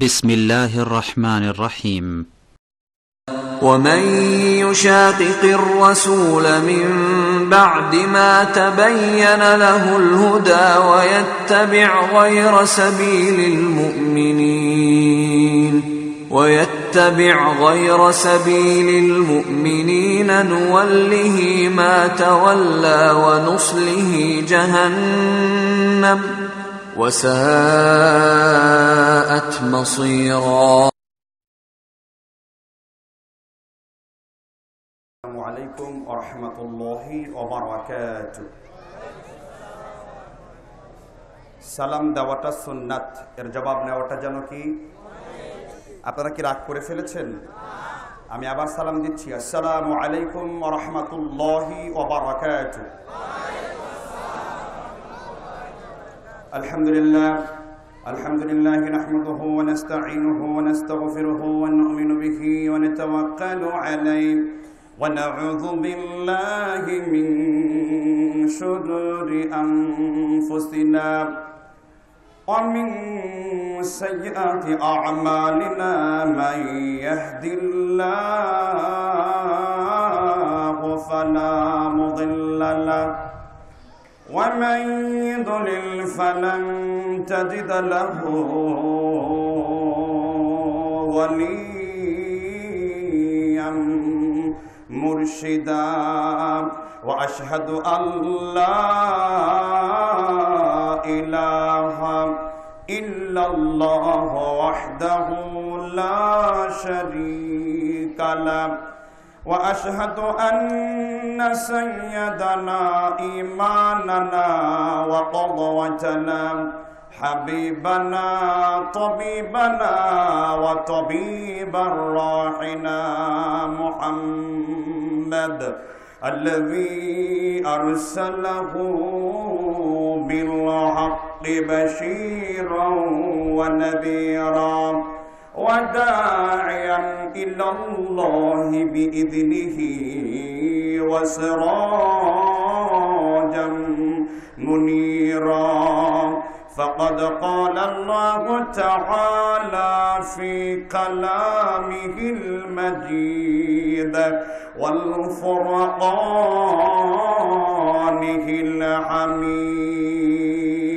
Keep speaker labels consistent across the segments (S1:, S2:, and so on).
S1: بسم الله الرحمن الرحيم ومن يشاقق الرسول من بعد ما تبين له الهدى ويتبع غير سبيل المؤمنين ويتبع غير سبيل المؤمنين نوله ما تولى ونصله جهنم وساءت مصيرا السلام عليكم ورحمة الله وبركاته সালাম দেওয়াটা সুন্নাত এর জবাব নেওয়াটা যেন কি আপনারা কি রাগ করে ফেলেছেন আমি আবার সালাম দিচ্ছি আসসালাম আলাইকুম রহমতুল্লাহি ওবার الحمد لله الحمد لله نحمده ونستعينه ونستغفره ونؤمن به ونتوكل عليه ونعوذ بالله من شرور أنفسنا ومن سيئات أعمالنا من يهد الله فلا مضل له ومن يضلل فلن تجد له وليا مرشدا واشهد ان لا اله الا الله وحده لا شريك له وأشهد أن سيدنا إيماننا وقضوتنا حبيبنا طبيبنا وطبيب الراحنا محمد الذي أرسله بالحق بشيرا ونذيرا وداعيا إلى الله بإذنه وسراجا منيرا فقد قال الله تعالى في كلامه المجيد والفرقانه الحميد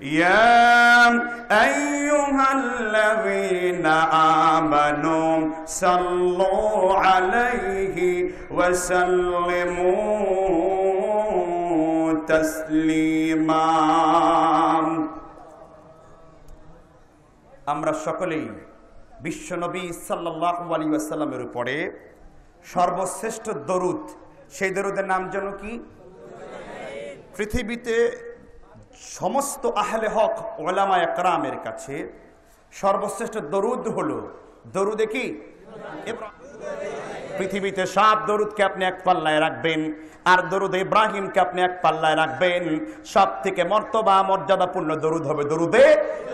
S1: يا أيها الذين آمنوا صلوا عليه وسلموا تسليما আমরা সকলেই বিশ্বনবী সাল্লাহ আলী আসাল্লামের উপরে সর্বশ্রেষ্ঠ দরুদ সেই দরুদের নাম যেন কি পৃথিবীতে সমস্ত আহলে হক ওলামা একরামের কাছে সর্বশ্রেষ্ঠ দরুদ হল দরুদে কি পৃথিবীতে সাত দরুদকে আপনি এক পাল্লায় রাখবেন আর দরুদ ইব্রাহিমকে আপনি এক পাল্লায় রাখবেন সব থেকে মর্তবা মর্যাদাপূর্ণ দরুদ হবে দরুদে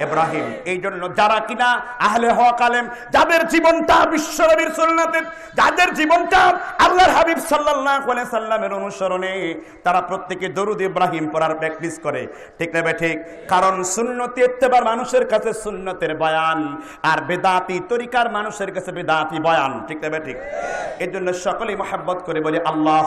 S1: ইব্রাহিম এই জন্য যারা কিনা আহলে হক আলেম যাদের জীবনটা বিশ্বনবীর সুন্নাতে যাদের জীবনটা আল্লাহর হাবিব সাল্লাল্লাহু আলাইহি সাল্লামের অনুসরণে তারা প্রত্যেকে দরুদ ইব্রাহিম পড়ার প্র্যাকটিস করে ঠিক না ঠিক কারণ সুন্নতি ইত্তেবার মানুষের কাছে সুন্নতের বয়ান আর বেদাতি তরিকার মানুষের কাছে বেদাতি বয়ান ঠিক না ঠিক এজন্য সকলেই মহাব্বত করে বলে আল্লাহ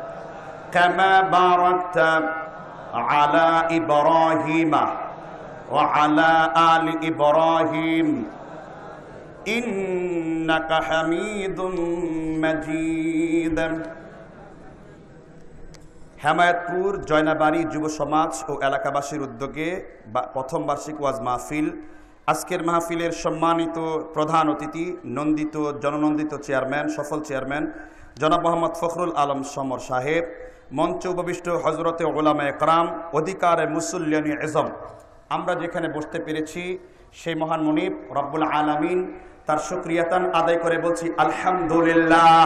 S1: كما باركت على إبراهيم وعلى آل إبراهيم إنك حميد مجيد হেমায়তপুর জয়নাবাড়ি যুব সমাজ ও এলাকাবাসীর উদ্যোগে প্রথম বার্ষিক ওয়াজ মাহফিল আজকের মাহফিলের সম্মানিত প্রধান অতিথি নন্দিত জননন্দিত চেয়ারম্যান সফল চেয়ারম্যান জনাব মোহাম্মদ ফখরুল আলম সমর সাহেব মঞ্চ উপবিষ্ট হজরতে ওলামা একরাম অধিকারে মুসল্লিয়ান এজম আমরা যেখানে বসতে পেরেছি সেই মহান মনিব রব্বুল আলমিন তার সুক্রিয়াতান আদায় করে বলছি আলহামদুলিল্লাহ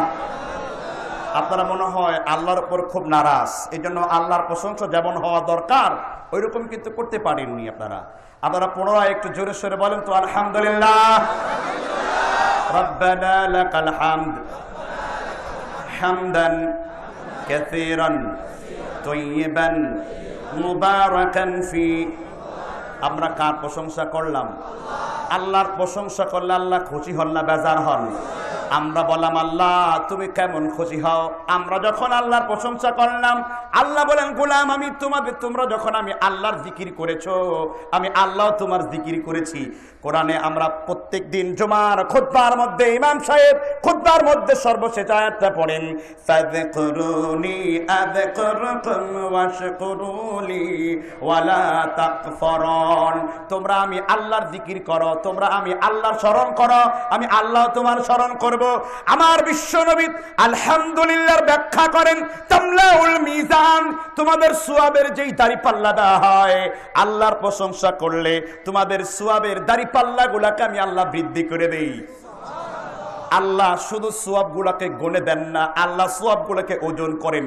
S1: আপনারা মনে হয় আল্লাহর উপর খুব নারাজ এই জন্য আল্লাহর প্রশংসা যেমন হওয়া দরকার ওই রকম কিন্তু করতে পারেননি আপনারা আপনারা পুনরায় একটু জোরে সোরে বলেন তো আলহামদুলিল্লাহ كثيرا طيبا مباركا فيه আমরা কার প্রশংসা করলাম আল্লাহর প্রশংসা করলে আল্লাহ খুশি হন না বেজার হন আমরা বললাম আল্লাহ তুমি কেমন খুশি হও আমরা যখন আল্লাহর প্রশংসা করলাম আল্লাহ বলেন গোলাম আমি তোমাদের তোমরা যখন আমি আল্লাহর জিকির করেছো আমি আল্লাহ তোমার জিকির করেছি কোরআনে আমরা প্রত্যেক দিন জমার খুদ্বার মধ্যে ইমাম সাহেব খুদ্বার মধ্যে সর্বশেষ আয়াতটা পড়েন ওয়াশকুরুলি ওয়ালা তাকফরুন মুমিনুন তোমরা আমি আল্লাহর জিকির করো তোমরা আমি আল্লাহর স্মরণ করো আমি আল্লাহ তোমার স্মরণ করব আমার বিশ্বনবী আলহামদুলিল্লাহর ব্যাখ্যা করেন তামলাউল মিজান তোমাদের সোয়াবের যেই পাল্লা দেওয়া হয় আল্লাহর প্রশংসা করলে তোমাদের দাড়ি পাল্লাগুলোকে আমি আল্লাহ বৃদ্ধি করে দেই আল্লাহ শুধু সোয়াব গুলাকে গলে দেন না আল্লাহ সোয়াব গুলাকে ওজন করেন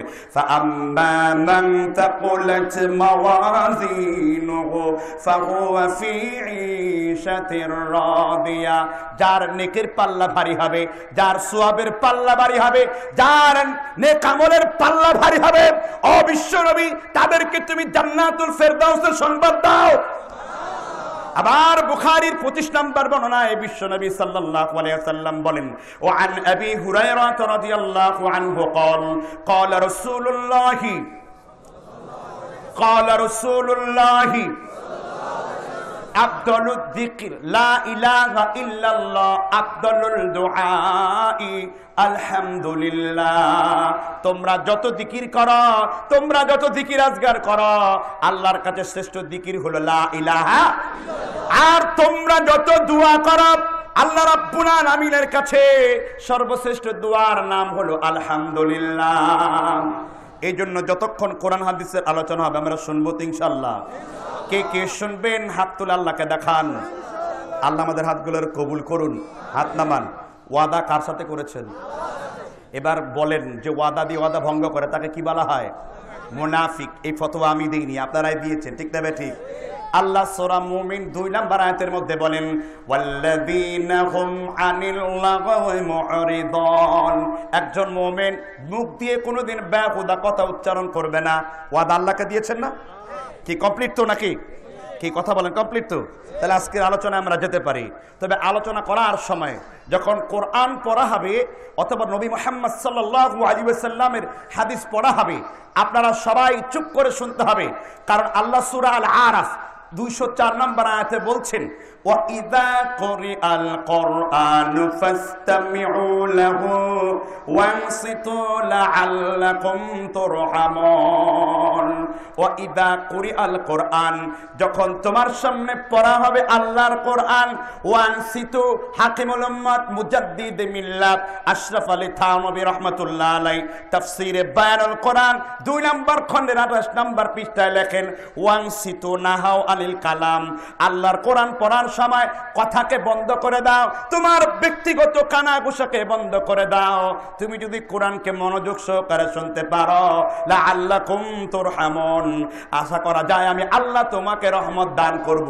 S1: যার নেকের পাল্লা ভারী হবে যার সোয়াবের পাল্লা ভারী হবে যার নেকামলের পাল্লা ভারী হবে অবিশ্ব রবি তাদেরকে তুমি জান্নাতুল ফেরদাউসের সংবাদ দাও আবার বুখারীর 25 নম্বর বর্ণনায় বিশ্ব নবী আলাইহি আলাইসাল্লাম বলেন ও আন আবি হুরায়রা রাদিয়াল্লাহু আনহু قال কল رسول الله قال আব্দুল যিকির লা ইলাহা ইল্লাল্লাহ আব্দুল দুআই আলহামদুলিল্লাহ তোমরা যত দিকির কর তোমরা যত দিকির আজগার কর আল্লাহর কাছে শ্রেষ্ঠ দিকির হলো লা ইলাহা আর তোমরা যত দোয়া কর আল্লাহ রাব্বুল আমিনের কাছে সর্বশ্রেষ্ঠ দোয়ার নাম হলো আলহামদুলিল্লাহ এই জন্য যতক্ষণ কোরআন হাদিসের আলোচনা হবে আমরা শুনবো ইনশাল্লাহ কে কে শুনবেন হাত তুলে আল্লাহকে দেখান আল্লাহ আমাদের হাতগুলোর কবুল করুন হাত নামান ওয়াদা কার সাথে করেছেন এবার বলেন যে ওয়াদা দিয়ে ওয়াদা ভঙ্গ করে তাকে কি বলা হয় মোনাফিক এই ফতোয়া আমি দিইনি আপনারাই দিয়েছেন ঠিক না ঠিক আল্লাহ সোরা মুমিন দুই নাম্বার আয়াতের মধ্যে বলেন একজন মুমিন মুখ দিয়ে কোনোদিন ব্যাহুদা কথা উচ্চারণ করবে না ওয়াদা আল্লাহকে দিয়েছেন না কি কমপ্লিট তো নাকি কি কথা বলেন কমপ্লিট তো তাহলে আজকের আলোচনায় আমরা যেতে পারি তবে আলোচনা করার সময় যখন কোরআন পড়া হবে অথবা নবী মোহাম্মদ সাল্লু আলিবাসাল্লামের হাদিস পড়া হবে আপনারা সবাই চুপ করে শুনতে হবে কারণ আল্লাহ সুরা আল আরাফ দুইশো চার নম্বর আয়াতে বলছেন وإذا قرئ القرآن فاستمعوا له وانصتوا لعلكم ترحمون وإذا قرئ القرآن যখন তোমার সামনে পড়া হবে আল্লাহর কোরআন ওয়ানসিতু হাকিমুল উম্মত মুজাদ্দিদ মিল্লাত আশরাফ আলী থানবী রহমাতুল্লাহ আলাই তাফসিরে বায়ানুল কোরআন দুই নম্বর খণ্ডের আঠাশ নম্বর পৃষ্ঠায় লেখেন ওয়ানসিতু নাহাও আলিল কালাম আল্লাহর কোরআন পড়ার সময় কথাকে বন্ধ করে দাও তোমার ব্যক্তিগত কানা গোসাকে বন্ধ করে দাও তুমি যদি কোরআনকে মনোযোগ সহকারে শুনতে পারো আল্লাহ কুম তোর হামন আশা করা যায় আমি আল্লাহ তোমাকে রহমত দান করব।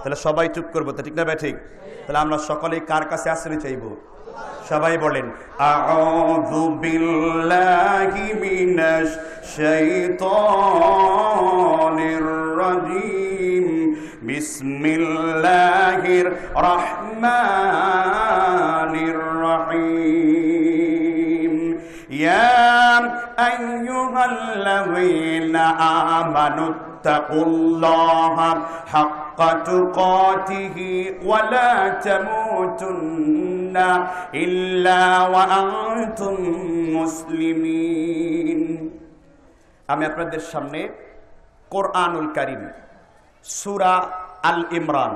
S1: তাহলে সবাই চুপ করবো তো ঠিক না ভাই ঠিক তাহলে আমরা সকলেই কার কাছে আশ্রয় চাইবো সবাই বলেন আউযু বিল্লাহি বিসমিল্লাহির রহমানির রহিম ইয়া আইয়ুহাল্লাযীনা আমানু তাকুল্লাহা حق تقاته ولا تموتن إلا وأنتم مسلمين আমি আপনাদের সামনে কোরআনুল কারিম সুরা আল ইমরান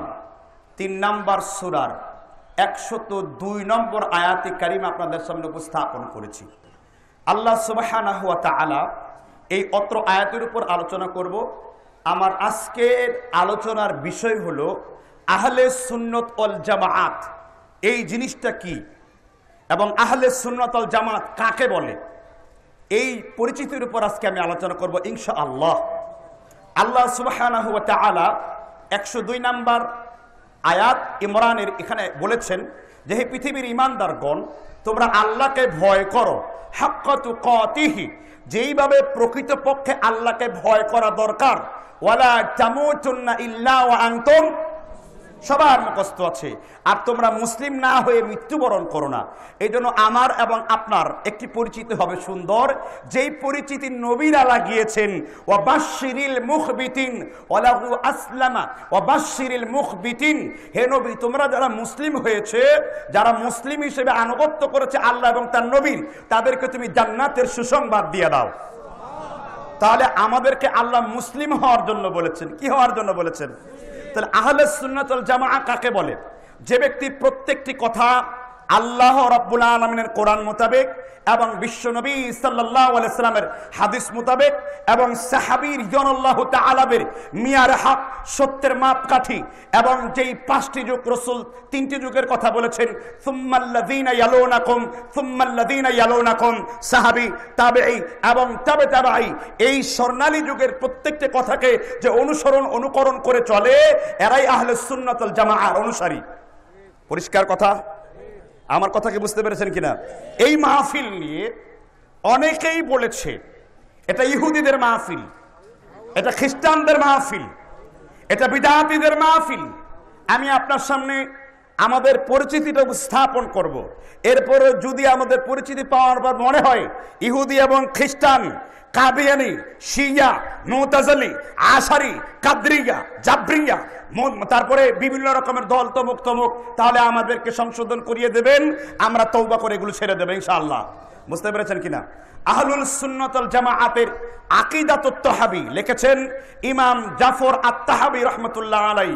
S1: তিন নম্বর সুরার একশত দুই নম্বর আয়াতি কারিম আপনাদের সামনে উপস্থাপন করেছি আল্লাহ সুবাহ এই অত্র আয়াতের উপর আলোচনা করব আমার আজকের আলোচনার বিষয় হলো আহলে সুন্নত অল জামাত এই জিনিসটা কি এবং আহলে সুন্নত অল জামাত কাকে বলে এই পরিচিতির উপর আজকে আমি আলোচনা করব ইনশা আল্লাহ আল্লাহ সুবাহ একশো দুই নাম্বার আয়াত ইমরানের এখানে বলেছেন যে হে পৃথিবীর ইমানদারগণ তোমরা আল্লাহকে ভয় করো হাক্কতু কতিহি যেইভাবে প্রকৃতপক্ষে আল্লাহকে ভয় করা দরকার ওয়ালা চামুচুন্না ইল্লা আন্তম সবার মুখস্থ আছে আর তোমরা মুসলিম না হয়ে মৃত্যুবরণ করো না এই জন্য আমার এবং আপনার একটি পরিচিতি হবে সুন্দর যেই পরিচিতি নবীরা লাগিয়েছেন ও বাসিরিল মুখ বিতিন আসলামা ও বাসিরিল মুখ বিতিন হে নবী তোমরা যারা মুসলিম হয়েছে যারা মুসলিম হিসেবে আনুগত্য করেছে আল্লাহ এবং তার নবীর তাদেরকে তুমি জান্নাতের সুসংবাদ দিয়ে দাও তাহলে আমাদেরকে আল্লাহ মুসলিম হওয়ার জন্য বলেছেন কি হওয়ার জন্য বলেছেন তাহলে আহলে সুন্নাতল জামা কাকে বলে যে ব্যক্তি প্রত্যেকটি কথা আল্লাহ রব্বুল আলমিনের কোরআন মোতাবেক এবং বিশ্বনবী সাল্লাহ আলাইস্লামের হাদিস মোতাবেক এবং সাহাবির জনল্লাহ আলাবের মিয়ার হাক সত্যের মাপকাঠি এবং যেই পাঁচটি যুগ রসুল তিনটি যুগের কথা বলেছেন সুম্মাল্লাদিনা ইয়ালোনাকুম সুম্মাল্লাদিনা সাহাবি তাবেই এবং তাবে তাবাই এই স্বর্ণালী যুগের প্রত্যেকটি কথাকে যে অনুসরণ অনুকরণ করে চলে এরাই আহলে সুন্নতল জামা আর অনুসারী পরিষ্কার কথা আমার কথা কি বুঝতে পেরেছেন কিনা এই মাহফিল নিয়ে অনেকেই বলেছে এটা ইহুদিদের মাহফিল এটা খ্রিস্টানদের মাহফিল এটা বিদাতিদের মাহফিল আমি আপনার সামনে আমাদের পরিচিতিটা স্থাপন করব। এরপরে যদি আমাদের পরিচিতি পাওয়ার পর মনে হয় ইহুদি এবং খ্রিস্টান কাবিয়ানি শিয়া নৌতাজালি আশারি কাদ্রিয়া জাবরিয়া তারপরে বিভিন্ন রকমের দল তমুক তমুক তাহলে আমাদেরকে সংশোধন করিয়ে দেবেন আমরা তৌবা করে এগুলো ছেড়ে দেবেন ইনশাআল্লাহ বুঝতে পেরেছেন কিনা আহলুল সুন্নতল জামাআতের আকিদাত হাবি লিখেছেন ইমাম জাফর আত্তাহাবি রহমতুল্লাহ আলাই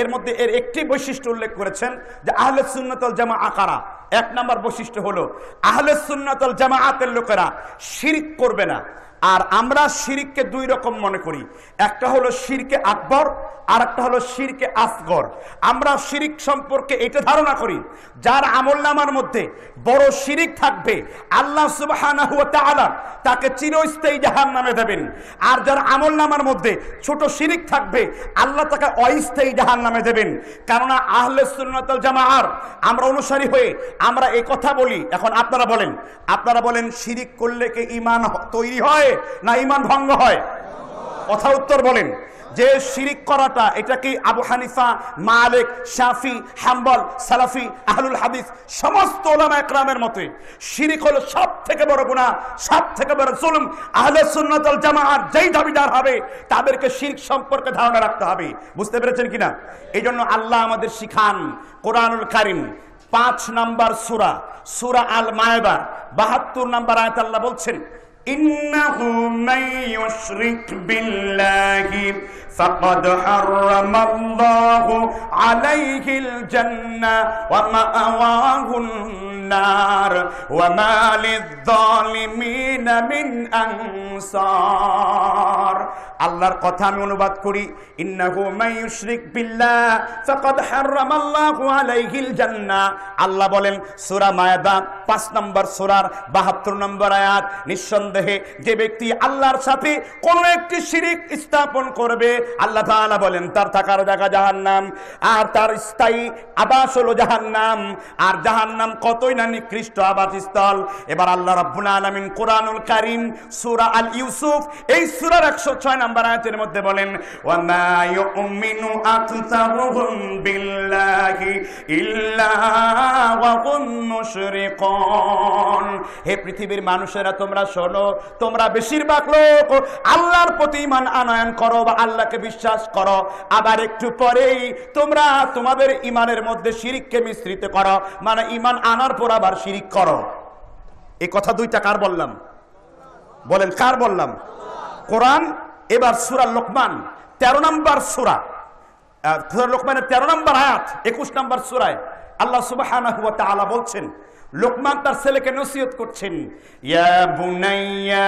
S1: এর মধ্যে এর একটি বৈশিষ্ট্য উল্লেখ করেছেন যে আহলে সুন্নতল জামা আকারা এক নম্বর বৈশিষ্ট্য হলো আহলে সুন্নতল আতের লোকেরা শিরিক করবে না আর আমরা শিরিককে দুই রকম মনে করি একটা হলো শিরকে আকবর আর একটা হলো শিরকে আসগর আমরা শিরিক সম্পর্কে এটা ধারণা করি যার আমল নামার মধ্যে বড় শিরিক থাকবে আল্লাহ সুবাহ তাকে চিরস্থায়ী জাহান নামে দেবেন আর যার আমল নামার মধ্যে ছোট শিরিক থাকবে আল্লাহ তাকে অস্থায়ী জাহান নামে দেবেন কেননা আহলে সুন্নাতল জামাআর আমরা অনুসারী হয়ে আমরা এ কথা বলি এখন আপনারা বলেন আপনারা বলেন শিরিক করলে কে ইমান তৈরি হয় না ইমান ভঙ্গ হয় কথা উত্তর বলেন যে শিরিক করাটা এটা কি আবু হানিফা মালিক শাফি হাম্বল সালাফি আহলুল হাদিস সমস্ত ওলামা একরামের মতে শিরিক হলো সব থেকে বড় গুণা সব থেকে বড় জুলুম আহলে সুন্নতল জামাহার যেই দাবিদার হবে তাদেরকে শিরিক সম্পর্কে ধারণা রাখতে হবে বুঝতে পেরেছেন কিনা এই জন্য আল্লাহ আমাদের শিখান কোরআনুল কারিম পাঁচ নাম্বার সুরা সুরা আল মায়বার বাহাত্তর নাম্বার আয়াত আল্লাহ বলছেন إنه من يشرك بالله فقد حرم الله عليه الجنة ومأواه النار وما للظالمين من أنصار আল্লাহর কথা আমি অনুবাদ করি আল্লাহ বলেন সুরা মায়েদা পাঁচ নম্বর সুরার বাহাত্তর নম্বর আয়াত নিঃসন্দেহে যে ব্যক্তি আল্লাহর সাথে কোন একটি শিরিক স্থাপন করবে আল্লাহ তাআলা বলেন তার থাকার জায়গা জাহান্নাম আর তার স্থায়ী আবাস হলো জাহান্নাম আর জাহান্নাম কতই না নিকৃষ্ট স্থল এবার আল্লাহ রাব্বুল আলামিন কোরআনুল কারীম সূরা আল ইউসুফ এই সূরার 106 নম্বর আয়াতের মধ্যে বলেন ওয়া মা ইউমিনু বিল্লাহি ইল্লা ওয়া হুম মুশরিকুন হে পৃথিবীর মানুষেরা তোমরা শোনো তোমরা বেশিরভাগ লোক আল্লাহর প্রতি আনয়ন করো বা আল্লাহ আল্লাহকে বিশ্বাস করো আবার একটু পরেই তোমরা তোমাদের ইমানের মধ্যে শিরিককে মিশ্রিত করো মানে ইমান আনার পর আবার শিরিক করো এই কথা দুইটা কার বললাম বলেন কার বললাম কোরআন এবার সুরা লোকমান তেরো নম্বর সুরা লোকমানের তেরো নম্বর আয়াত একুশ নম্বর সুরায় আল্লাহ সুবাহ বলছেন লোকমান তার ছেলেকে নসিহত করছেন ইয়া বুনাইয়া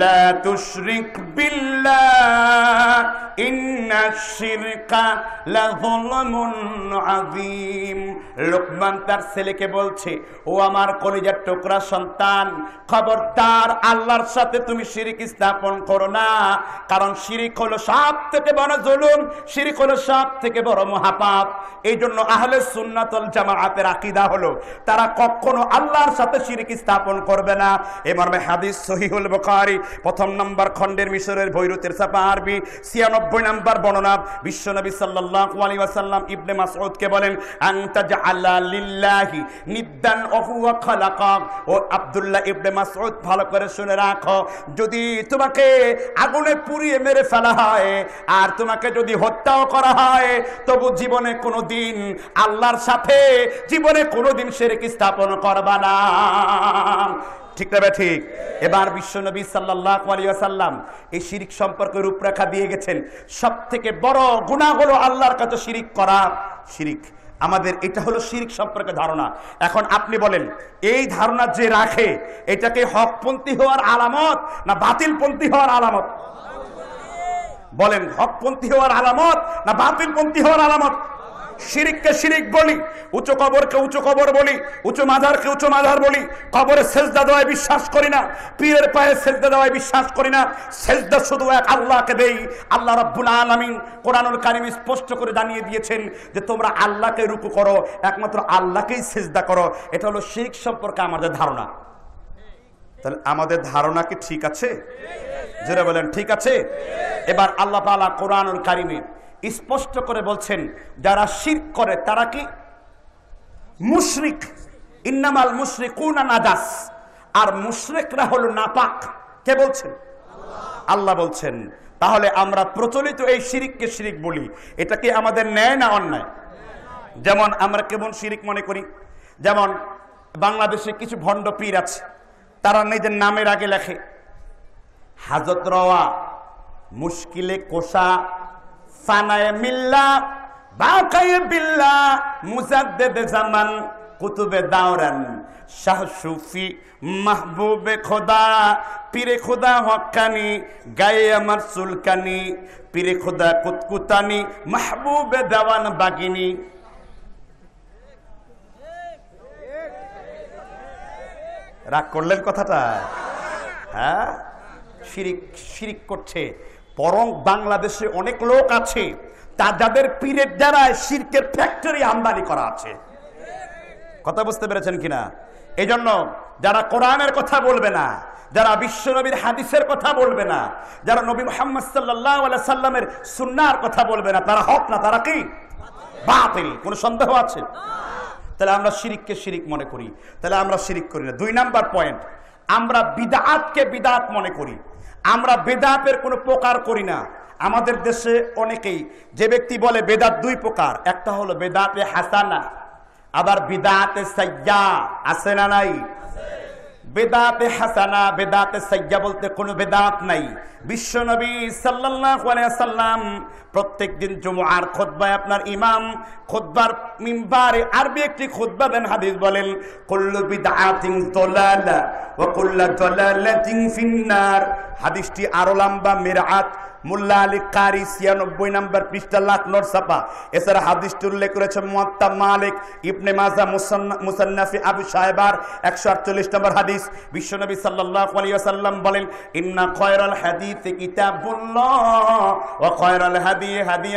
S1: লা তুশরিক বিল্লাহ ইন্না শিরকা লা যুলমুন আযীম লোকমান তার ছেলেকে বলছে ও আমার কলিজার টুকরা সন্তান খবর তার আল্লাহর সাথে তুমি শিরিক স্থাপন করো না কারণ শিরিক হলো সব থেকে বড় জুলুম শিরিক হলো সব থেকে বড় মহাপাপ এই জন্য আহলে সুন্নাতুল জামাআতের আকীদা হলো তারা কখন কোনো আল্লাহর সাথে শিরিক স্থাপন করবে না এ মর্মে হাদিস সহিহুল বখারি প্রথম নম্বর খণ্ডের মিশরের ভৈরুতের চাপা আরবি ছিয়ানব্বই নম্বর বর্ণনা বিশ্বনবী সাল্লাহ আলী ওয়াসাল্লাম ইবনে মাসউদকে বলেন আংতাজ আল্লাহ লিল্লাহি নিদ্দান অহুয়া খালাকক ও আবদুল্লাহ ইবনে মাসউদ ভালো করে শুনে রাখো যদি তোমাকে আগুনে পুড়িয়ে মেরে ফেলা হয় আর তোমাকে যদি হত্যাও করা হয় তবু জীবনে কোনো দিন আল্লাহর সাথে জীবনে কোনো দিন সেরেক স্থাপন করবা না ঠিক না ঠিক এবার বিশ্বনবী সাল্লাহ আলিয়াসাল্লাম এই শিরিক সম্পর্কে রূপরেখা দিয়ে গেছেন সব থেকে বড় গুণা হলো আল্লাহর কাছে শিরিক করা শিরিক আমাদের এটা হলো শিরিক সম্পর্কে ধারণা এখন আপনি বলেন এই ধারণা যে রাখে এটাকে হকপন্থী হওয়ার আলামত না বাতিলপন্থী হওয়ার আলামত বলেন হকপন্থী হওয়ার আলামত না বাতিলপন্থী হওয়ার আলামত শিরিককে শিরিক বলি উঁচু কবরকে উঁচু কবর বলি উঁচু মাঝারকে উঁচু মাঝার বলি কবরে সেজদা দেওয়ায় বিশ্বাস করি না পীরের পায়ে সেজদা দেওয়ায় বিশ্বাস করি না সেজদা শুধু এক আল্লাহকে দেই আল্লাহ রাব্বুল আলামিন কোরআনুল কারীম স্পষ্ট করে জানিয়ে দিয়েছেন যে তোমরা আল্লাহকে রুকু করো একমাত্র আল্লাহকেই সেজদা করো এটা হলো শিরিক সম্পর্কে আমাদের ধারণা তাহলে আমাদের ধারণা কি ঠিক আছে যারা বলেন ঠিক আছে এবার আল্লাহ তাআলা কোরআনুল কারিমের স্পষ্ট করে বলছেন যারা শির করে তারা কি মুশরিক ইন্নামাল মুশরিক নাজাস আর মুশরিকরা হলো নাপাক কে বলছেন আল্লাহ বলছেন তাহলে আমরা প্রচলিত এই শিরিককে শিরিক বলি এটা কি আমাদের ন্যায় না অন্যায় যেমন আমরা কেমন শিরিক মনে করি যেমন বাংলাদেশে কিছু ভণ্ড পীর আছে তারা নিজের নামের আগে লেখে হাজত রওয়া মুশকিলে কোষা সানায় মিল্লা বাকায়ে বিল্লা মুসাদ্দেদে জামান কুতুবে দাওরান শাহ সুফি মাহবুবে খোদা পীরে খোদা হকানি গায়ে আমার চুলকানি পীরে খোদা কুতকুতানি মাহবুবে দেওয়ান বাগিনী রাগ করলেন কথাটা হ্যাঁ শিরিক শিরিক করছে বরং বাংলাদেশে অনেক লোক আছে তা যাদের পীরের দ্বারা শির্কের ফ্যাক্টরি আমদানি করা আছে কথা বুঝতে পেরেছেন কিনা এই জন্য যারা কোরআনের কথা বলবে না যারা বিশ্বনবীর হাদিসের কথা বলবে না যারা নবী মোহাম্মদ সাল্লাহ সাল্লামের সুন্নার কথা বলবে না তারা হক না তারা কি বাতিল কোনো সন্দেহ আছে তাহলে আমরা শিরিককে শিরিক মনে করি তাহলে আমরা শিরিক করি না দুই নাম্বার পয়েন্ট আমরা বিদাতকে বিদাত মনে করি আমরা বেদাতের কোনো প্রকার করি না আমাদের দেশে অনেকেই যে ব্যক্তি বলে বেদাত দুই প্রকার একটা হলো বেদাতে হাসানা আবার বেদাতে সাইয়া আছে না নাই বেদাতে হাসানা বেদাতে সাইয়া বলতে কোনো বেদাত নাই বিশ্বনবী সাল্লাম প্রত্যেক দিন জুমুয়ার খোদবায় আপনার ইমাম খোদবার মিম্বারে আরবি একটি খোদবা দেন হাদিস বলেন কুল্লু বিদআতিন দালালা ওয়া কুল্লু দালালাতিন ফিন্নার হাদিসটি আরো লম্বা মিরাত মোল্লা আলী কারি ছিয়ানব্বই নম্বর পৃষ্ঠা লাখ নোট নরসাপা এছাড়া হাদিসটি উল্লেখ করেছে মোয়াত্তা মালিক ইবনে মাজা মুসান্নাফি আবু সাহেবার একশো আটচল্লিশ নম্বর হাদিস বিশ্বনবী সাল্লাহ আলী আসাল্লাম বলেন ইন্না খয়রাল হাদিস কিতাবুল্লাহ ও খয়রাল হাদিস الهدي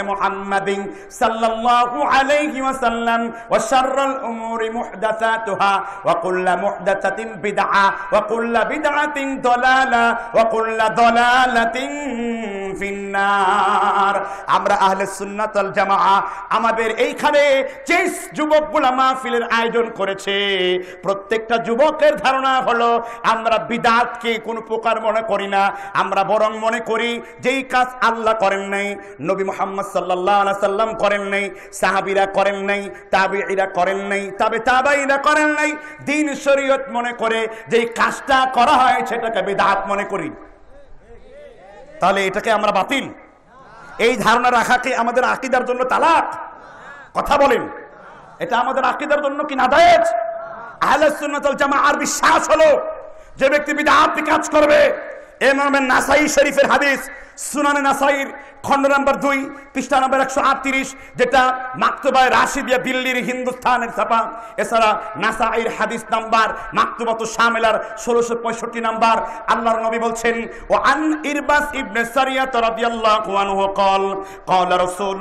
S1: সাল্লাল্লাহু আলাইহি ওয়াসাল্লাম ওয়া عليه উমুরি মুহদাসাতুহা ওয়া কুল্লু মুহদাসাতিন বিদআ ওয়া কুল্লু বিদআতিন ضلالة ওয়া কুল্লু في ফিন্নার আমরা আহলে সুন্নাত ওয়াল জামাআ আমাদের এইখানে যে গুলা মাহফিলের আয়োজন করেছে প্রত্যেকটা যুবকের ধারণা হলো আমরা বিদাতকে কোনো প্রকার মনে করি না আমরা বরং মনে করি যেই কাজ আল্লাহ করেন নাই নবী মোহাম্মদ সাল্লাম করেন নাই সাহাবিরা করেন নাই তাবিরা করেন নাই তবে তাবাইরা করেন নাই দিন শরীয়ত মনে করে যে কাজটা করা হয় সেটাকে বেদাহাত মনে করি তাহলে এটাকে আমরা বাতিল এই ধারণা রাখাকে আমাদের আকিদার জন্য তালাক কথা বলেন এটা আমাদের আকিদার জন্য কি না দায়েজ আহলাসুন্নতল জামা আর বিশ্বাস হলো যে ব্যক্তি বিদাহাতি কাজ করবে এমন নাসাই শরীফের হাদিস সুনানে নাসাইর খন্ড নাম্বার দুই পৃষ্ঠা নাম্বার একশো আটত্রিশ যেটা মাকতবায় রাশিদিয়া দিল্লির হিন্দুস্থানের ছাপা এছাড়া নাসা এর হাদিস নাম্বার মাকতুবাত শামেলার ষোলোশো পঁয়ষট্টি নাম্বার আল্লাহর নবী বলছেন ও আন ইরবাস ইবনে সারিয়া রাদিয়াল্লাহু আনহু কল কল رسول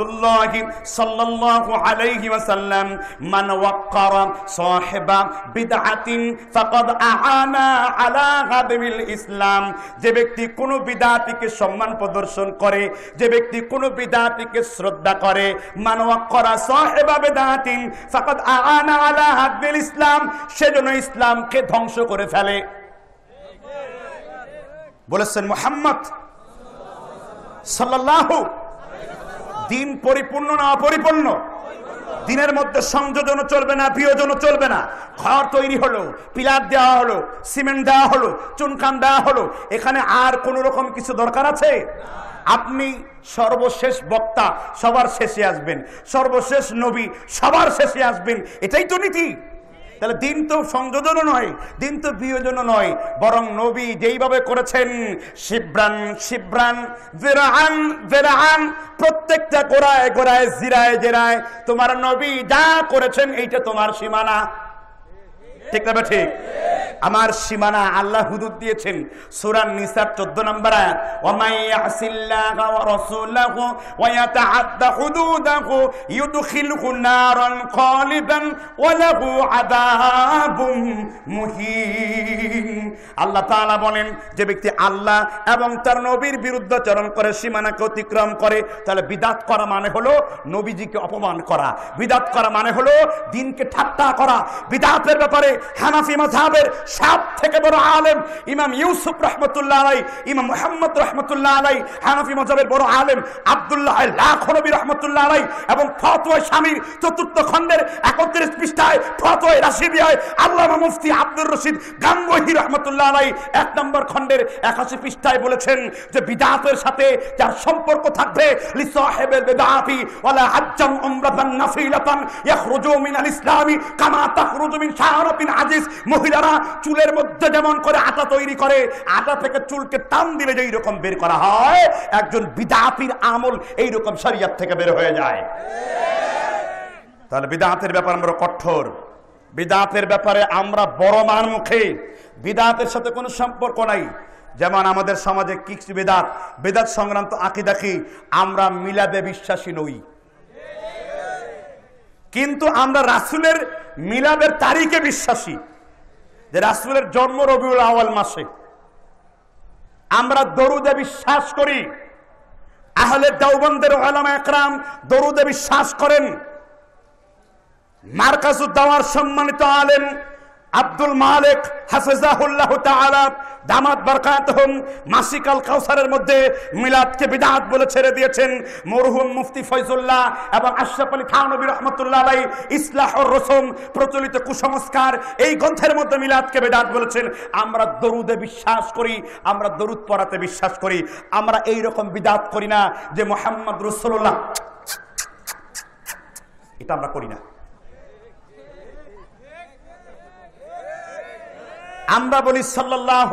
S1: الله আলাইহি ওয়াসাল্লাম মান وسلم সাহেবা বিদআতিন ফাকাদ আআনা আলা أعان ইসলাম যে ব্যক্তি কোনো বিদআতিকে সম্মান প্রদর্শন করে যে ব্যক্তি কোন বিদাতিকে শ্রদ্ধা করে মানওয়া করা সাহেবা বিদাতিন ফাকাদ আআনা আলা হাদিল ইসলাম সেজন্য ইসলামকে ধ্বংস করে ফেলে বলেছেন মোহাম্মদ সাল্লাহ দিন পরিপূর্ণ না অপরিপূর্ণ দিনের মধ্যে সংযোজন চলবে না বিয়োজন চলবে না ঘর তৈরি হলো পিলার দেওয়া হলো সিমেন্ট দেওয়া হলো চুনকান দেওয়া হলো এখানে আর কোন রকম কিছু দরকার আছে না আপনি সর্বশেষ বক্তা সবার শেষে আসবেন সর্বশেষ নবী সবার শেষে আসবেন এটাই তো নীতি তাহলে দিন তো সংযোজনও নয় দিন তো বিয়োজনও নয় বরং নবী যেইভাবে করেছেন শিব্রান শিব্রান জেরাহান জেরাহান প্রত্যেকটা গোড়ায় গোড়ায় জিরায় জেরায় তোমার নবী যা করেছেন এইটা তোমার সীমানা ঠিক না ঠিক আমার সীমানা আল্লাহ হুদুদ দিয়েছেন সুরান নিসার চোদ্দ নম্বর আল্লাহ তাআলা বলেন যে ব্যক্তি আল্লাহ এবং তার নবীর বিরুদ্ধ চরণ করে সীমানাকে অতিক্রম করে তাহলে বিদাত করা মানে হলো নবীজিকে অপমান করা বিদাত করা মানে হলো দিনকে ঠাট্টা করা বিদাতের ব্যাপারে হানাফি মাঝাবের সব থেকে বড় আলেম ইমাম ইউসুফ রহমতুল্লাহ আলাই ইমাম মোহাম্মদ রহমতুল্লাহ আলাই হানাফি মাঝাবের বড় আলেম আবদুল্লাহ নবী রহমতুল্লাহ আলাই এবং ফতোয় স্বামীর চতুর্থ খণ্ডের একত্রিশ পৃষ্ঠায় ফতোয় রাশিবিয়ায় আল্লাহ মুফতি আব্দুর রশিদ গাঙ্গি রহমতুল্লাহ আলাই এক নম্বর খণ্ডের একাশি পৃষ্ঠায় বলেছেন যে বিদাতের সাথে যার সম্পর্ক থাকবে লিসাহেবের বেদাতি ওয়ালা আজ্জাম উমরাতান নাফিলাতান ইয়াখরুজু মিনাল ইসলামি কামা তাখরুজু মিন শাহরাতিন আব্দুল আজিজ মহিলারা চুলের মধ্যে যেমন করে আটা তৈরি করে আটা থেকে চুলকে টান দিলে যে এইরকম বের করা হয় একজন বিদাতির আমল এইরকম সারিয়ার থেকে বের হয়ে যায় তাহলে বিদাতের ব্যাপার আমরা কঠোর বিদাতের ব্যাপারে আমরা বড় মান মুখে বিদাতের সাথে কোনো সম্পর্ক নাই যেমন আমাদের সমাজে কিক্স বেদাত বেদাত সংক্রান্ত আঁকি দেখি আমরা মিলাদে বিশ্বাসী নই কিন্তু আমরা রাসুলের মিলাদের তারিখে বিশ্বাসী যে রাসুলের জন্ম রবিউল আওয়াল মাসে আমরা দরুদে বিশ্বাস করি আহলে দেওবন্দের আলামা একরাম দরুদে বিশ্বাস করেন মার্কাজুদ্দাওয়ার সম্মানিত আলেন আব্দুল মালিক হাফেজাহুল্লাহ তাআলাব দামাত মাসিক আল কাউসারের মধ্যে মিলাদকে বিদাত বলে ছেড়ে দিয়েছেন মরহুম মুফতি ফয়জুল্লাহ এবং আশরাফ আলী থানবী রহমাতুল্লাহ আলাই ইসলাহর রসম প্রচলিত কুসংস্কার এই গ্রন্থের মধ্যে মিলাদকে বিদাত বলেছেন আমরা দরুদে বিশ্বাস করি আমরা দরুদ পড়াতে বিশ্বাস করি আমরা এই রকম বিদাত করি না যে মোহাম্মদ রসুল্লাহ এটা আমরা করি না আমরা বলি সাল্লাহ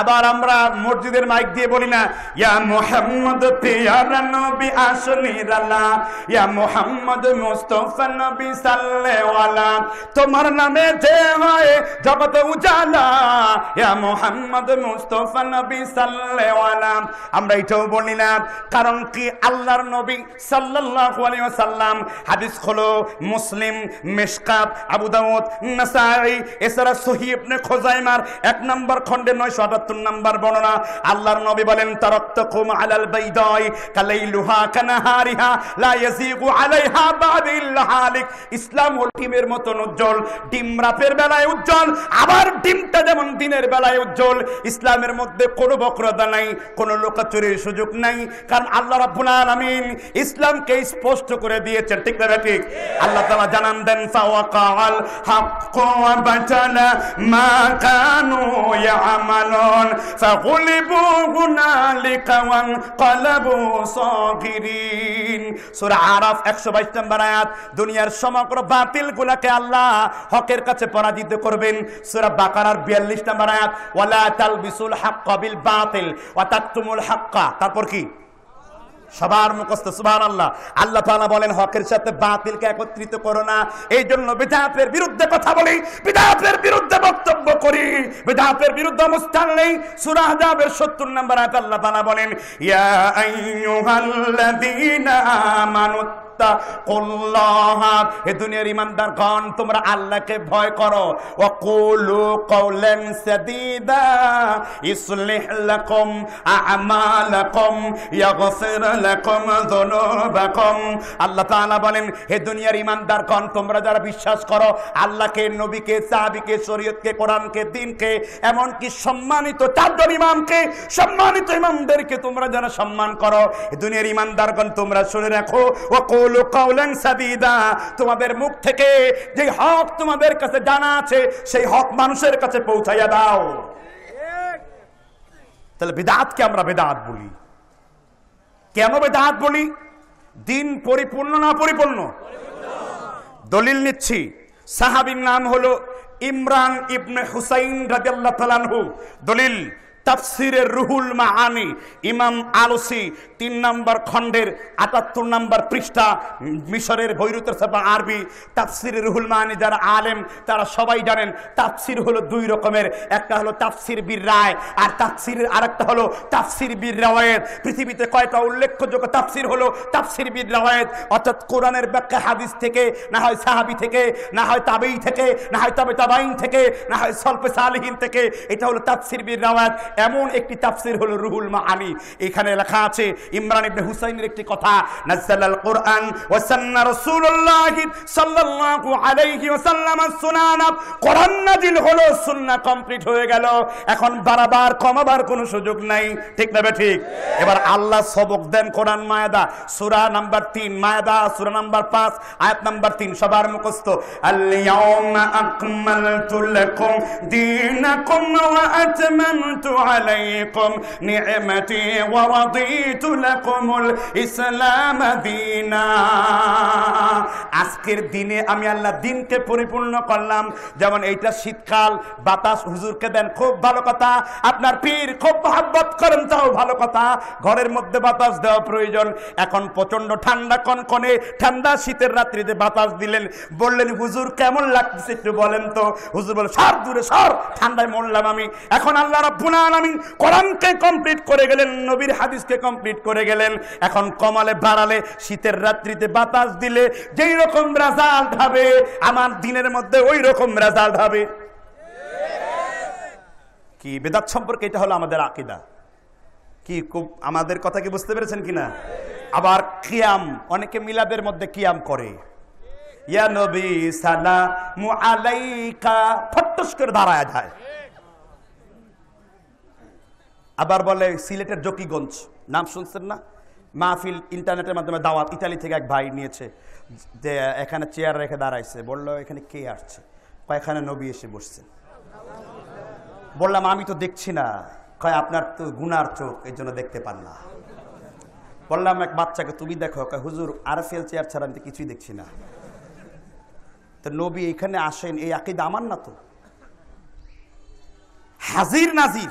S1: আবার আমরা মসজিদের মাইক দিয়ে বলি না ইয়া মোহাম্মদ পিয়ারা নবী আসলি রালা ইয়া মোহাম্মদ মুস্তাফা নবী সাল্লেওয়ালা তোমার নামে যে হয় জগত উজালা ইয়া মোহাম্মদ মুস্তাফা নবী সাল্লেওয়ালা আমরা এটাও বলি না কারণ কি আল্লাহর নবী সাল্লাল্লাহু আলাইহি ওয়াসাল্লাম হাদিস হলো মুসলিম মিশকাত আবু দাউদ নাসাঈ এছাড়া সহিহ ইবনে খুজাইমার এক নম্বর খণ্ডে 900 সাতাত্তর নাম্বার বর্ণনা আল্লাহর নবী বলেন খুম আলাল বৈদয় কালাই লুহা কানাহারিহা লা ইয়াজিগু আলাইহা বাদিল্লা হালিক ইসলাম মতন উজ্জ্বল ডিম রাতের বেলায় উজ্জ্বল আবার ডিমটা যেমন দিনের বেলায় উজ্জ্বল ইসলামের মধ্যে কোনো বক্রতা নাই কোনো লোকাচুরির সুযোগ নাই কারণ আল্লাহ রাব্বুল আলামিন ইসলামকে স্পষ্ট করে দিয়েছেন ঠিক না ঠিক আল্লাহ তাআলা জানান দেন ফাওয়াকাল ওয়া বাতালা মা কানু মুবলিসুন ফাগুলিবু গুনালিকা ওয়ান কলাবু সাগিরিন সূরা আরাফ 122 নম্বর আয়াত দুনিয়ার সমগ্র বাতিল গুলাকে আল্লাহ হকের কাছে পরাজিত করবেন সূরা বাকারার 42 নম্বর আয়াত ওয়ালা তালবিসুল হাক্কা বিল বাতিল ওয়া তাকতুমুল হাক্কা তারপর কি সবার মুখস্থ সুবান আল্লাহ আল্লাহ বলেন হকের সাথে বাতিলকে একত্রিত করো না এই জন্য বিধাপের বিরুদ্ধে কথা বলি বিধাপের বিরুদ্ধে বক্তব্য করি বিধাপের বিরুদ্ধে অবস্থান নেই সুরাহদাবের সত্তর নম্বর আয়াত আল্লাহ তালা বলেন ইয়া আইয়ুহাল্লাযীনা আমানু হে দুনিয়ার তোমরা আল্লাহকে ভয় করো ও কুলু কৌলেন আল্লাহ বলেন হে দুনিয়ার ইমানদারগণ তোমরা যারা বিশ্বাস করো আল্লাহকে নবীকে শরীয়তকে কোরআনকে দিনকে এমনকি সম্মানিত চারজন ইমামকে সম্মানিত ইমামদেরকে তোমরা যারা সম্মান করো দুনিয়ার ইমানদারগণ তোমরা শুনে রাখো ও তোমাদের মুখ থেকে যে হক তোমাদের কাছে জানা আছে সেই হক মানুষের কাছে পৌঁছাইয়া দাও তাহলে বেদাতকে আমরা বেদাত বলি কেন বেদাত বলি দিন পরিপূর্ণ না পরিপূর্ণ দলিল নিচ্ছি সাহাবির নাম হলো ইমরান ইবনে হুসাইন রাজিয়াল্লাহ দলিল তাফসিরের রুহুল মাহানি ইমাম আলসি তিন নম্বর খণ্ডের আটাত্তর নম্বর পৃষ্ঠা মিশরের ভৈরুতের সাপা আরবি তাফসির রুহুল মাহানি যারা আলেম তারা সবাই জানেন তাফসির হলো দুই রকমের একটা হলো তাফসির বীর রায় আর তাফসিরের আরেকটা হলো তাফসির বীর রওয়ায়ত পৃথিবীতে কয়টা উল্লেখযোগ্য তাফসির হলো তাফসির বীর রওয়ায়ত অর্থাৎ কোরআনের ব্যাখ্যা হাদিস থেকে না হয় সাহাবি থেকে না হয় তাবেই থেকে না হয় তবে তাবাইন থেকে না হয় সল্পে সালহীন থেকে এটা হলো তাফসির বীর রাওয়ায়ত এমন একটি তাফসির হলো রুহুল মা আনি এখানে লেখা আছে ইমরান ইবনে হুসাইনের একটি কথা নাজ্জালাল কোরআন ওয়াসান্না রাসূলুল্লাহ সাল্লাল্লাহু আলাইহি ওয়া সাল্লাম সুনানা কোরআন নাজিল হলো সুন্নাহ কমপ্লিট হয়ে গেল এখন বারবার কমাবার কোনো সুযোগ নাই ঠিক না ঠিক এবার আল্লাহ সবক দেন কোরআন মায়দা সূরা নাম্বার 3 মায়দা সূরা নাম্বার 5 আয়াত নাম্বার 3 সবার মুখস্থ আল ইয়াউমা আকমালতু লাকুম দীনাকুম ওয়া আতমামতু عليكم نعمتي ورضيت لكم الإسلام دينا আজকের দিনে আমি আল্লাহ দিনকে পরিপূর্ণ করলাম যেমন এইটা শীতকাল বাতাস হুজুরকে দেন খুব ভালো কথা আপনার পীর খুব মহাব্বত করেন তাও ভালো কথা ঘরের মধ্যে বাতাস দেওয়া প্রয়োজন এখন প্রচন্ড ঠান্ডা কনকনে ঠান্ডা শীতের রাত্রিতে বাতাস দিলেন বললেন হুজুর কেমন লাগতেছে একটু বলেন তো হুজুর বলে সর দূরে সর ঠান্ডায় মরলাম আমি এখন আল্লাহ রব্বুল আলমিন কোরআনকে কমপ্লিট করে গেলেন নবীর হাদিসকে কমপ্লিট করে গেলেন এখন কমালে বাড়ালে শীতের রাত্রিতে বাতাস দিলে যেই রকম রেজাল্ট হবে আমার দিনের মধ্যে ওই রকম রেজাল্ট হবে কি বেদাত সম্পর্কে এটা হলো আমাদের আকিদা কি খুব আমাদের কথা কি বুঝতে পেরেছেন কিনা আবার কিয়াম অনেকে মিলাদের মধ্যে কিয়াম করে ইয়া নবী সালামু আলাইকা ফটস করে দাঁড়ায় যায় আবার বলে সিলেটের জকিগঞ্জ নাম শুনছেন না মাহফিল ইন্টারনেটের মাধ্যমে দাওয়াত ইতালি থেকে এক ভাই নিয়েছে যে এখানে চেয়ার রেখে দাঁড়াইছে বলল এখানে কে আসছে কয়েকখানে নবী এসে বসছেন বললাম আমি তো দেখছি না কয় আপনার তো গুনার চোখ এই জন্য দেখতে পান না বললাম এক বাচ্চাকে তুমি দেখো কয় হুজুর আরফিএল চেয়ার ছাড়া আমি তো কিছুই দেখছি না তো নবী এখানে আসেন এই আকিদ আমার না তো হাজির নাজির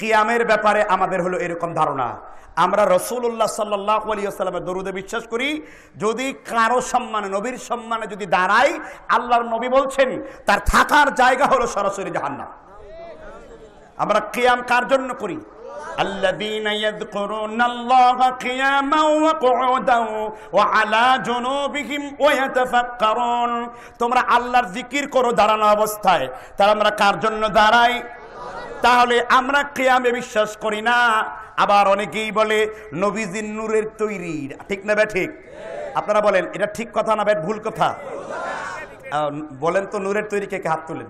S1: কিয়ামের ব্যাপারে আমাদের হলো এরকম ধারণা আমরা রসুল্লাহ সাল্লাহ আলিয়াল্লামের দরুদে বিশ্বাস করি যদি কারো সম্মানে নবীর সম্মানে যদি দাঁড়াই আল্লাহর নবী বলছেন তার থাকার জায়গা হলো সরাসরি জাহান্না আমরা কিয়াম কার জন্য করি তোমরা আল্লাহর জিকির করো দাঁড়ানো অবস্থায় তাহলে আমরা কার জন্য দাঁড়াই তাহলে আমরা কেয়ামে বিশ্বাস করি না আবার অনেকেই বলে নবীজির নূরের তৈরি ঠিক না ব্যা ঠিক আপনারা বলেন এটা ঠিক কথা না ব্যাট ভুল কথা বলেন তো নূরের তৈরি কে হাত তোলেন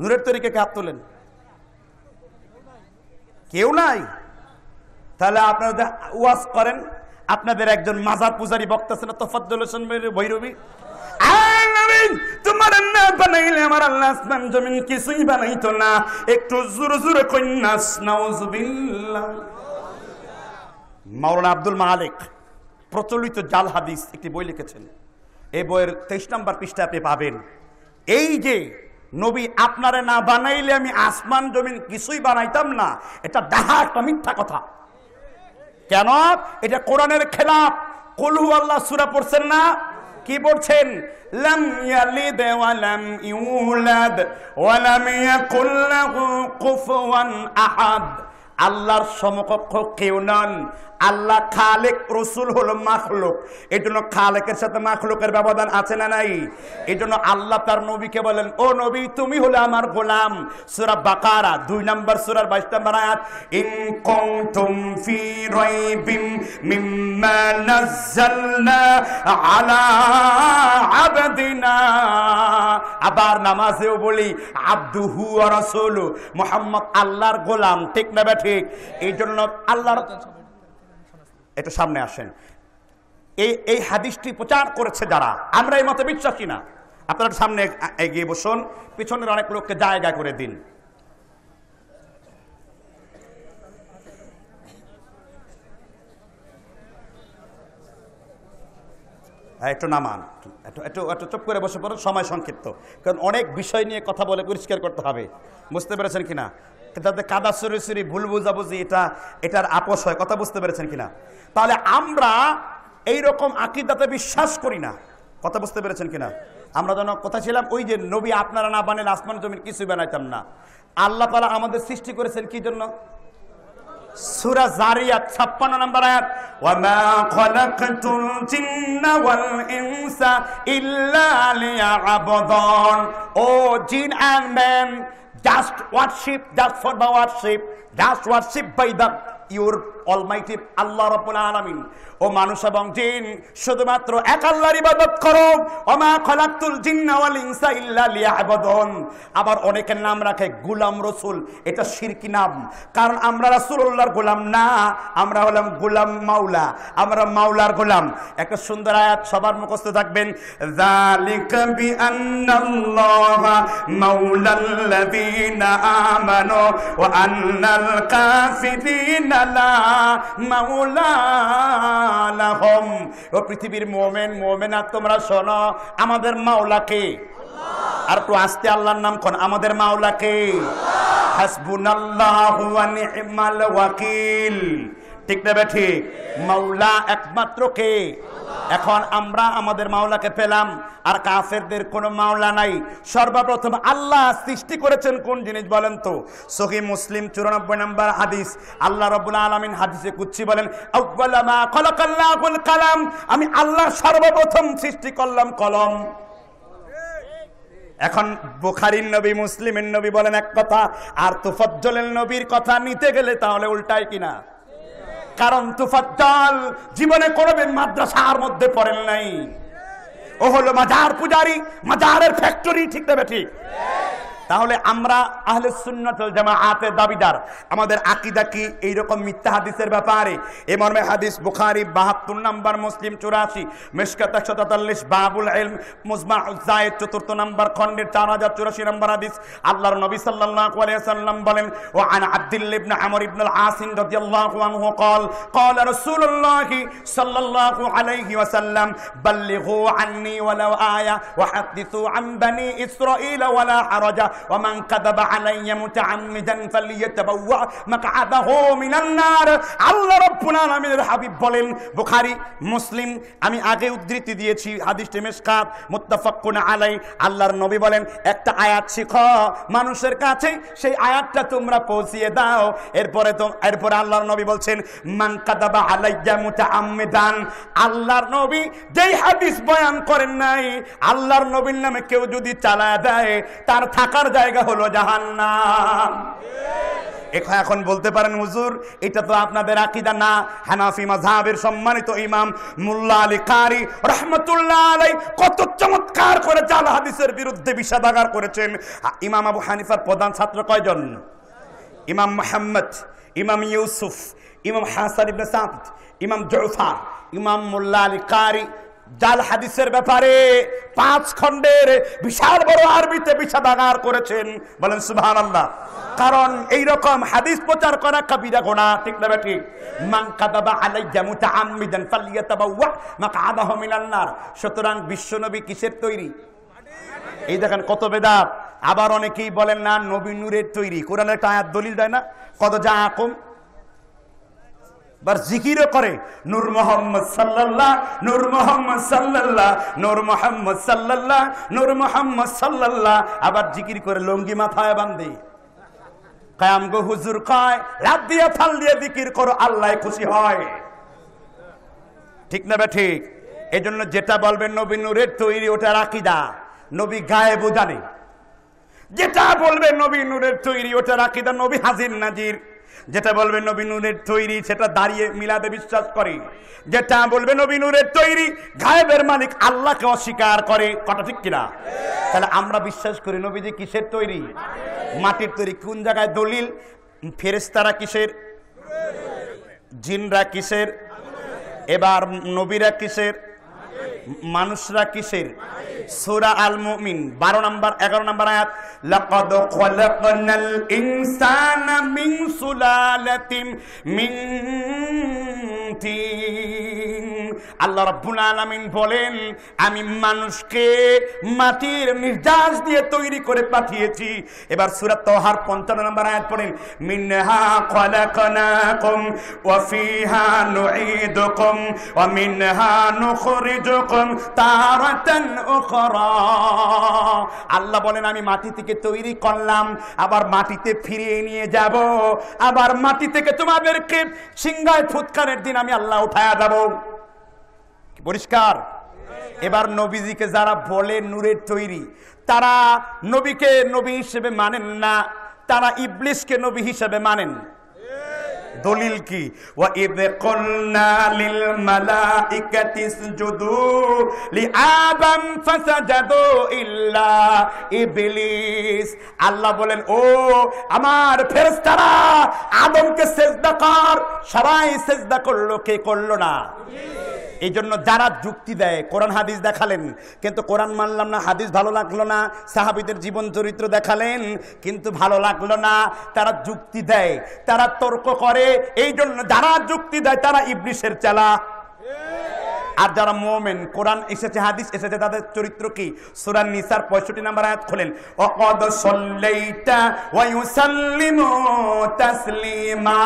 S1: নূরের তৈরি কে হাত তোলেন কেউ নাই তাহলে আপনারা ওয়াজ করেন আপনাদের একজন মাজার পূজারী বক্তা ছিল তফাদ্দুল হোসেন ভৈরবী তোমার না বানাইলে আমার আল্লাহ জমিন কিছুই বানাইতো না একটু জোরে কন্যাস মাওলানা আব্দুল মালিক প্রচলিত জাল হাদিস একটি বই লিখেছেন এই বইয়ের তেইশ নম্বর পৃষ্ঠা আপনি পাবেন এই যে নবী আপনারে না বানাইলে আমি আসমান জমিন কিছুই বানাইতাম না এটা ডাহা একটা মিথ্যা কথা কেন এটা কোরআনের খেলাফ কলু আল্লাহ সুরা পড়ছেন না কি পড়ছেন লাম ইয়ালিদ ওয়া লাম ইউলাদ ওয়া লাম ইয়াকুল লাহু কুফুয়ান আহাদ আল্লাহর সমকক্ষ কেউ নন আল্লাহ খালেক রসুল হলো মাখলুক এই জন্য খালেকের সাথে মাখলুকের ব্যবধান আছে না নাই এই জন্য আল্লাহ তার নবীকে বলেন ও নবী তুমি হলে আমার গোলাম সুরা বাকারা দুই নম্বর সুরার বাইশ নম্বর আয়াত ইন কুনতুম ফি রাইবিম মিম্মা নাযালনা আবার নামাজেও বলি আব্দু হু আর মোহাম্মদ আল্লাহর গোলাম ঠিক না ঠিক এই জন্য আল্লাহর এটা সামনে আসেন এই এই হাদিসটি প্রচার করেছে যারা আমরা এই মতে বিশ্বাসী না আপনারা সামনে এগিয়ে বসুন পিছনের অনেক লোককে জায়গা করে দিন হ্যাঁ, একটু নামান একটু একটু চুপ করে বসে পড়ুন সময় সংক্ষিপ্ত কারণ অনেক বিষয় নিয়ে কথা বলে পরিষ্কার করতে হবে বুঝতে পেরেছেন কিনা তাতে কাদা সরি সরি ভুল বুঝাবুঝি এটা এটার আপোষ হয় কথা বুঝতে পেরেছেন কিনা তাহলে আমরা এই রকম আকিদাতে বিশ্বাস করি না কথা বুঝতে পেরেছেন কিনা আমরা যেন কথা ছিলাম ওই যে নবী আপনারা না বানেন আসমান জমিন কিছুই বানাইতাম না আল্লাহ তালা আমাদের সৃষ্টি করেছেন কি জন্য সুরা ছাপ্পান্ন নম্বর ইল্লা ও জিন just worship, just for the worship, just worship by the your almighty Allah রপুল আলমিন ও মানুষ এবং জিন শুধুমাত্র এক আল্লাহর ইবাদত করো ওমা খলাকতুল জিন্না ওয়াল ইনসা ইল্লা লিয়াবুদুন আবার অনেকের নাম রাখে গোলাম রসুল এটা শিরকি নাম কারণ আমরা রাসূলুল্লাহর গোলাম না আমরা হলাম গোলাম মাওলা আমরা মাওলার গোলাম একটা সুন্দর আয়াত সবার মুখস্থ থাকবেন যালিকা বিআন্নাল্লাহা মাওলাল্লাযীনা আমানু ওয়া আন্নাল কাফিরিনা লা ও পৃথিবীর মোমেন মোমেনা তোমরা শোনো আমাদের মাওলাকে আর তো আসতে আল্লাহর নাম কোন আমাদের মাওলাকে হাসবুনাল্লাহু ওয়া নি'মাল ওয়াকিল ঠিক না ঠিক মাওলা একমাত্র কে এখন আমরা আমাদের মাওলাকে পেলাম আর কাফেরদের কোনো মাওলা নাই সর্বপ্রথম আল্লাহ সৃষ্টি করেছেন কোন জিনিস বলেন তো সহি মুসলিম চুরানব্বই নম্বর হাদিস আল্লাহ রবুল আলমিন হাদিসে কুচ্ছি বলেন কালাম আমি আল্লাহ সর্বপ্রথম সৃষ্টি করলাম কলম এখন বোখারির নবী মুসলিমের নবী বলেন এক কথা আর ফজ্জলের নবীর কথা নিতে গেলে তাহলে উল্টায় কিনা কারণ তুফাদ্দাল জীবনে কোনোদিন মাদ্রাসার মধ্যে পড়েন নাই ও হলো মাজার পূজারি মাজারের ফ্যাক্টরি ঠিক দেবে ঠিক তাহলে আমরা আহলে সুন্নাতল জামা আতে দাবিদার আমাদের আকিদা কি এইরকম মিথ্যা হাদিসের ব্যাপারে এ মর্মে হাদিস বুখারি বাহাত্তর নাম্বার মুসলিম চুরাশি মিসকাত একশো তেতাল্লিশ বাবুল এল মুজমা জায়েদ চতুর্থ নম্বর খণ্ডের চার হাজার চুরাশি নম্বর হাদিস আল্লাহর নবী সাল্লাল্লাহু সাল্লাম বলেন ও আন আব্দুল্লিবন আমর ইবনুল আসিন আসিম আনহু রাসূলুল্লাহ সাল্লাল্লাহু আলাইহি ওয়াসাল্লাম বাল্লিগু আন্নি ওয়ালাউ আয়া ওয়াহাদ্দিসু আন বনি ইসরাঈল ওয়ালা হারাজা ওয়ামান বলেন মুসলিম আমি আগে উদ্ধৃতি দিয়েছি হাদিসটি মুত্তাফাক্কুন আলাই আল্লাহর নবী বলেন একটা আয়াত শিখো মানুষের কাছে সেই আয়াতটা তোমরা পৌঁছিয়ে দাও এরপরে তো এরপরে আল্লাহর নবী বলছেন মান কাদাবা আলাইয়া মুতাআম্মিদান আল্লাহর নবী যেই হাদিস বয়ান করেন নাই আল্লাহর নবীর নামে কেউ যদি চালা দেয় তার থাকার তার জায়গা হলো জাহান্নাম এখন বলতে পারেন হুজুর এটা তো আপনাদের আকিদা না হানাফি মাঝাবের সম্মানিত ইমাম মুল্লা আলী কারি রহমতুল্লাহ আলাই কত চমৎকার করে জাল হাদিসের বিরুদ্ধে বিষাদাগার করেছেন ইমাম আবু হানিফার প্রধান ছাত্র কয়জন ইমাম মোহাম্মদ ইমাম ইউসুফ ইমাম হাসান ইবনে সাদ ইমাম জৌফা ইমাম মুল্লা আলী কারি জাল হাদিসের ব্যাপারে পাঁচ খণ্ডের বিশাল বড় আরবিতে বিষাদাগার করেছেন বলেন সুহান আল্লাহ কারণ এই রকম হাদিস প্রচার করা কবিরা গোনা ঠিক না ঠিক মান কাদাবা আলাইয়া মুতাআম্মিদান ফালিয়াতাবাওয়া মাকআদাহু মিনান নার সুতরাং বিশ্বনবী কিসের তৈরি এই দেখেন কত বেদাত আবার অনেকেই বলেন না নবী নূরের তৈরি কোরআনের একটা আয়াত দলিল দেয় না কত যা আকম বার জিকিরও করে নূর মোহাম্মদ সাল্লাল্লাহ নূর মোহাম্মদ সাল্লাল্লাহ নূর মোহাম্মদ সাল্লাল্লাহ নূর মোহাম্মদ সাল্লাল্লাহ আবার জিকির করে লঙ্গি মাথায় বান্ধে কায়ামগো হুজুর কয় রাত দিয়ে ফাল দিয়ে জিকির করো আল্লাহ খুশি হয় ঠিক না বে ঠিক এই জন্য যেটা বলবেন নবী নূরের তৈরি ওটা রাকিদা নবী গায়ে বোঝানি যেটা বলবে নবী নূরের তৈরি ওটা রাকিদা নবী হাজির নাজির যেটা বলবে নবী নূরের তৈরি সেটা দাঁড়িয়ে মিলাদে বিশ্বাস করে যেটা বলবে নবী নূরের তৈরি গায়েবের মালিক আল্লাহকে অস্বীকার করে কটা ঠিক কিনা তাহলে আমরা বিশ্বাস করি নবীজি কিসের তৈরি মাটির তৈরি কোন জায়গায় দলিল ফেরেস্তারা কিসের জিনরা কিসের এবার নবীরা কিসের মানুষরা কিসের সুরা আল মুমিন 12 নম্বর 11 নম্বর আয়াত লাকাদ খলাকনাল ইনসানা মিন সুলালাতিন মিন তিন আল্লাহ রাব্বুল আলামিন বলেন আমি মানুষকে মাটির নির্দেশ দিয়ে তৈরি করে পাঠিয়েছি এবার সুরা তোহার 55 নম্বর আয়াত পড়েন মিনহা খলাকনাকুম ওয়া ফিহা নুঈদুকুম ওয়া মিনহা নুখরিজু এরকম তারাতান আল্লাহ বলেন আমি মাটি থেকে তৈরি করলাম আবার মাটিতে ফিরিয়ে নিয়ে যাব আবার মাটি থেকে তোমাদেরকে সিংহায় ফুৎকারের দিন আমি আল্লাহ উঠায়া যাব পরিষ্কার এবার নবীজিকে যারা বলে নূরের তৈরি তারা নবীকে নবী হিসেবে মানেন না তারা ইবলিশকে নবী হিসেবে মানেন দলিল কি ওয়া ইযা ক্বালনা লিল মালাঈকাতি ইসজুদু লিআদম ফাসাজাদু ইল্লা ইবলিস আল্লাহ বলেন ও আমার ফেরেশতারা আদমকে সেজদা কর সবাই সেজদা করলো কে করলো না এই জন্য যারা যুক্তি দেয় কোরআন হাদিস দেখালেন কিন্তু কোরআন মানলাম না হাদিস ভালো লাগলো না সাহাবিদের জীবন চরিত্র দেখালেন কিন্তু ভালো লাগলো না তারা যুক্তি দেয় তারা তর্ক করে এই জন্য যারা যুক্তি দেয় তারা ইবলিশের চালা আর যারা মোমেন কোরআন এসেছে হাদিস এসেছে তাদের চরিত্র কি সুরান নিসার পঁয়ষট্টি নাম্বার আয়াত খোলেন অকদ সল্লাইতা ওয়ায়ুসাল্লিমু তাসলিমা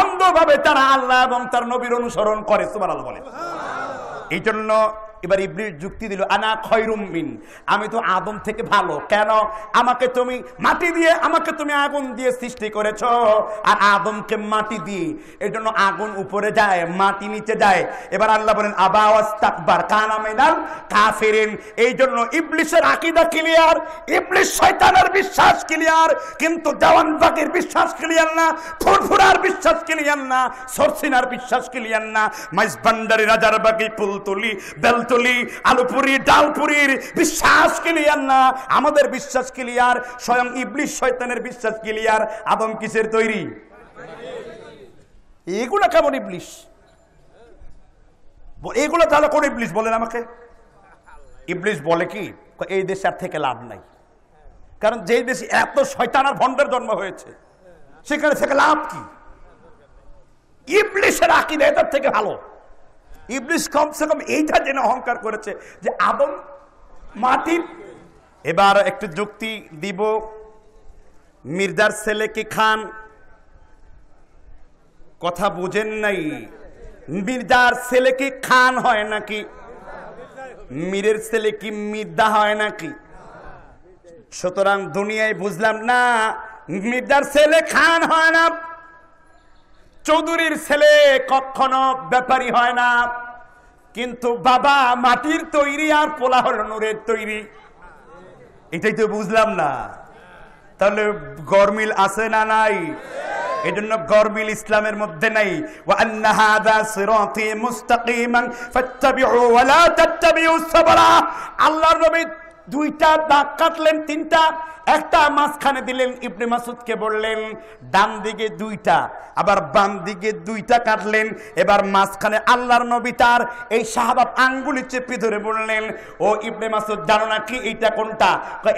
S1: অন্ধভাবে তারা আল্লাহ এবং তার নবীর অনুসরণ করে আল্লাহ বলেন এই জন্য এবার ইবলির যুক্তি দিল আনা খয়রুম মিন আমি তো আদম থেকে ভালো কেন আমাকে তুমি মাটি দিয়ে আমাকে তুমি আগুন দিয়ে সৃষ্টি করেছ আর আদমকে মাটি দিয়ে এর জন্য আগুন উপরে যায় মাটি নিচে যায় এবার আল্লাহ বলেন আবাওয়াস্তাকবার কানামেদাল কাফেরিন এই জন্য ইবলিশের আকিদা ক্লিয়ার ইবলিশ শয়তানের বিশ্বাস ক্লিয়ার কিন্তু দেওয়ান দেওয়ানবাগের বিশ্বাস ক্লিয়ার না ফুরফুরার বিশ্বাস ক্লিয়ার না সরসিনার বিশ্বাস ক্লিয়ার না মাইস ভান্ডারি রাজার বাকি পুলতুলি বেল কালিয়াতলি আলুপুরি ডাউপুরির বিশ্বাস কিলিয়ার না আমাদের বিশ্বাস কিলিয়ার স্বয়ং ইবলিশ শয়তানের বিশ্বাস কিলিয়ার আদম কিসের তৈরি এগুলা কেমন ইবলিশ এগুলো তাহলে কোন ইবলিশ বলেন আমাকে ইবলিশ বলে কি এই দেশে আর থেকে লাভ নাই কারণ যেই দেশে এত শয়তান ভণ্ডের জন্ম হয়েছে সেখানে থেকে লাভ কি ইবলিশের আকিদা এটার থেকে ভালো ইবলিস কমসে কম এইটা যেন অহংকার করেছে যে আদম মাটির এবার একটু যুক্তি দিব মির্জার ছেলে কি খান কথা বুঝেন নাই মির্জার ছেলে কি খান হয় নাকি মীরের ছেলে কি মির্দা হয় নাকি সুতরাং দুনিয়ায় বুঝলাম না মির্জার ছেলে খান হয় না চৌধুরীর ছেলে কখনো ব্যাপারী হয় না কিন্তু বাবা মাটির তৈরি আর পোলা হল নূরের তৈরি এটাই তো বুঝলাম না তাহলে গরমিল আছে না নাই এজন্য গরমিল ইসলামের মধ্যে নাই ওয়ান্না আল্লাহর নবী দুইটা দাগ কাটলেন তিনটা একটা মাঝখানে দিলেন ইবনে মাসুদকে বললেন ডান দিকে দুইটা আবার বাম দিকে দুইটা কাটলেন এবার মাঝখানে আল্লাহর নবী তার এই সাহাবাব আঙ্গুলি চেপে ধরে বললেন ও ইবনে মাসুদ জানো না কি এটা কোনটা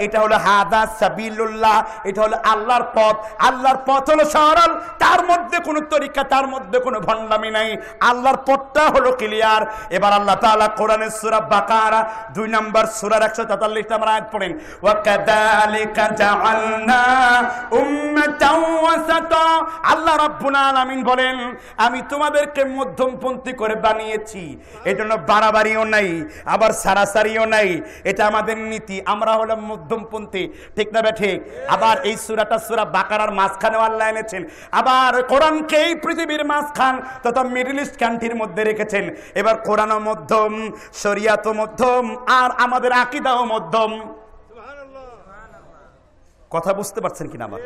S1: এটা হলো হাদা সাবিল্লাহ এটা হলো আল্লাহর পথ আল্লাহর পথ হলো সরল তার মধ্যে কোনো তরিকা তার মধ্যে কোনো ভণ্ডামি নাই আল্লাহর পথটা হলো ক্লিয়ার এবার আল্লাহ তাআলা কোরআনের সূরা বাকারা দুই নম্বর একশো 143 আমরা আয়াত পড়েন ওয়া কাযালিকা আল্লাহ রাব্বুল আলামিন বলেন আমি তোমাদেরকে মধ্যমপন্থী করে বানিয়েছি এজন্য বাড়াবাড়িও নাই আবার সারাসারিও নাই এটা আমাদের নীতি আমরা হলো মধ্যমপন্থী ঠিক না বে ঠিক আবার এই সুরাটা সুরা বাকারার মাঝখানে আল্লাহ এনেছেন আবার কোরআনকে এই পৃথিবীর মাঝখান তথা মিডিল ইস্ট কান্ট্রির মধ্যে রেখেছেন এবার কোরআনও মধ্যম শরিয়াতও মধ্যম আর আমাদের আকিদাও মধ্যম কথা বুঝতে পারছেন কিনা আমার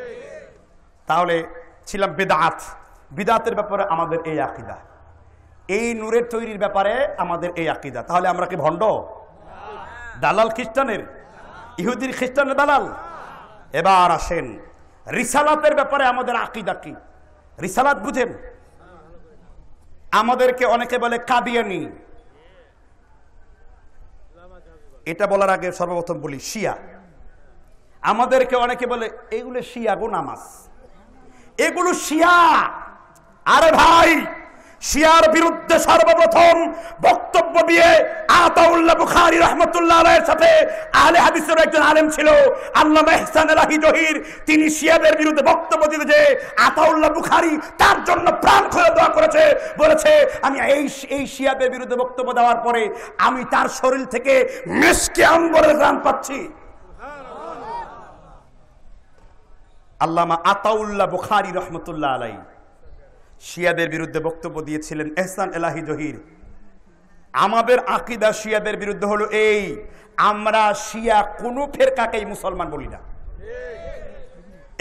S1: তাহলে ছিলাম বেদাত বিদাতের ব্যাপারে আমাদের এই আকিদা এই নূরের তৈরির ব্যাপারে আমাদের এই আকিদা তাহলে আমরা কি ভণ্ড দালাল খ্রিস্টানের ইহুদির খ্রিস্টানের দালাল এবার আসেন রিসালাতের ব্যাপারে আমাদের আকিদা কি রিসালাত বুঝেন আমাদেরকে অনেকে বলে কাদিয়ানি এটা বলার আগে সর্বপ্রথম বলি শিয়া আমাদেরকে অনেকে বলে এগুলো গো নামাজ এগুলো শিয়া আরে ভাই শিয়ার বিরুদ্ধে সর্বপ্রথম বক্তব্য দিয়ে আতাউল্লাহ বুখারি রহমতুল্লাহ আলাইয়ের সাথে আলে হাদিসের একজন আলেম ছিল আল্লামা ইহসান রাহি জহির তিনি শিয়াদের বিরুদ্ধে বক্তব্য দিতে যে আতাউল্লাহ বুখারি তার জন্য প্রাণ খুলে দোয়া করেছে বলেছে আমি এই এই শিয়াদের বিরুদ্ধে বক্তব্য দেওয়ার পরে আমি তার শরীর থেকে মেসকে আম্বরের গ্রাম পাচ্ছি আল্লামা আতাউল্লাহ বুখারি রহমতুল্লাহ আলাই শিয়াদের বিরুদ্ধে বক্তব্য দিয়েছিলেন এহসান এলাহি জহির আমাদের আকিদা শিয়াদের বিরুদ্ধে হলো এই আমরা শিয়া কোনো ফেরকাকেই মুসলমান বলি না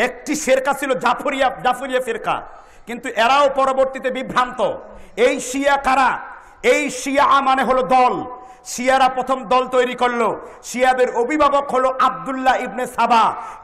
S1: একটি ফেরকা ছিল জাফরিয়া জাফরিয়া ফেরকা কিন্তু এরাও পরবর্তীতে বিভ্রান্ত এই শিয়া কারা এই শিয়া মানে হলো দল শিয়ারা প্রথম দল তৈরি করলো শিয়াদের অভিভাবক হলো আবদুল্লাহ ইবনে সাবা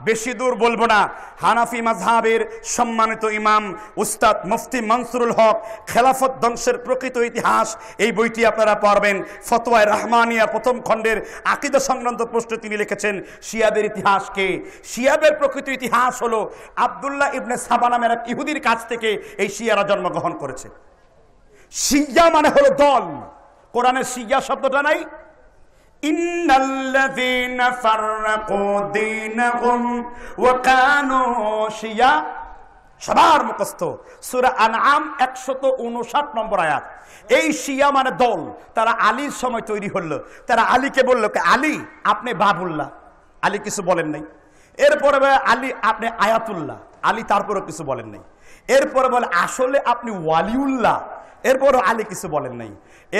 S1: বেশি দূর বলবো না হানাফি মাঝহাবের সম্মানিত ইমাম উস্তাদ মুফতি মনসুরুল হক খেলাফত ধ্বংসের প্রকৃত ইতিহাস এই বইটি আপনারা পড়বেন ফতোয়ায় রাহমানিয়া প্রথম খণ্ডের আকিদা সংক্রান্ত প্রশ্ন তিনি লিখেছেন শিয়াদের ইতিহাসকে শিয়াদের প্রকৃত ইতিহাস হলো আবদুল্লাহ ইবনে সাবা নামের এক ইহুদির কাছ থেকে এই শিয়ারা জন্মগ্রহণ করেছে শিয়া মানে হলো দল কোরআনের সিজা শব্দটা নাই সবার মুখস্থ সুরা আনআম একশত উনষাট নম্বর আয়াত এই শিয়া মানে দল তারা আলীর সময় তৈরি হলো তারা আলীকে বলল আলী আপনি বাবুল্লাহ আলী কিছু বলেন নাই এরপরে আলী আপনি আয়াতুল্লাহ আলী তারপরে কিছু বলেন নাই এরপরে বলে আসলে আপনি ওয়ালিউল্লাহ এরপরও আলী কিছু বলেন নাই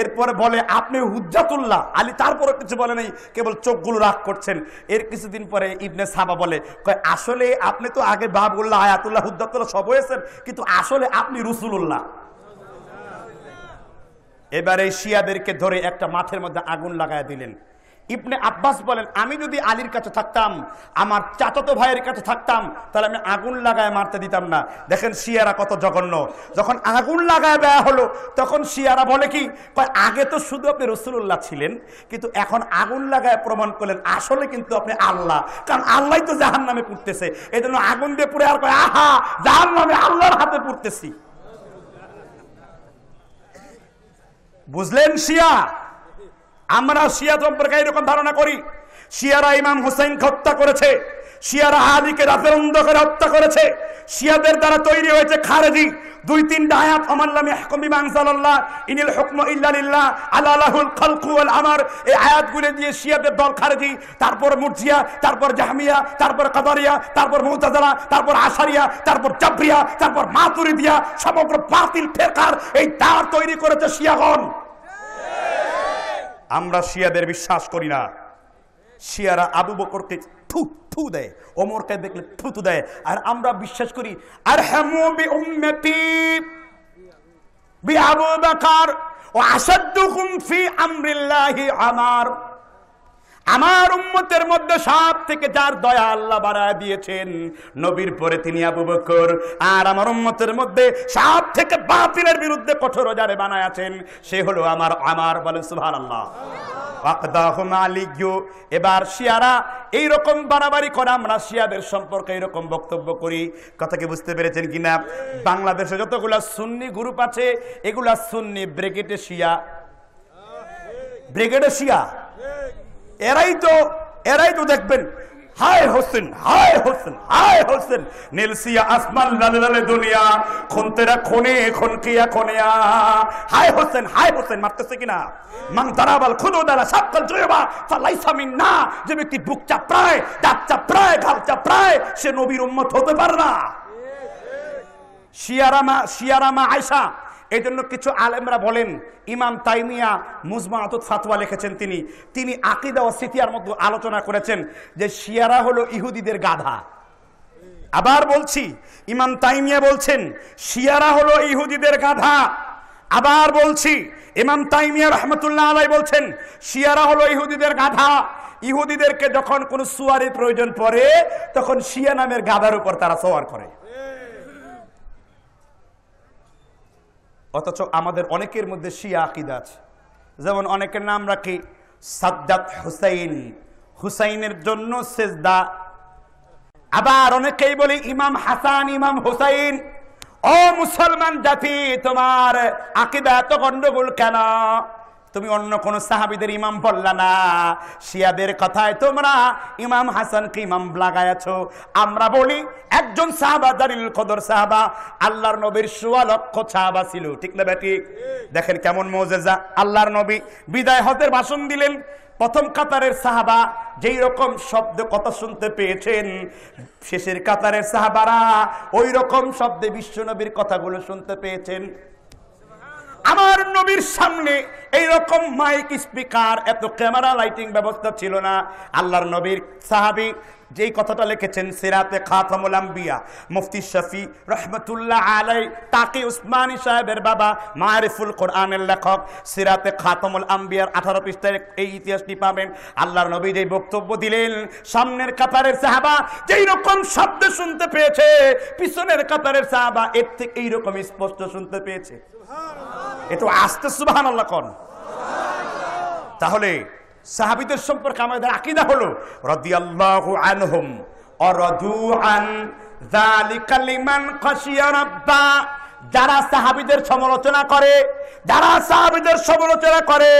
S1: এরপরে বলে আপনি হুজ্জাতুল্লাহ আলী তারপরও কিছু বলে নাই কেবল চোখগুলো রাগ করছেন এর কিছুদিন পরে ইবনে সাবা বলে কয় আসলে আপনি তো আগে বাবুল্লাহ আয়াতুল্লাহ হুজ্জাতুল্লাহ সব হয়েছেন কিন্তু আসলে আপনি রসুলুল্লাহ এবারে শিয়াদেরকে ধরে একটা মাঠের মধ্যে আগুন লাগায় দিলেন ইবনে আব্বাস বলেন আমি যদি আলীর কাছে থাকতাম আমার চাচাতো ভাইয়ের কাছে থাকতাম তাহলে আমি আগুন লাগায় মারতে দিতাম না দেখেন শিয়ারা কত জঘন্য যখন আগুন লাগায় দেয়া হলো তখন শিয়ারা বলে কি আগে তো শুধু আপনি রসুল্লাহ ছিলেন কিন্তু এখন আগুন লাগায় প্রমাণ করলেন আসলে কিন্তু আপনি আল্লাহ কারণ আল্লাহ তো জাহান নামে পুড়তেছে এই জন্য আগুন দিয়ে পুড়ে আর কয় আহা জাহান নামে আল্লাহর হাতে পুড়তেছি বুঝলেন শিয়া আমরা শিয়া সম্পর্কে এরকম ধারণা করি শিয়ারা ইমাম হোসেন হত্যা করেছে শিয়ারা আলীকে রাতের অন্ধকারে হত্যা করেছে শিয়াদের দ্বারা তৈরি হয়েছে খারেজি দুই তিনটা আয়াত আমাল্লাম ইহকুম বিমাংসাল্লাহ ইনিল হুকম ইল্লালিল্লাহ আলালাহুল খালকু ওয়াল আমার এই আয়াতগুলো দিয়ে শিয়াদের দল খারেজি তারপর মুরজিয়া তারপর জাহমিয়া তারপর কাদারিয়া তারপর মুতাজারা তারপর আশারিয়া তারপর জাবরিয়া তারপর মাতুরিদিয়া সমগ্র বাতিল ফেরকার এই তার তৈরি করেছে শিয়াগণ আমরা শিয়াদের বিশ্বাস করি না শিয়ারা আবু বকরকে থু থু দেয় ওমরকে দেখলে থু থু দেয় আর আমরা বিশ্বাস করি আর হেমি বি আবু বকর ও আসাদ্দুকুম ফি আমরিল্লাহি আমার আমার উম্মতের মধ্যে সব থেকে যার দয়া আল্লাহ বাড়ায় দিয়েছেন নবীর পরে তিনি আবু বকর আর আমার উম্মতের মধ্যে সব থেকে বাতিলের বিরুদ্ধে কঠোর যারে বানায় আছেন সে হলো আমার আমার বলেন সুভান আল্লাহ এবার শিয়ারা এইরকম বাড়াবাড়ি করে আমরা শিয়াদের সম্পর্কে এইরকম বক্তব্য করি কথা কি বুঝতে পেরেছেন কিনা বাংলাদেশে যতগুলা সুন্নি গ্রুপ আছে এগুলা সুন্নি ব্রেকেটে শিয়া ব্রিগেডে শিয়া এরাই তো এরাই তো দেখবেন হায় হোসেন হায় হোসেন হোসেন আসমান দুনিয়া হায় হোসেন হায় হোসেন মারতেছে কিনা যে ব্যক্তি বুক চাপড়ায় দাঁত চাপড়ায় ঘাল চাপড়ায় সে নবীর উম্মত হতে পারে না শিয়ারামা শিয়ারামা আয়সা এই জন্য কিছু আলেমরা বলেন ইমাম তাইমিয়া মুজমা আতত ফাতোয়া লিখেছেন তিনি তিনি আকিদা ও সিতিয়ার মধ্যে আলোচনা করেছেন যে শিয়ারা হলো ইহুদিদের গাধা আবার বলছি ইমাম তাইমিয়া বলছেন শিয়ারা হলো ইহুদিদের গাধা আবার বলছি ইমাম তাইমিয়া রহমতুল্লাহ আলাই বলছেন শিয়ারা হলো ইহুদিদের গাধা ইহুদিদেরকে যখন কোনো সুয়ারির প্রয়োজন পড়ে তখন শিয়া নামের গাধার উপর তারা সোয়ার করে অথচ আমাদের অনেকের মধ্যে শিয়া আকিদা আছে যেমন অনেকের নাম রাখি সাদ্দাত হুসাইন হুসাইনের জন্য সেজদা আবার অনেকেই বলি ইমাম হাসান ইমাম হুসাইন ও মুসলমান জাতি তোমার আকিদা এত গন্ডগোল কেন তুমি অন্য কোন সাহাবিদের ইমাম বললা না শিয়াদের কথায় তোমরা ইমাম হাসানকে ইমাম লাগায়াছ আমরা বলি একজন সাহাবা দারিল কদর সাহাবা আল্লাহর নবীর সোয়া লক্ষ সাহাবা ছিল ঠিক না ব্যাটি দেখেন কেমন মৌজেজা আল্লাহর নবী বিদায় হতের ভাষণ দিলেন প্রথম কাতারের সাহাবা যেই রকম শব্দ কথা শুনতে পেয়েছেন শেষের কাতারের সাহাবারা ওই রকম শব্দে বিশ্বনবীর কথাগুলো শুনতে পেয়েছেন আমার নবীর সামনে এইরকম মাইক স্পিকার এত ক্যামেরা লাইটিং ব্যবস্থা ছিল না আল্লাহর নবীর সাহাবি যেই কথাটা লিখেছেন সিরাতে খাতামুল আম্বিয়া মুফতি শফি রহমতুল্লাহ আলাই তাকে উসমানী সাহেবের বাবা মারিফুল কোরআনের লেখক সিরাতে খাতামুল আম্বিয়ার আঠারো পৃষ্ঠার এই ইতিহাসটি পাবেন আল্লাহর নবী যেই বক্তব্য দিলেন সামনের কাতারের সাহাবা যেই রকম শব্দ শুনতে পেয়েছে পিছনের কাতারের সাহাবা এর থেকে এইরকম স্পষ্ট শুনতে পেয়েছে এ তো আস্তে সুবাহ আল্লাহ কন তাহলে সাহাবিদের সম্পর্কে আমাদের আকিদা হলো আন যারা সাহাবিদের সমালোচনা করে যারা সাহাবিদের সমালোচনা করে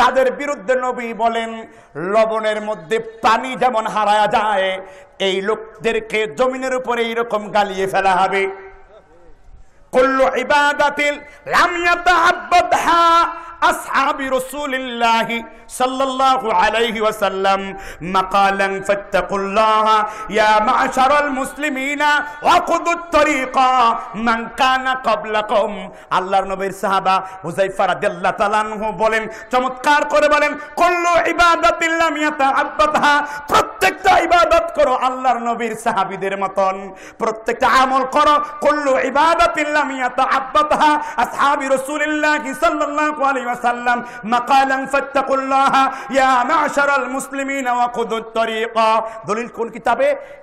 S1: তাদের বিরুদ্ধে নবী বলেন লবণের মধ্যে পানি যেমন হারায় যায় এই লোকদেরকে জমিনের উপরে এইরকম গালিয়ে ফেলা হবে কল্লু ইবাদাতিল আসহাবি রাসূলিল্লাহি সাল্লাল্লাহু আলাইহি ওয়াসাল্লাম মাকালান ফাত্তাকুল্লাহ ইয়া মা'শারাল মুসলিমিনা ওয়াকুদুত তরিকা মান কানা ক্বাবলাকুম আল্লাহর নবীর সাহাবা হুযায়ফা রাদিয়াল্লাহু তাআলা আনহু বলেন চমৎকার করে বলেন কুল্লু ইবাদাতিল লাম ইয়াতাআব্বাদহা প্রত্যেকটা ইবাদত করো আল্লাহর নবীর সাহাবীদের মতন প্রত্যেকটা আমল করো কুল্লু ইবাদাতিল লাম ইয়াতাআব্বাদহা আসহাবি রাসূলিল্লাহি সাল্লাল্লাহু আলাইহি وسلم مقالا فاتقوا الله يا معشر المسلمين وخذوا الطريقة دليل كتابه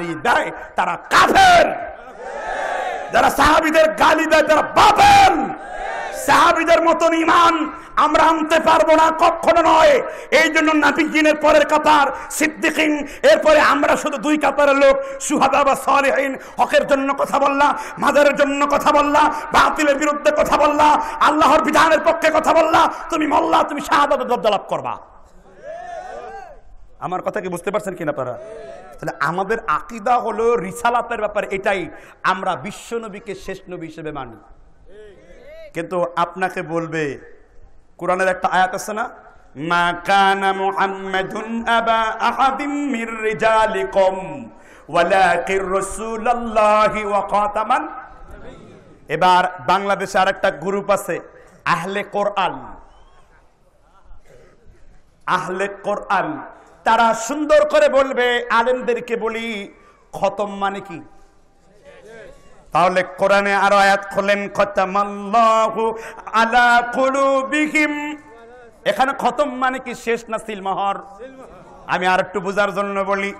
S1: গালি দেয় তারা কাফের যারা সাহাবিদের গালি দেয় তারা বাপের সাহাবিদের মতন ইমান আমরা আনতে পারবো না কখনো নয় এই জন্য নাপিকিনের পরের কাতার সিদ্দিকিন এরপরে আমরা শুধু দুই কাতারের লোক সুহাদা বা সলেহীন হকের জন্য কথা বললা মাদারের জন্য কথা বললা বাতিলের বিরুদ্ধে কথা বললা আল্লাহর বিধানের পক্ষে কথা বললা তুমি মল্লা তুমি শাহাদাতের দরজা লাভ করবা আমার কথা কি বুঝতে পারছেন কিনা আপনারা তাহলে আমাদের আকিদা হলো রিসালাতের ব্যাপার এটাই আমরা বিশ্ব নবীকে শেষ নবী হিসেবে মানি কিন্তু আপনাকে বলবে কোরআনের একটা আয়াত আছে না মা কানা মুহাম্মাদুন আবা আহাদিম মির রিজালিকুম ওয়ালাকিন রাসূলুল্লাহি ওয়া খাতামান এবার বাংলাদেশে আরেকটা গ্রুপ আছে আহলে কোরআন আহলে কোরআন তারা সুন্দর করে বলবে আলেমদেরকে বলি খতম মানে কি তাহলে কোরআনে আরো আয়াত খোলেন আলা এখানে খতম মানে কি শেষ না সিলমহর আমি আর একটু বোঝার জন্য বলি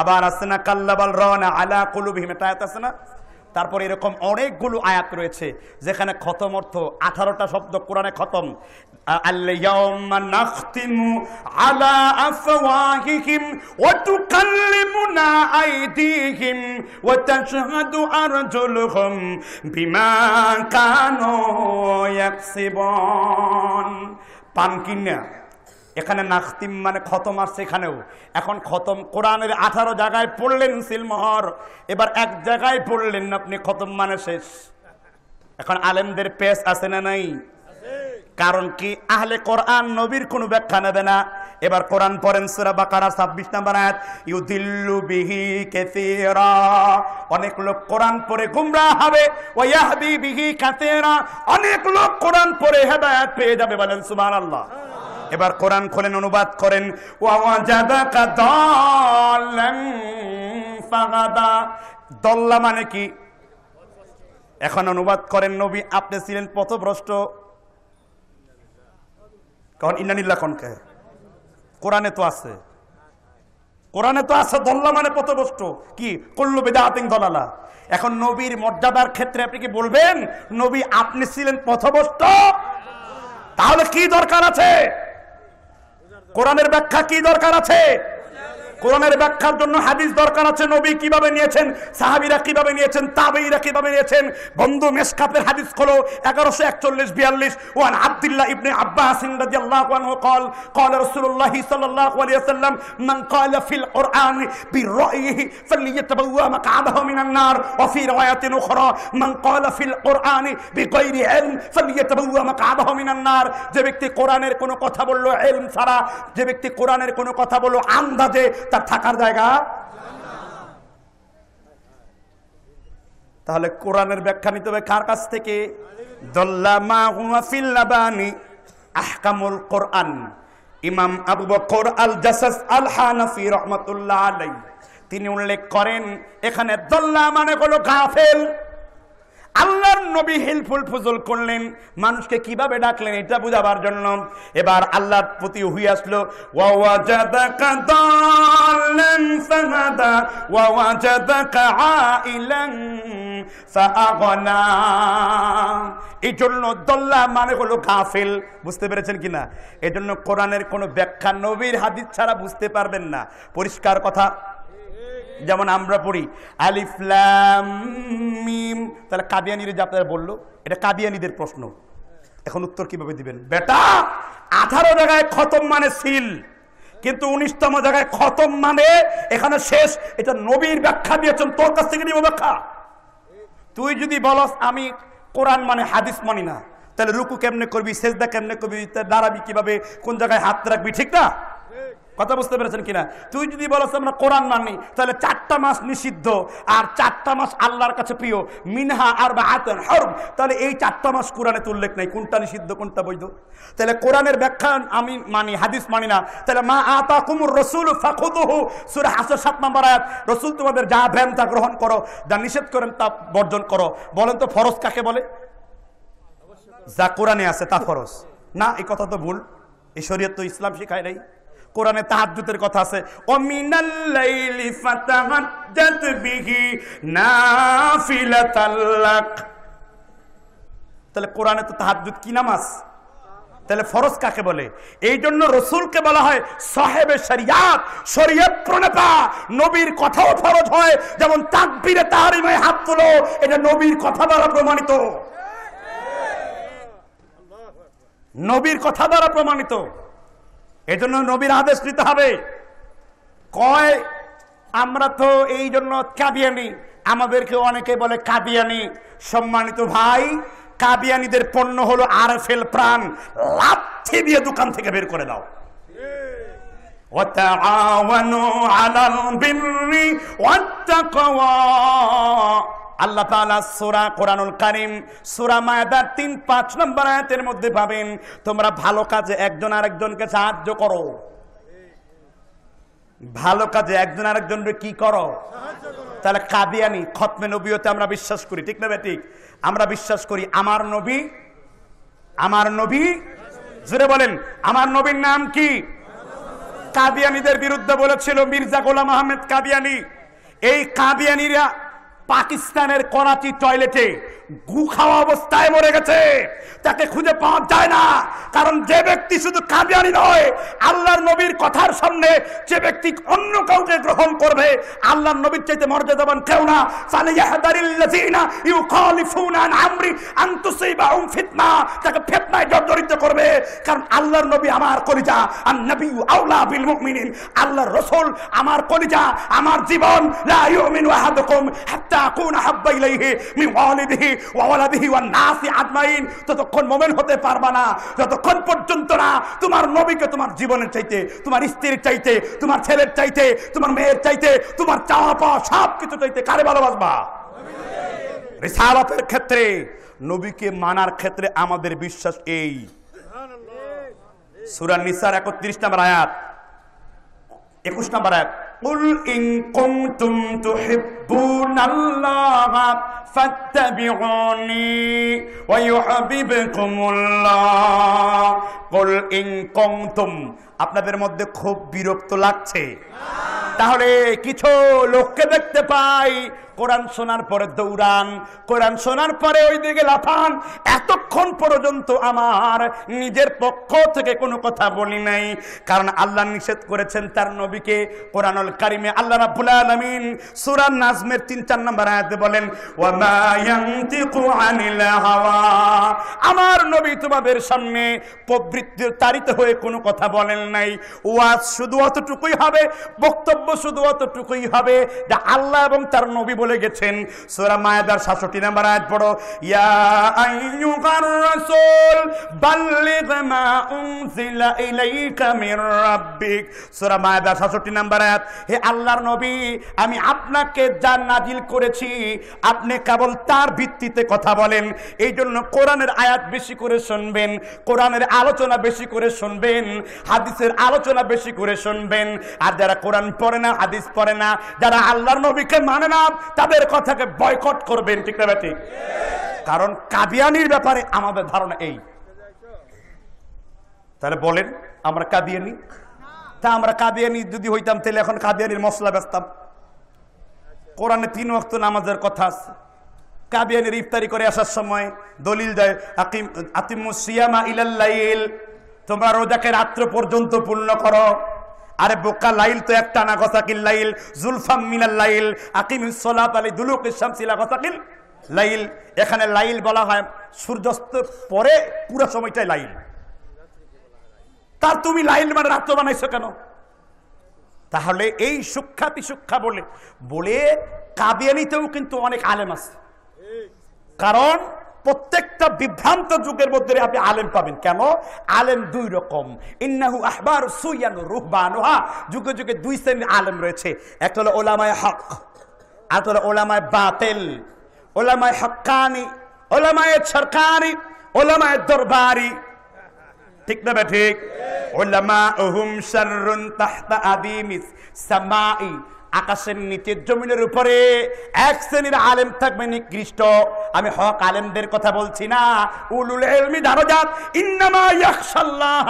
S1: আবার আছে না কাল্লাবাল রওনা আলা কুলুবিহিম এটা আয়াত আছে না তারপর এরকম অনেকগুলো আয়াত রয়েছে যেখানে খতম অর্থ আঠারোটা শব্দ কোরআনে খতম اليوم نختم على أفواههم وتكلمنا أيديهم وتشهد أرجلهم بما كانوا يكسبون পান কিনা এখানে নাখতিম মানে খতম আর সেখানেও এখন খতম কোরআনের আঠারো জায়গায় পড়লেন সিলমহর এবার এক জায়গায় পড়লেন আপনি খতম মানে শেষ এখন আলেমদের পেস আছে না নাই কারণ কি আহলে কোরআন নবীর কোনো ব্যাখ্যা নেবে না এবার কোরআন পড়েন সুরা বাকারা ছাব্বিশ নাম্বার আয়াত ইউদিল্লু বিহি কাসীরা অনেক লোক কোরআন পড়ে গুমরা হবে ইয়াহদি বিহি কাসীরা অনেক লোক কোরআন পড়ে হেদায়েত পেয়ে যাবে বলেন সুবহানাল্লাহ এবার কোরআন খুলেন অনুবাদ করেন ওয়াজাদাকা দাল্লান ফাগাদা দল্লা মানে কি এখন অনুবাদ করেন নবী আপনি ছিলেন পথভ্রষ্ট তখন ইন্নানিল্লা কনকে কোরআনে তো আছে কোরআনে তো আছে দল্লা মানে পথভ্রষ্ট কি করলো বেদা আতিং দলালা এখন নবীর মর্যাদার ক্ষেত্রে আপনি কি বলবেন নবী আপনি ছিলেন পথভ্রষ্ট তাহলে কি দরকার আছে কোরআনের ব্যাখ্যা কি দরকার আছে কোরআনের ব্যাখ্যার জন্য হাদিস দরকার আছে নবী কিভাবে নিয়েছেন সাহাবিরা কিভাবে নিয়েছেন তাবেইরা কিভাবে নিয়েছেন বন্ধু মেসকাপের হাদিস হলো এগারোশো একচল্লিশ বিয়াল্লিশ ওয়ান আব্দুল্লাহ ইবনে আব্বাস রাদিয়াল্লাহু আনহু قال قال رسول الله صلى الله عليه وسلم من قال في القرآن برأيه فليتبوأ مقعده من النار وفي رواية أخرى من قال في القرآن بغير علم فليتبوأ مقعده من النار যে ব্যক্তি কোরআনের কোনো কথা বললো এলম ছাড়া যে ব্যক্তি কোরআনের কোনো কথা বললো আন্দাজে তার থাকার জায়গা তাহলে কোরআনের ব্যাখ্যা নিতে হবে কার কাছ থেকে আহকামুল কোরআন ইমাম আবু বকর আল জাসাস আল হানাফি রহমতুল্লাহ আলাই তিনি উল্লেখ করেন এখানে দল্লা মানে হলো গাফেল আল্লাহর নবী হেলফুল ফজল করলেন মানুষকে কিভাবে ডাকলেন এটা বুঝাবার জন্য এবার আল্লাহর প্রতি হুই আসলো এই জন্য দল্লা মানে হলো কাফেল বুঝতে পেরেছেন কিনা এজন্য কোরআনের কোনো ব্যাখ্যা নবীর হাদিস ছাড়া বুঝতে পারবেন না পরিষ্কার কথা যেমন আমরা পড়ি আলিফলাম মিম তাহলে কাবিয়ানির যে আপনারা বললো এটা কাবিয়ানিদের প্রশ্ন এখন উত্তর কিভাবে দিবেন বেটা আঠারো জায়গায় খতম মানে সিল কিন্তু উনিশতম জায়গায় খতম মানে এখানে শেষ এটা নবীর ব্যাখ্যা দিয়েছেন তোর কাছ থেকে নিব ব্যাখ্যা তুই যদি বলস আমি কোরআন মানে হাদিস মানি না তাহলে রুকু কেমনে করবি শেষদা কেমনে করবি দাঁড়াবি কিভাবে কোন জায়গায় হাত রাখবি ঠিক না কথা বুঝতে পেরেছেন কিনা তুই যদি বলো আমরা কোরআন মানি তাহলে চারটা মাস নিষিদ্ধ আর চারটা মাস আল্লাহর কাছে প্রিয় মিনহা আর বা আতন হরম তাহলে এই চারটা মাস কোরআনে উল্লেখ নাই কোনটা নিষিদ্ধ কোনটা বৈধ তাহলে কোরআনের ব্যাখ্যা আমি মানি হাদিস মানি না তাহলে মা আতা কুমুর রসুল ফাকুদহু সুরা হাসের সাত নম্বর আয়াত রসুল তোমাদের যা ব্যায়াম তা গ্রহণ করো যা নিষেধ করেন তা বর্জন করো বলেন তো ফরজ কাকে বলে যা কোরআনে আছে তা ফরজ না এই কথা তো ভুল এই শরীয়ত তো ইসলাম শিখায় নাই কোরআনে তাহাজ্জুদের কথা আছে ও লাইলি ফাতাহাজ্জাত বিহি নাফিলাতাল্লাক তাহলে কোরআনে তো তাহাজ্জুদ কি নামাজ তাহলে ফরজ কাকে বলে এই জন্য রসুলকে বলা হয় সাহেবের শরিয়াত শরীয়ত প্রণেতা নবীর কথাও ফরজ হয় যেমন তাকবীরে তাহারিমায় হাত তুলো এটা নবীর কথা দ্বারা প্রমাণিত নবীর কথা দ্বারা প্রমাণিত এজন্য নবীর আদেশ নিতে হবে কয় আমরা তো এই জন্য কাবিয়ানি আমাদেরকে অনেকে বলে কাবিয়ানি সম্মানিত ভাই কাবিয়ানিদের পণ্য হলো আর ফেল প্রাণ লাথি দিয়ে দোকান থেকে বের করে দাও وتعاونوا على البر আল্লাহ তাআলা সূরা কোরআনুল কারীম সূরা মায়দার 3 5 নম্বর আয়াতের মধ্যে পাবেন তোমরা ভালো কাজে একজন আরেকজনকে সাহায্য করো ভালো কাজে একজন আরেকজনকে কি করো তাহলে কাদিয়ানি খতমে নবীয়তে আমরা বিশ্বাস করি ঠিক না ঠিক আমরা বিশ্বাস করি আমার নবী আমার নবী জোরে বলেন আমার নবীর নাম কি কাদিয়ানিদের বিরুদ্ধে বলেছিল মির্জা গোলাম আহমেদ কাদিয়ানি এই কাদিয়ানিরা পাকিস্তানের করাচি টয়লেটে গু খাওয়া অবস্থায় মরে গেছে তাকে খুঁজে পাওয়া যায় না কারণ যে ব্যক্তি শুধু কাবিয়ানি নয় আল্লাহর নবীর কথার সামনে যে ব্যক্তি অন্য কাউকে গ্রহণ করবে আল্লাহর নবীর চাইতে মর্যাদাবান কেউ না তাকে ফেতনায় জর্জরিত করবে কারণ আল্লাহর নবী আমার কলিজা আর নবী আউলা বিল মুমিনিন আল্লাহর রসুল আমার কলিজা আমার জীবন লা ইউমিনু আহাদুকুম হাত্তা আকুনা হাব্বা ইলাইহি মিন ওয়ালিদিহি ওয়া ওয়ালাদিহি ওয়ান নাসি আজমাইন তো ততক্ষণ মোমেন হতে পারবা না যতক্ষণ পর্যন্ত না তোমার নবীকে তোমার জীবনের চাইতে তোমার স্ত্রীর চাইতে তোমার ছেলের চাইতে তোমার মেয়ের চাইতে তোমার চাওয়া পাওয়া সব কিছু চাইতে কারে ভালোবাসবা রিসালাতের ক্ষেত্রে নবীকে মানার ক্ষেত্রে আমাদের বিশ্বাস এই সুরান নিসার একত্রিশ নাম্বার আয়াত একুশ নাম্বার আয়াত قل إن كنتم تحبون الله فاتبعوني ويحببكم الله قل إن كنتم আপনাদের মধ্যে খুব বিরক্ত লাগছে তাহলে কিছু লোককে দেখতে পাই কোরআন শোনার পরে দৌড়ান কোরআন শোনার পরে ওই দিকে লাফান এতক্ষণ পর্যন্ত আমার নিজের পক্ষ থেকে কোনো কথা বলি নাই কারণ আল্লাহ নিষেধ করেছেন তার নবীকে কোরআনুল কারিমে আল্লাহ রাব্বুল আলামিন সূরা নাজমের তিন চার নম্বর আয়াতে বলেন ওয়া মা আনিল হাওয়া আমার নবী তোমাদের সামনে প্রবৃত্তির তারিত হয়ে কোনো কথা বলেন নাই ওয়াজ শুধু অতটুকুই হবে বক্তব্য শুধু অতটুকুই হবে যে আল্লাহ এবং তার নবী বলে গেছেন সোরা মায়াদার সাতষট্টি নাম্বার আয়াত পড়ো ইয়া বাল্লিগ মা উনজিলা ইলাইকা মির রাব্বিক সোরা মায়াদার সাতষট্টি নাম্বার আয়াত হে আল্লাহর নবী আমি আপনাকে যা নাজিল করেছি আপনি কেবল তার ভিত্তিতে কথা বলেন এই জন্য কোরআনের আয়াত বেশি করে শুনবেন কোরআনের আলোচনা বেশি করে শুনবেন হাদিসের আলোচনা বেশি করে শুনবেন আর যারা কোরআন পড়ে না হাদিস পড়ে না যারা আল্লাহর নবীকে মানে না তাদের কথাকে বয়কট করবেন ঠিক না ঠিক কারণ কাদিয়ানির ব্যাপারে আমাদের ধারণা এই তাহলে বলেন আমরা কাদিয়ানি তা আমরা কাদিয়ানি যদি হইতাম তাহলে এখন কাদিয়ানির মশলা বেচতাম কোরআনে তিন অক্ত নামাজের কথা আছে কাদিয়ানির ইফতারি করে আসার সময় দলিল দেয় আকিম আতিমু সিয়ামা ইলাল্লাইল তোমরা রোজাকে রাত্র পর্যন্ত পূর্ণ করো আরে বোকা লাইল তো এক টানা গসাকিল লাইল জুলফাম মিনাল লাইল আকিম সোলাত আলী দুলুক ইসলাম সিলা গসাকিল লাইল এখানে লাইল বলা হয় সূর্যাস্তের পরে পুরো সময়টাই লাইল তার তুমি লাইল মানে রাত্র বানাইছো কেন তাহলে এই সুখ্যাতি সুখ্যা বলে বলে কাবিয়ানিতেও কিন্তু অনেক আলেম আছে কারণ প্রত্যেকটা বিভ্রান্ত যুগের মধ্যে আপনি আলেম পাবেন কেন আলেম দুই রকম ইন্নাহু আহবার সুইয়ানু রুহবানুহা যুগে যুগে দুই শ্রেণীর আলেম রয়েছে একটা হলো ওলামায় হক আর হলো ওলামায় বাতেল ওলামায় হক্কানি ওলামায় সরকারি ওলামায় দরবারি ঠিক না ঠিক ওলামা ওহুম শাররুন তাহতা আদিমিস সামাই আকাশের নিচে জমিনের উপরে এক শ্রেণীর আলেম থাকবে নিকৃষ্ট আমি হক আলেমদের কথা বলছি না উলুল ইলমি দারজাত ইন্নামা ইয়াখশাল্লাহ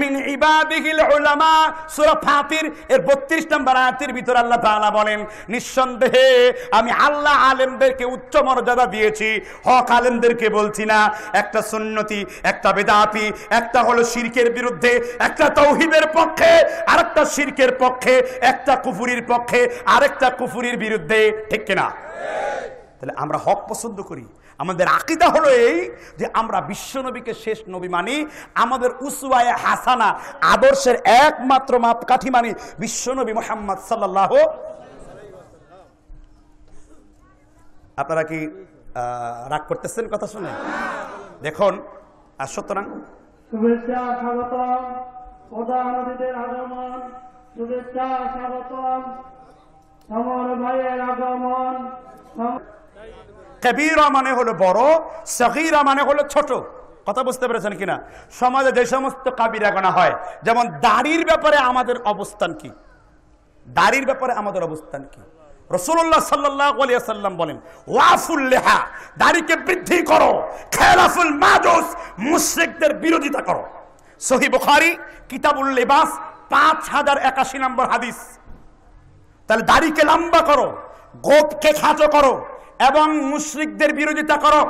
S1: মিন ইবাদিহিল উলামা সূরা ফাতির এর 32 নম্বর আয়াতের ভিতর আল্লাহ তাআলা বলেন নিঃসন্দেহে আমি আল্লাহ আলেমদেরকে উচ্চ মর্যাদা দিয়েছি হক আলেমদেরকে বলছি না একটা সুন্নতি একটা বেদাতি একটা হলো শিরকের বিরুদ্ধে একটা তৌহিদের পক্ষে আরেকটা শিরকের পক্ষে একটা কুফুরির পক্ষে আরেকটা কুফুরির বিরুদ্ধে ঠিক কিনা তাহলে আমরা হক পছন্দ করি আমাদের আকিদা হলো এই যে আমরা বিশ্বনবীকে শেষ নবী মানি আমাদের উসুয়ায় হাসানা আদর্শের একমাত্র মাপকাঠি মানি বিশ্বনবী মোহাম্মদ সাল্লাহ আপনারা কি রাগ করতেছেন কথা শুনে দেখুন আর সুতরাং শুভেচ্ছা স্বাগতম আগমন শুভেচ্ছা স্বাগতম কবিরা মানে হলো বড় সহিরা মানে হলো ছোট কথা বুঝতে পেরেছেন কিনা সমাজে যে সমস্ত কাবিরা গোনা হয় যেমন দাড়ির ব্যাপারে আমাদের অবস্থান কি দাড়ির ব্যাপারে আমাদের অবস্থান কি রসুল্লাহ সাল্লাহ আলিয়াল্লাম বলেন ওয়াফুল লেহা দাড়িকে বৃদ্ধি করো খেলাফুল মাজুস মুশ্রিকদের বিরোধিতা করো সহি বুখারি কিতাবুল লেবাস পাঁচ হাজার একাশি নম্বর হাদিস তাহলে দাড়িকে লম্বা করো গোপকে খাঁচো করো এবং মুশ্রিকদের বিরোধিতা করো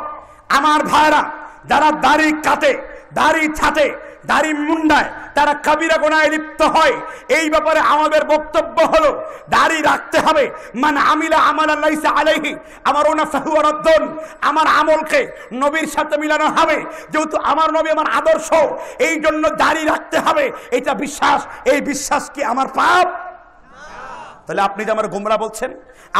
S1: আমার ভাইরা যারা দাড়ি কাটে দাড়ি ছাটে দাড়ি মুন্ডায় তারা কাবিরা গোনায় লিপ্ত হয় এই ব্যাপারে আমাদের বক্তব্য হলো দাড়ি রাখতে হবে মানে আমিলা আমার আল্লাহ আলাইহি আমার ওনা ফাহুয়ারদ্দন আমার আমলকে নবীর সাথে মিলানো হবে যেহেতু আমার নবী আমার আদর্শ এই জন্য দাড়ি রাখতে হবে এটা বিশ্বাস এই বিশ্বাস কি আমার পাপ তাহলে আপনি যে আমার গোমরা বলছেন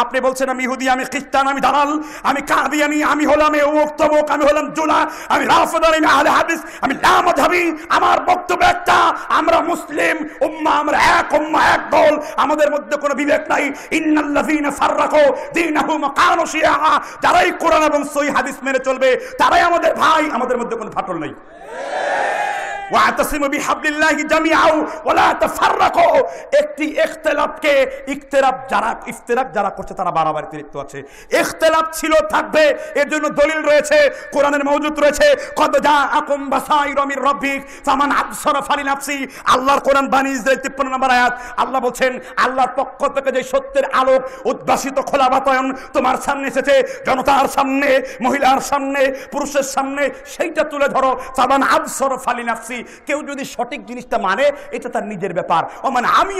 S1: আপনি বলছেন আমি ইহুদি আমি খ্রিস্টান আমি দালাল আমি কাবি আমি হলাম তবক আমি হলাম জোলা আমি রাফদার আমি আলে হাদিস আমি লামাধাবি আমার বক্তব্য একটা আমরা মুসলিম উম্মা আমরা এক উম্মা এক দল আমাদের মধ্যে কোনো বিবেক নাই ইন্নাল্লাযীনা ফাররাকু দীনাহুম কানু শিয়া যারাই কোরআন এবং সহি হাদিস মেনে চলবে তারাই আমাদের ভাই আমাদের মধ্যে কোনো ফাটল নাই ঠিক একটি ইখতিলাফকে ইখতিরাফ যারা যারা করছে তারা আছে ইখতিলাফ ছিল থাকবে এর জন্য দলিল রয়েছে কোরআনের মওজুদ রয়েছে কদ আকুম ফামান ফালি নাফসি আল্লাহর কোরআন বাণী ইসরাইল 53 নম্বর আয়াত আল্লাহ বলছেন আল্লাহর পক্ষ থেকে যে সত্যের আলোক উদ্ভাসিত খোলা বাতায়ন তোমার সামনে এসেছে জনতার সামনে মহিলার সামনে পুরুষের সামনে সেইটা তুলে ধরো সামান আবসর ফালি নাফসি কেউ যদি সঠিক জিনিসটা মানে এটা তার নিজের ব্যাপার ও মানে আমি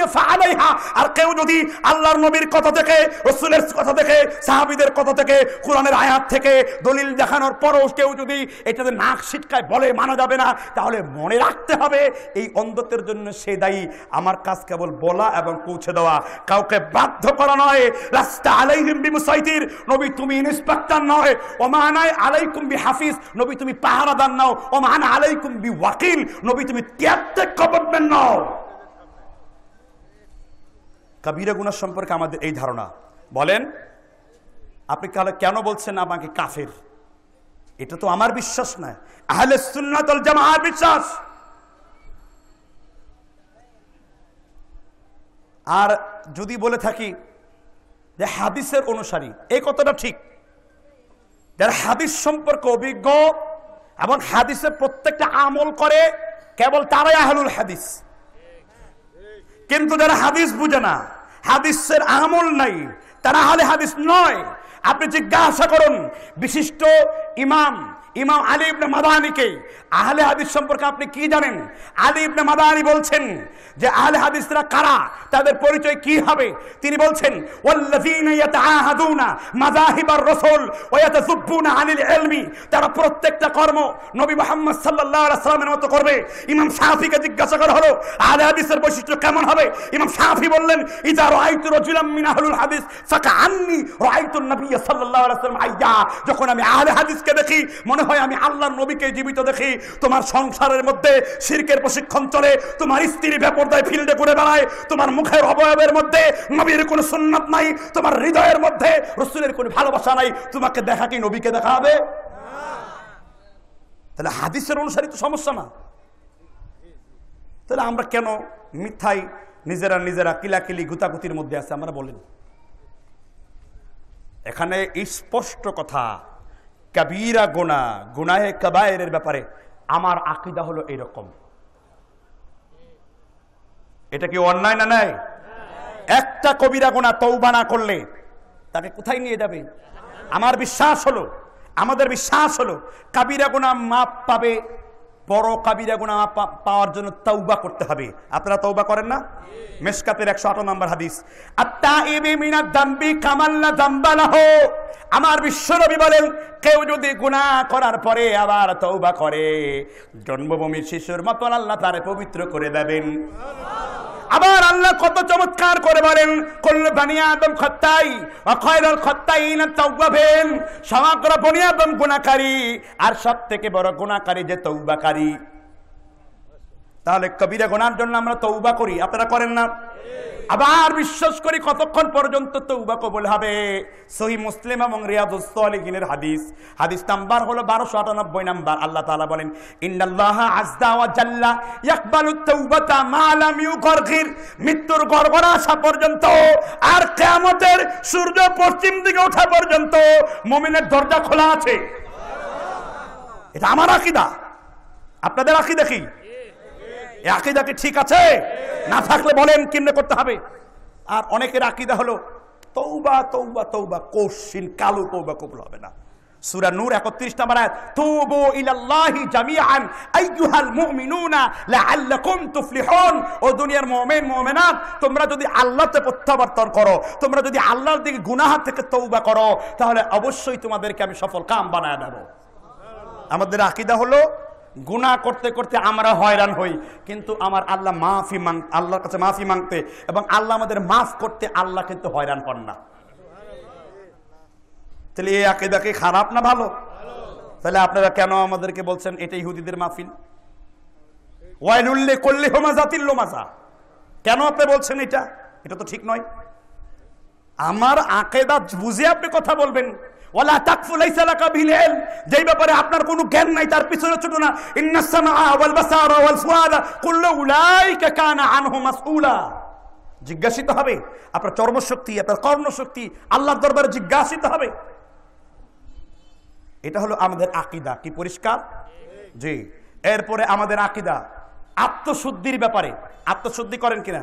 S1: আর কেউ যদি আল্লাহর নবীর কথা থেকে রসুলের কথা থেকে সাহাবিদের কথা থেকে কোরআনের আয়াত থেকে দলিল দেখানোর পরও কেউ যদি এটাতে নাক সিটকায় বলে মানা যাবে না তাহলে মনে রাখতে হবে এই অন্ধত্বের জন্য সে দায়ী আমার কাজ কেবল বলা এবং পৌঁছে দেওয়া কাউকে বাধ্য করা নয় রাস্তা আলাইহিম বিমুসাইতির নবী তুমি ইন্সপেক্টর নয় ও মানায় আলাই কুম্বি হাফিজ নবী তুমি পাহারাদার নাও ও ওমান আলাই কুম্বি ওয়াকিল নবী তুমি ত্যাগ কমিটমেন্ট নাও কাবিরা গুনার সম্পর্কে আমাদের এই ধারণা বলেন আপনি কালে কেন বলছেন আমাকে কাফের এটা তো আমার বিশ্বাস নয় আহলে সুন্নাতল জামাহার বিশ্বাস আর যদি বলে থাকি যে হাদিসের অনুসারী এই কথাটা ঠিক যারা হাদিস সম্পর্কে অভিজ্ঞ এবং হাদিসে প্রত্যেকটা আমল করে কেবল তারাই আহলুল হাদিস কিন্তু যারা হাদিস বুঝে না হাদিসের আমল নাই তারা আহলে হাদিস নয় আপনি জিজ্ঞাসা করুন বিশিষ্ট ইমাম ইমাম আলী ইবনে মাদানিকে আহলে হাদিস সম্পর্কে আপনি কি জানেন আলী ইবনে মাদানি বলছেন যে আহলে হাদিসরা কারা তাদের পরিচয় কি হবে তিনি বলছেন ওয়াল্লাযীনা ইয়াতাআহাদুনা মাযাহিবার রাসূল ওয়া ইয়াতাযুব্বুনা আনিল ইলমি তারা প্রত্যেকটা কর্ম নবী মুহাম্মদ সাল্লাল্লাহু আলাইহি সাল্লামের মতো করবে ইমাম শাফিকে জিজ্ঞাসা করা হলো আহলে হাদিসের বৈশিষ্ট্য কেমন হবে ইমাম শাফি বললেন ইযা রাআইতু রাজুলাম মিন আহলুল হাদিস ফাকা আন্নি রাআইতু নবী সাল্লাল্লাহু আলাইহি সাল্লাম আইয়া যখন আমি আহলে হাদিসকে দেখি মনে মনে হয় আমি আল্লাহর নবীকে জীবিত দেখি তোমার সংসারের মধ্যে সিরকের প্রশিক্ষণ চলে তোমার স্ত্রী বেপরদায় ফিল্ডে করে বেড়ায় তোমার মুখের অবয়বের মধ্যে নবীর কোনো সুন্নাত নাই তোমার হৃদয়ের মধ্যে রসুলের কোনো ভালোবাসা নাই তোমাকে দেখা কি নবীকে দেখা হবে তাহলে হাদিসের অনুসারে তো সমস্যা না তাহলে আমরা কেন মিথ্যাই নিজেরা নিজেরা কিলাকিলি গুতাগুতির মধ্যে আছে আমরা বলেন এখানে স্পষ্ট কথা কাবিরা গোনা গুনাহে কাবায়ের ব্যাপারে আমার আকিদা হলো এরকম এটা কি অন্যায় না নাই একটা কবিরা গোনা তৌবা না করলে তাকে কোথায় নিয়ে যাবে আমার বিশ্বাস হলো আমাদের বিশ্বাস হলো কাবিরা গোনা মাপ পাবে বড় কাবিরা গুণা পাওয়ার জন্য তৌবা করতে হবে আপনারা তৌবা করেন না মেসকাতের একশো আটো নম্বর হাদিস আমার রবি বলেন কেউ যদি গুণা করার পরে আবার তৌবা করে জন্মভূমির শিশুর মতন আল্লাহ তারে পবিত্র করে দেবেন আবার আল্লাহ কত চমৎকার করে বলেন কল্ল বানিয়া আদম খত্তাই অখয়রল খত্তাই না তৌবাবেন সমগ্র বনিয়াদম গুণাকারী আর সব থেকে বড় গুণাকারী যে তৌবাকারী তাহলে কবিরা গোনার জন্য আমরা তৌবা করি আপনারা করেন না আবার বিশ্বাস করি কতক্ষণ পর্যন্ত তৌবা কবুল হবে সহি মুসলিম এবং রিয়াজুসলিহিনের হাদিস হাদিস নাম্বার হলো বারোশো আটানব্বই নাম্বার আল্লাহ তালা বলেন মৃত্যুর গর্বরা আসা পর্যন্ত আর কেমতের সূর্য পশ্চিম দিকে ওঠা পর্যন্ত মুমিনের দরজা খোলা আছে এটা আমার আকিদা আপনাদের আকিদা কি আকিদা কি ঠিক আছে না থাকলে বলেন কিমনে করতে হবে আর অনেকের আকিদা হলো তৌবা তৌবা তৌবা কৌশিন কালো তৌবা কবুল হবে না ও দুনিয়ার তোমরা যদি আল্লাহতে প্রত্যাবর্তন করো তোমরা যদি আল্লাহর থেকে করো তাহলে অবশ্যই তোমাদেরকে আমি সফল কাম বানায় আমাদের আকিদা হলো গুণা করতে করতে আমরা হয়রান হই কিন্তু আমার আল্লাহ মাফি মাং আল্লাহর কাছে মাফি মাংতে এবং আল্লাহ আমাদের মাফ করতে আল্লাহ কিন্তু হয়রান হন না তাহলে এই আকিদাকে খারাপ না ভালো তাহলে আপনারা কেন আমাদেরকে বলছেন এটা ইহুদিদের মাফিন ওয়াইনুল্লে করলে হোমাজা তিল্লো মাজা কেন আপনি বলছেন এটা এটা তো ঠিক নয় আমার আকেদা বুঝে আপনি কথা বলবেন ওলা তাকফু লাইসা লাকা যেই ব্যাপারে আপনার কোনো জ্ঞান নাই তার পিছনে ছোট না জিজ্ঞাসিত হবে আপনার চর্মশক্তি আপনার কর্মশক্তি আল্লাহর দরবারে জিজ্ঞাসিত হবে এটা হলো আমাদের আকিদা কি পরিষ্কার জি এরপরে আমাদের আকিদা আত্মশুদ্ধির ব্যাপারে আত্মশুদ্ধি করেন কিনা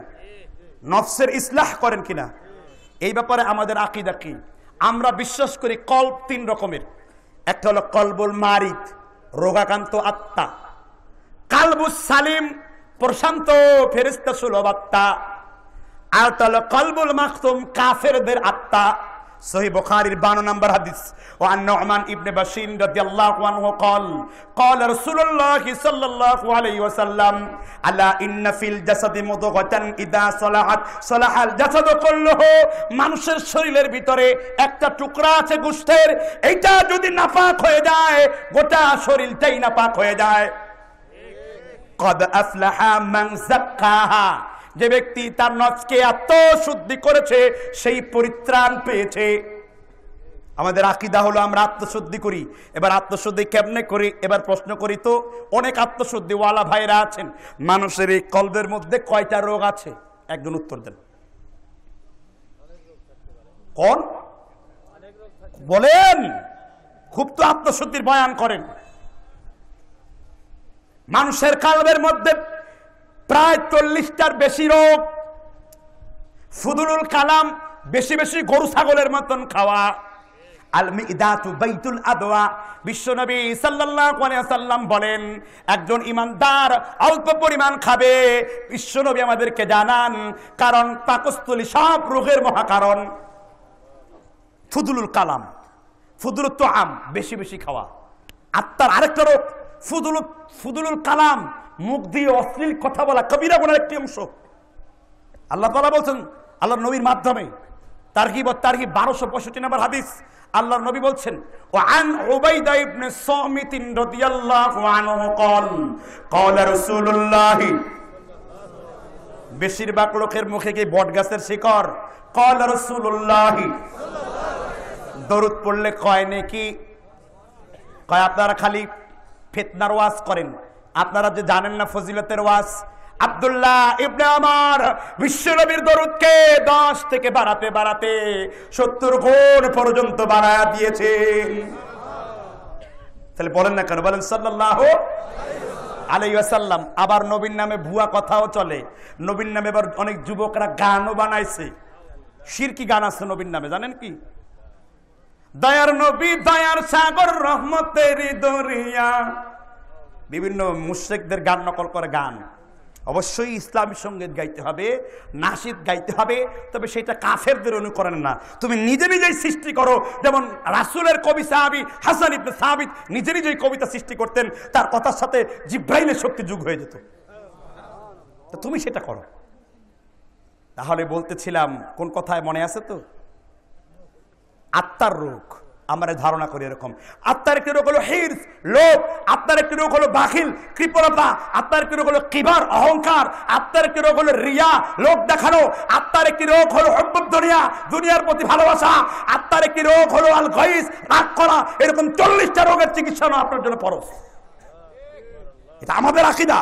S1: নফসের ইসলাহ করেন কিনা এই ব্যাপারে আমাদের আকিদা কি আমরা বিশ্বাস করি কল্প তিন রকমের একটা হলো কলবুল মারিক রোগাকান্ত আত্মা কালবুল সালিম প্রশান্ত ফেরিস্তা সুলভ আত্মা আর হলো কলবুল মাকতুম কাফেরদের আত্মা সহি বুখারীর 52 নম্বর হাদিস ও আন নুমান ইবনে বাশির রাদিয়াল্লাহু আনহু قال قال رسول الله صلى الله عليه وسلم الا ان في الجسد مضغه اذا صلحت صلح الجسد كله মানুষের শরীরের ভিতরে একটা টুকরা আছে গোশতের এটা যদি নাপাক হয়ে যায় গোটা শরীরটাই নাপাক হয়ে যায় قد افلح من زكاها যে ব্যক্তি তার নজকে এত শুদ্ধি করেছে সেই পরিত্রাণ পেয়েছে আমাদের আকিদা হলো আমরা আত্মশুদ্ধি করি এবার আত্মশুদ্ধি কেমনে করি এবার প্রশ্ন করি তো অনেক আত্মশুদ্ধি ওয়ালা ভাইরা আছেন মানুষের এই কল্পের মধ্যে কয়টা রোগ আছে একজন উত্তর দেন কোন বলেন খুব তো আত্মশুদ্ধির বয়ান করেন মানুষের কালবের মধ্যে প্রায় চল্লিশটার বেশি রোগ ফুদুলুল কালাম বেশি বেশি গরু ছাগলের মতন খাওয়া বিশ্বনবী বলেন একজন অল্প পরিমাণ খাবে বিশ্বনবী আমাদেরকে জানান কারণ সব রোগের ফুদুলুল কালাম আম বেশি বেশি খাওয়া আত্মার আরেকটা রোগ ফুদুল ফুদুলুল কালাম মুখ দিয়ে অশ্লীল কথা বলা কবিরা গোনার একটি অংশ আল্লাহ তালা বলছেন আল্লাহ নবীর মাধ্যমে তার কি বারোশো পঁয়ষট্টি নম্বর হাদিস আল্লাহ নবী বলছেন وعن عبيدة بن صامت رضي الله عنه قال কল رسول বেশিরভাগ লোকের মুখে কি বট গাছের শিকড় কল রসুল্লাহ দরুদ পড়লে কয় নাকি কয় আপনারা খালি ফেতনার ওয়াজ করেন আপনারা যে জানেন না ফজিলতের ওয়াজ আবদুল্লাহ ইবনে আমার বিশ্বনবীর দরুদকে দশ থেকে বাড়াতে বাড়াতে সত্তর গুণ পর্যন্ত বাড়ায়া দিয়েছে তাহলে বলেন না কেন বলেন সাল্লাহ আলাইসাল্লাম আবার নবীর নামে ভুয়া কথাও চলে নবীর নামে এবার অনেক যুবকরা গানও বানাইছে শিরকি গান আছে নবীর নামে জানেন কি দয়ার নবী দয়ার সাগর রহমতের দরিয়া বিভিন্ন মুশ্রেকদের গান নকল করে গান অবশ্যই ইসলামী সঙ্গীত গাইতে হবে নাসিদ গাইতে হবে তবে সেটা কাফেরদের অনুকরণ না তুমি নিজে নিজেই সৃষ্টি করো যেমন রাসুলের কবি সাহাবি হাসান ইবনে সাহাবিদ নিজে নিজেই কবিতা সৃষ্টি করতেন তার কথার সাথে জিব্রাইনের শক্তি যুগ হয়ে যেত তো তুমি সেটা করো তাহলে বলতেছিলাম কোন কথায় মনে আছে তো আত্মার রোগ আমার ধারণা করি এরকম আত্মার একটি রোগ হলো হিরস লোভ আত্মার একটি রোগ হলো বাখিল কৃপণতা আত্মার একটি রোগ হলো কিবার অহংকার আত্মার একটি রোগ হলো রিয়া লোক দেখানো আত্মার একটি রোগ হলো দুনিয়া দুনিয়ার প্রতি ভালোবাসা আত্মার একটি রোগ হলো আল গইস রাগ করা এরকম চল্লিশটা রোগের চিকিৎসা আপনার জন্য পরস এটা আমাদের আকিদা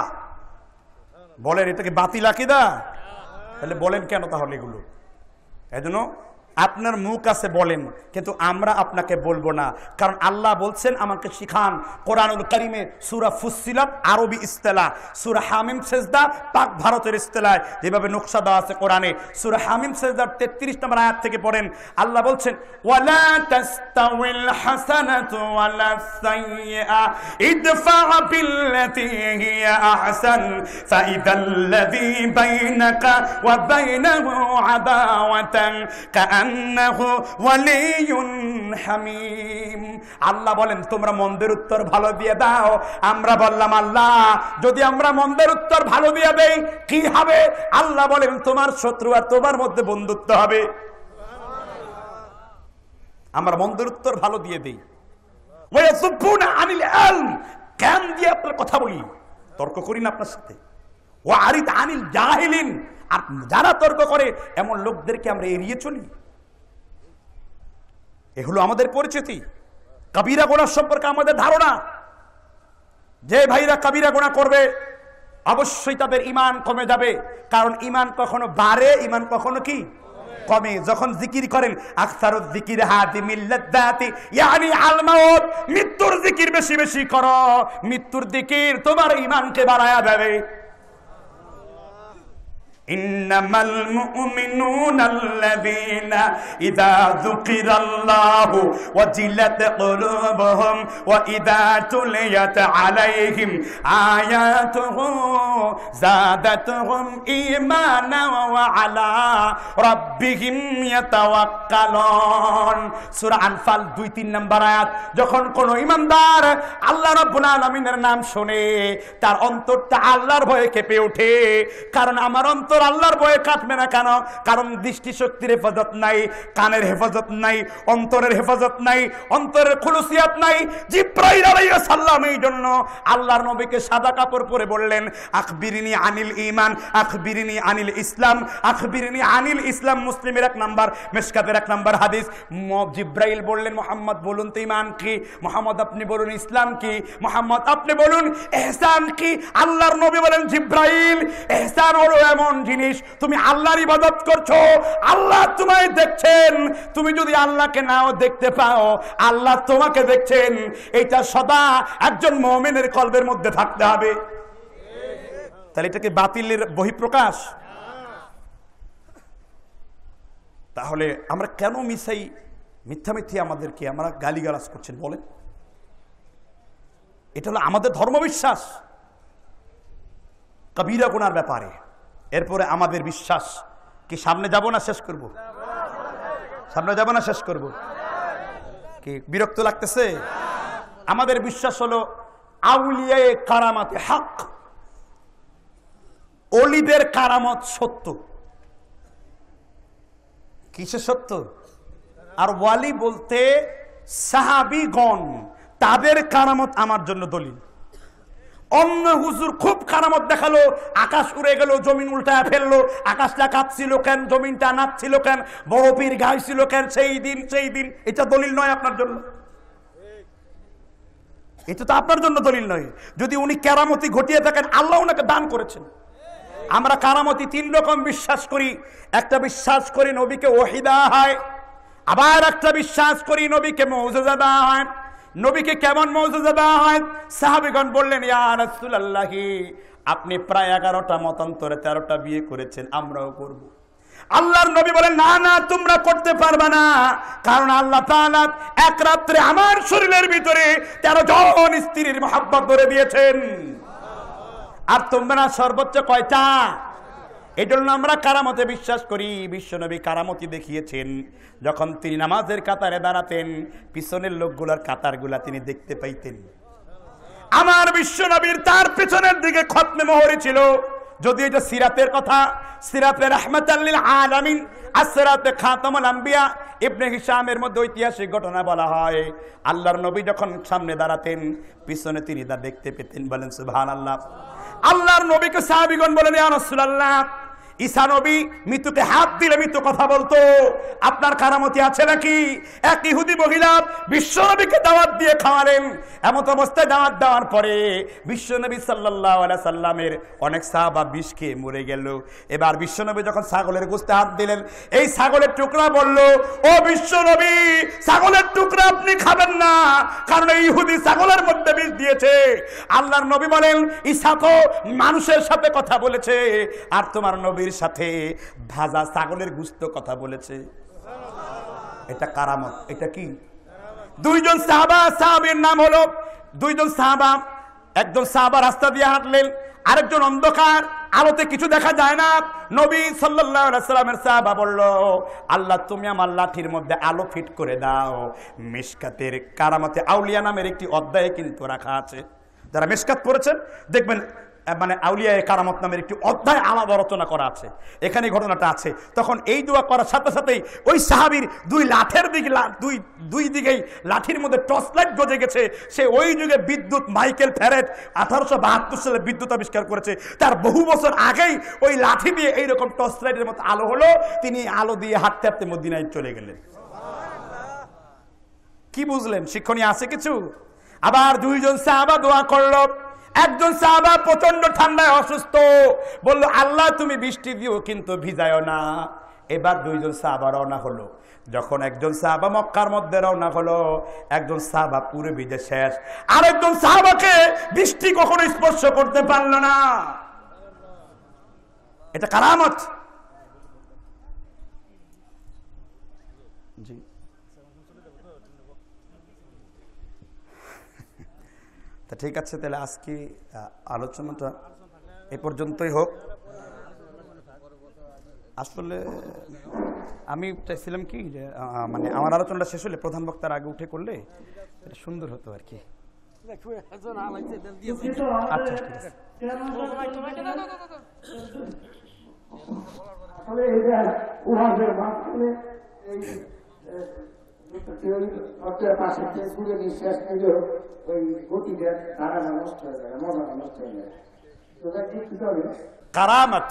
S1: বলেন এটা কি বাতিল আকিদা তাহলে বলেন কেন তাহলে এগুলো এজন্য আপনার মুখ আছে বলেন কিন্তু আমরা আপনাকে বলবো না কারণ আল্লাহ বলছেন আমাকে শিখান কোরআনুল করিমে সুরা ফুসিলাত আরবি ইস্তেলা সুরা হামিম সেজদা পাক ভারতের ইস্তেলায় যেভাবে নকশা দেওয়া আছে কোরআনে সুরা হামিম সেজদার তেত্রিশ নম্বর আয়াত থেকে পড়েন আল্লাহ বলছেন ওয়ালা তাস্তাউল হামিম আল্লাহ বলেন তোমরা মন্দের উত্তর ভালো দিয়ে দাও আমরা বললাম আল্লাহ যদি আমরা মন্দের উত্তর ভালো দিয়ে দেই কি হবে আল্লাহ বলেন তোমার শত্রু আর তোমার মধ্যে বন্ধুত্ব হবে আমরা মন্দের উত্তর ভালো দিয়ে দিই আর যারা তর্ক করে এমন লোকদেরকে আমরা এড়িয়ে চলি এ হলো আমাদের পরিচিতি কাবিরা গোনার সম্পর্কে আমাদের ধারণা যে ভাইরা কাবিরা গোনা করবে অবশ্যই তাদের ইমান কমে যাবে কারণ ইমান কখনো বাড়ে ইমান কখনো কি কমে যখন জিকির করেন আখতারত জিকির হাতি মিল্লাতি ইয়ানি আলমাউত মৃত্যুর জিকির বেশি বেশি করো মৃত্যুর জিকির তোমার ইমানকে বাড়ায়া যাবে إنما المؤمنون الذين إذا ذكر الله وجلت قلوبهم وإذا تليت عليهم آياته زادتهم إيمانا وعلى ربهم يتوكلون سورة أنفال দুই তিন নম্বর আয়াত যখন কোন ইমানদার আল্লাহ রব্বুল আলমিনের নাম শুনে তার অন্তরটা আল্লাহর ভয়ে কেঁপে ওঠে কারণ আমার অন্তর সুন্দর আল্লাহর বয়ে কাটবে না কেন কারণ দৃষ্টিশক্তির হেফাজত নাই কানের হেফাজত নাই অন্তরের হেফাজত নাই অন্তরের খুলুসিয়াত নাই জিব্রাইল আলাইহিস সালাম এই জন্য আল্লাহর নবীকে সাদা কাপড় পরে বললেন আখবিরিনি আনিল ইমান আখবিরিনি আনিল ইসলাম আখবিরিনি আনিল ইসলাম মুসলিমের এক নাম্বার মেশকাতের এক নাম্বার হাদিস জিব্রাইল বললেন মোহাম্মদ বলুন তো ইমান কি মোহাম্মদ আপনি বলুন ইসলাম কি মোহাম্মদ আপনি বলুন এহসান কি আল্লাহর নবী বলেন জিব্রাইল এহসান হলো এমন জিনিস তুমি আল্লাহর ইবাদত করছো আল্লাহ তোমায় দেখছেন তুমি যদি আল্লাহকে নাও দেখতে পাও আল্লাহ তোমাকে দেখছেন এটা সদা একজন মমিনের কলবের মধ্যে থাকতে হবে তাহলে এটাকে বাতিলের বহিপ্রকাশ তাহলে আমরা কেন মিশাই মিথ্যা মিথ্যি আমাদেরকে আমরা গালিগালাজ করছেন বলেন এটা হলো আমাদের ধর্মবিশ্বাস কবিরা গুনার ব্যাপারে এরপরে আমাদের বিশ্বাস কি সামনে যাব না শেষ করব সামনে যাব না শেষ করব কি বিরক্ত লাগতেছে আমাদের বিশ্বাস হলো আউলিয়ায় কারামাতে হাক অলিদের কারামত সত্য কিসে সত্য আর ওয়ালি বলতে সাহাবিগণ তাদের কারামত আমার জন্য দলিল অন্য হুজুর খুব কারামত দেখালো আকাশ উড়ে গেল জমিন উল্টায় ফেললো আকাশটা কাঁপছিল কেন জমিনটা নাচছিল কেন বড় পীর গাইছিল কেন সেই দিন সেই দিন এটা দলিল নয় আপনার জন্য এটা তো আপনার জন্য দলিল নয় যদি উনি কেরামতি ঘটিয়ে থাকেন আল্লাহ ওনাকে দান করেছেন আমরা কারামতি তিন রকম বিশ্বাস করি একটা বিশ্বাস করি নবীকে ওহিদা হয় আবার একটা বিশ্বাস করি নবীকে মৌজা দেওয়া হয় নবীকে কেমন মৌজুজা দেওয়া হয় সাহাবিগণ বললেন ইয়ারসুল্লাহি আপনি প্রায় এগারোটা মতান্তরে তেরোটা বিয়ে করেছেন আমরাও করব। আল্লাহর নবী বলেন না না তোমরা করতে পারবে না কারণ আল্লাহ এক রাত্রে আমার শরীরের ভিতরে তেরো জন স্ত্রীর মহাব্বত ধরে দিয়েছেন আর তোমরা সর্বোচ্চ কয়টা এই জন্য আমরা কারামতে বিশ্বাস করি বিশ্বনবী কারামতি দেখিয়েছেন যখন তিনি নামাজের কাতারে দাঁড়াতেন পিছনের লোকগুলোর কাতারগুলা তিনি দেখতে পাইতেন আমার বিশ্বনবীর তার পিছনের দিকে খতমে মোহরে ছিল যদি এটা সিরাতের কথা সিরাতে রহমতাল্লিল আলামিন আসরাতে খাতামুল আম্বিয়া ইবনে হিসামের মধ্যে ঐতিহাসিক ঘটনা বলা হয় আল্লাহর নবী যখন সামনে দাঁড়াতেন পিছনে তিনি তা দেখতে পেতেন বলেন আল্লাহ আল্লাহর নবীকে সাহাবিগণ বলেন ইয়া রাসূলুল্লাহ ঈশানবী মৃত্যুকে হাত দিলে মৃত্যু কথা বলতো আপনার কারামতি আছে নাকি এক ইহুদি মহিলা বিশ্বনবীকে দাওয়াত দিয়ে খাওয়ালেন এমন অবস্থায় দাওয়াত দেওয়ার পরে বিশ্বনবী সাল্লাহ আলাই সাল্লামের অনেক সাহ বা বিষ খেয়ে মরে গেল এবার বিশ্বনবী যখন ছাগলের গুছতে হাত দিলেন এই ছাগলের টুকরা বলল ও বিশ্বনবী ছাগলের টুকরা আপনি খাবেন না কারণ এই ইহুদি ছাগলের মধ্যে বিষ দিয়েছে আল্লাহর নবী বলেন ঈশা তো মানুষের সাথে কথা বলেছে আর তোমার নবী নবীর সাথে ভাজা ছাগলের গুস্ত কথা বলেছে এটা কারামত এটা কি দুইজন সাহাবা সাহাবের নাম হলো দুইজন সাহাবা একজন সাহাবা রাস্তা দিয়ে হাঁটলেন আরেকজন অন্ধকার আলোতে কিছু দেখা যায় না নবী সাল্লামের সাহাবা বলল আল্লাহ তুমি আমার লাঠির মধ্যে আলো ফিট করে দাও মিসকাতের কারামতে আউলিয়া নামের একটি অধ্যায় কিন্তু রাখা আছে যারা মিসকাত পড়েছেন দেখবেন মানে আউলিয়ায় কারামত নামের একটি অধ্যায় আলাদা রচনা করা আছে এখানে ঘটনাটা আছে তখন এই দোয়া করার সাথে সাথেই ওই সাহাবির দুই লাঠের দিকে দুই দুই দিকেই লাঠির মধ্যে টর্চ লাইট গজে গেছে সে ওই যুগে বিদ্যুৎ মাইকেল ফ্যারেট আঠারোশো বাহাত্তর সালে বিদ্যুৎ আবিষ্কার করেছে তার বহু বছর আগেই ওই লাঠি দিয়ে এইরকম টর্চ লাইটের মতো আলো হলো তিনি আলো দিয়ে হাঁটতে হাঁটতে মদিনায় চলে গেলেন কি বুঝলেন শিক্ষণীয় আছে কিছু আবার দুইজন সাহাবা দোয়া করলো একজন সাহাবা প্রচন্ড ঠান্ডায় অসুস্থ বলল আল্লাহ তুমি বৃষ্টি দিও কিন্তু ভিজায় না এবার দুইজন সাহাবা রওনা হলো যখন একজন সাহাবা মক্কার মধ্যে রওনা হলো একজন সাহাবা পুরো ভিজে শেষ আর একজন সাহাবাকে বৃষ্টি কখনো স্পর্শ করতে পারল না এটা কারামত তা ঠিক আছে তাহলে আজকে আলোচনাটা এ পর্যন্তই হোক আসলে আমি চাইছিলাম কি যে মানে আমার আলোচনাটা শেষ হলে প্রধান বক্তার আগে উঠে করলে সুন্দর হতো আর কি আচ্ছা ঠিক আছে পাশে ফেসবুকে নিঃশ্বাস নিলেও ওই গতিটা তারা নষ্ট হয়ে যায় মজা নষ্ট হয়ে যায় তো হবে কারামাত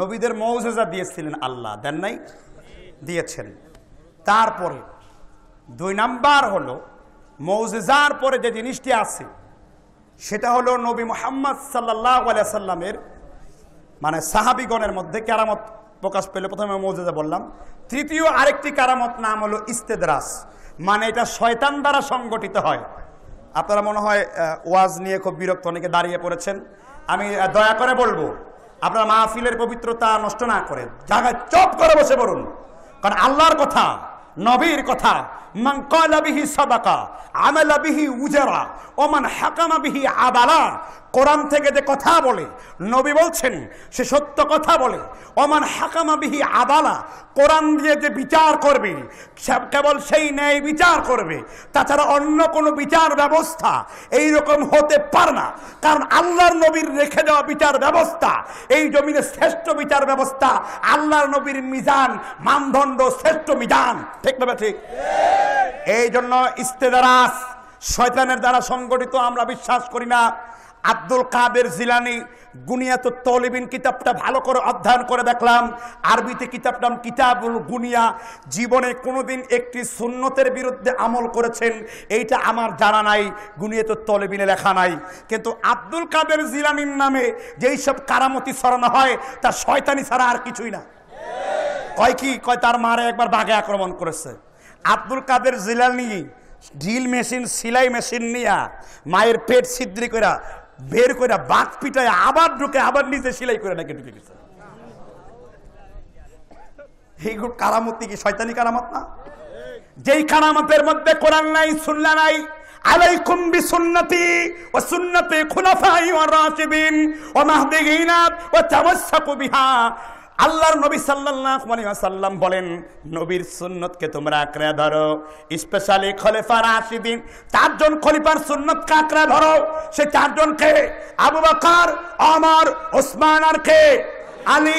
S1: নবীদের মৌজেজা দিয়েছিলেন আল্লাহ দেন নাই দিয়েছেন তারপরে দুই নাম্বার হলো মৌজেজার পরে যে জিনিসটি আছে সেটা হলো নবী মোহাম্মদ সাল্লাহ আলিয়া সাল্লামের মানে সাহাবিগণের মধ্যে কেরামত প্রকাশ পেলে প্রথমে মৌজেদা বললাম তৃতীয় আরেকটি কারামত নাম হলো ইস্তেদরাস মানে এটা শয়তান দ্বারা সংগঠিত হয় আপনারা মনে হয় ওয়াজ নিয়ে খুব বিরক্ত অনেকে দাঁড়িয়ে পড়েছেন আমি দয়া করে বলবো আপনার মাহফিলের পবিত্রতা নষ্ট না করে জায়গায় চপ করে বসে পড়ুন কারণ আল্লাহর কথা নবীর কথা মান সাদাকা আমালা উজারা ওমান হাকামাবিহি আদালা কোরআন থেকে যে কথা বলে নবী বলছেন সে সত্য কথা বলে অমান হাকামা বিহি আদালা কোরআন দিয়ে যে বিচার করবে কেবল সেই ন্যায় বিচার করবে তাছাড়া অন্য কোনো বিচার ব্যবস্থা এই রকম হতে পারে না কারণ আল্লাহর নবীর রেখে দেওয়া বিচার ব্যবস্থা এই জমিনে শ্রেষ্ঠ বিচার ব্যবস্থা আল্লাহর নবীর মিজান মানদণ্ড শ্রেষ্ঠ মিজান ঠিক না ঠিক এই জন্য ইস্তেদারাস শয়তানের দ্বারা সংগঠিত আমরা বিশ্বাস করি না আব্দুল কাবের জিলানি গুনিয়াত তলিবিন কিতাবটা ভালো করে অধ্যয়ন করে দেখলাম আরবিতে কিতাব নাম কিতাবুল গুনিয়া জীবনে কোনোদিন একটি সুন্নতের বিরুদ্ধে আমল করেছেন এইটা আমার জানা নাই গুনিয়াত তলিবিনে লেখা নাই কিন্তু আব্দুল কাবের জিলানির নামে যেই সব কারামতি সরানো হয় তা শয়তানি ছাড়া আর কিছুই না কয় কি কয় তার মারে একবার বাঘে আক্রমণ করেছে Abdul Qadir Jilani drill machine সেলাই মেশিন নিয়া মায়ের পেট ছিদ্রি করা বের করে বাঘ পিটায় আবার ঢুকে আবার নিজে সেলাই করে নাকি ঢুকে গেছে কারামতি কি শয়তানি কারামত না যেই কারামতের মধ্যে কোরআন নাই শুনলা নাই আলাইকুম বিসুন্নতি সুন্নতি আল্লাহর নবী সাল্লাল্লাহু আলাইহি বলেন নবীর সুন্নতকে তোমরা আঁকড়ে ধরো স্পেশালি খলিফা রাশিদিন চারজন খলিফার সুন্নতকে আঁকড়ে ধরো চারজন চারজনকে আবু বাকর আমার ওসমান আর কে আলী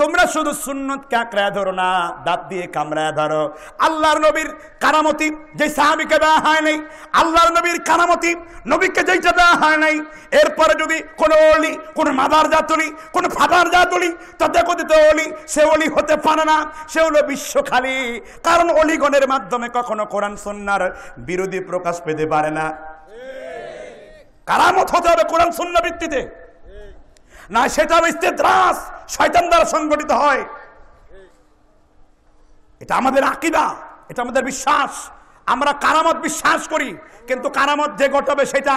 S1: তোমরা শুধু সুন্নত ক্যাঁকড়ায় ধরো না দাঁত দিয়ে কামড়ায় ধরো আল্লাহর নবীর কারামতি যে সাহাবিকে দেওয়া হয় নাই আল্লাহর নবীর কারামতি নবীকে যেইটা দেওয়া হয় নাই এরপরে যদি কোনো অলি কোনো মাদার অলি কোনো ফাদার তাতে কথিত অলি সে অলি হতে পারে না সে হলো খালি কারণ অলিগণের মাধ্যমে কখনো কোরআন সন্ন্যার বিরোধী প্রকাশ পেতে পারে না কারামত হতে হবে কোরআন সন্ন্য ভিত্তিতে না সেটা দ্রাস শয়তান দ্বারা সংগঠিত হয় এটা আমাদের আকিদা এটা আমাদের বিশ্বাস আমরা কারামত বিশ্বাস করি কিন্তু কারামত যে ঘটবে সেটা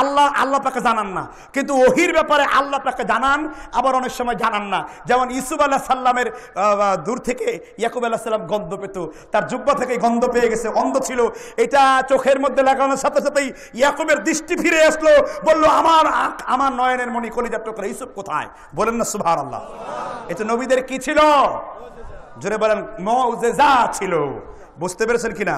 S1: আল্লাহ আল্লাহ পাকে জানান না কিন্তু ওহির ব্যাপারে আল্লাহ পাকে জানান আবার অনেক সময় জানান না যেমন ইসুফ আল্লাহ সাল্লামের দূর থেকে ইয়াকুব আল্লাহ সাল্লাম গন্ধ পেত তার যুব্বা থেকে গন্ধ পেয়ে গেছে অন্ধ ছিল এটা চোখের মধ্যে লাগানোর সাথে সাথেই ইয়াকুবের দৃষ্টি ফিরে আসলো বললো আমার আমার নয়নের মণি কলিজার টোকরে ইসুফ কোথায় বলেন না সুভার আল্লাহ এটা নবীদের কি ছিল জোরে বলেন যা ছিল বুঝতে পেরেছেন কিনা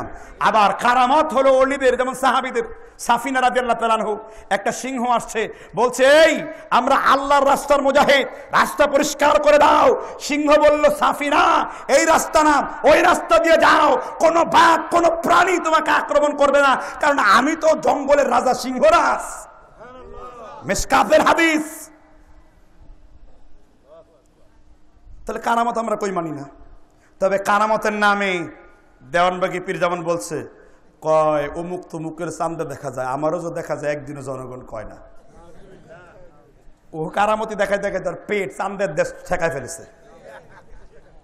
S1: আবার কারামত হলো অলিবের যেমন সাহাবিদের সাফিনা রাজি আল্লাহ তালান হোক একটা সিংহ আসছে বলছে এই আমরা আল্লাহর রাস্তার মোজাহে রাস্তা পরিষ্কার করে দাও সিংহ বলল সাফিনা এই রাস্তা না ওই রাস্তা দিয়ে যাও কোনো বাঘ কোনো প্রাণী তোমাকে আক্রমণ করবে না কারণ আমি তো জঙ্গলের রাজা সিংহরাজ মেসকাফের হাবিস তাহলে কারামত আমরা কই মানি না তবে কারামতের নামে দেওয়ানবাগি পীরজামান বলছে কয় অমুক তুমুকের চান্দা দেখা যায় আমারও যে দেখা যায় একদিনও জনগণ কয় না ও কারামতি দেখাই দেখায় তার পেট চান্দের দেশ ঠেকায় ফেলেছে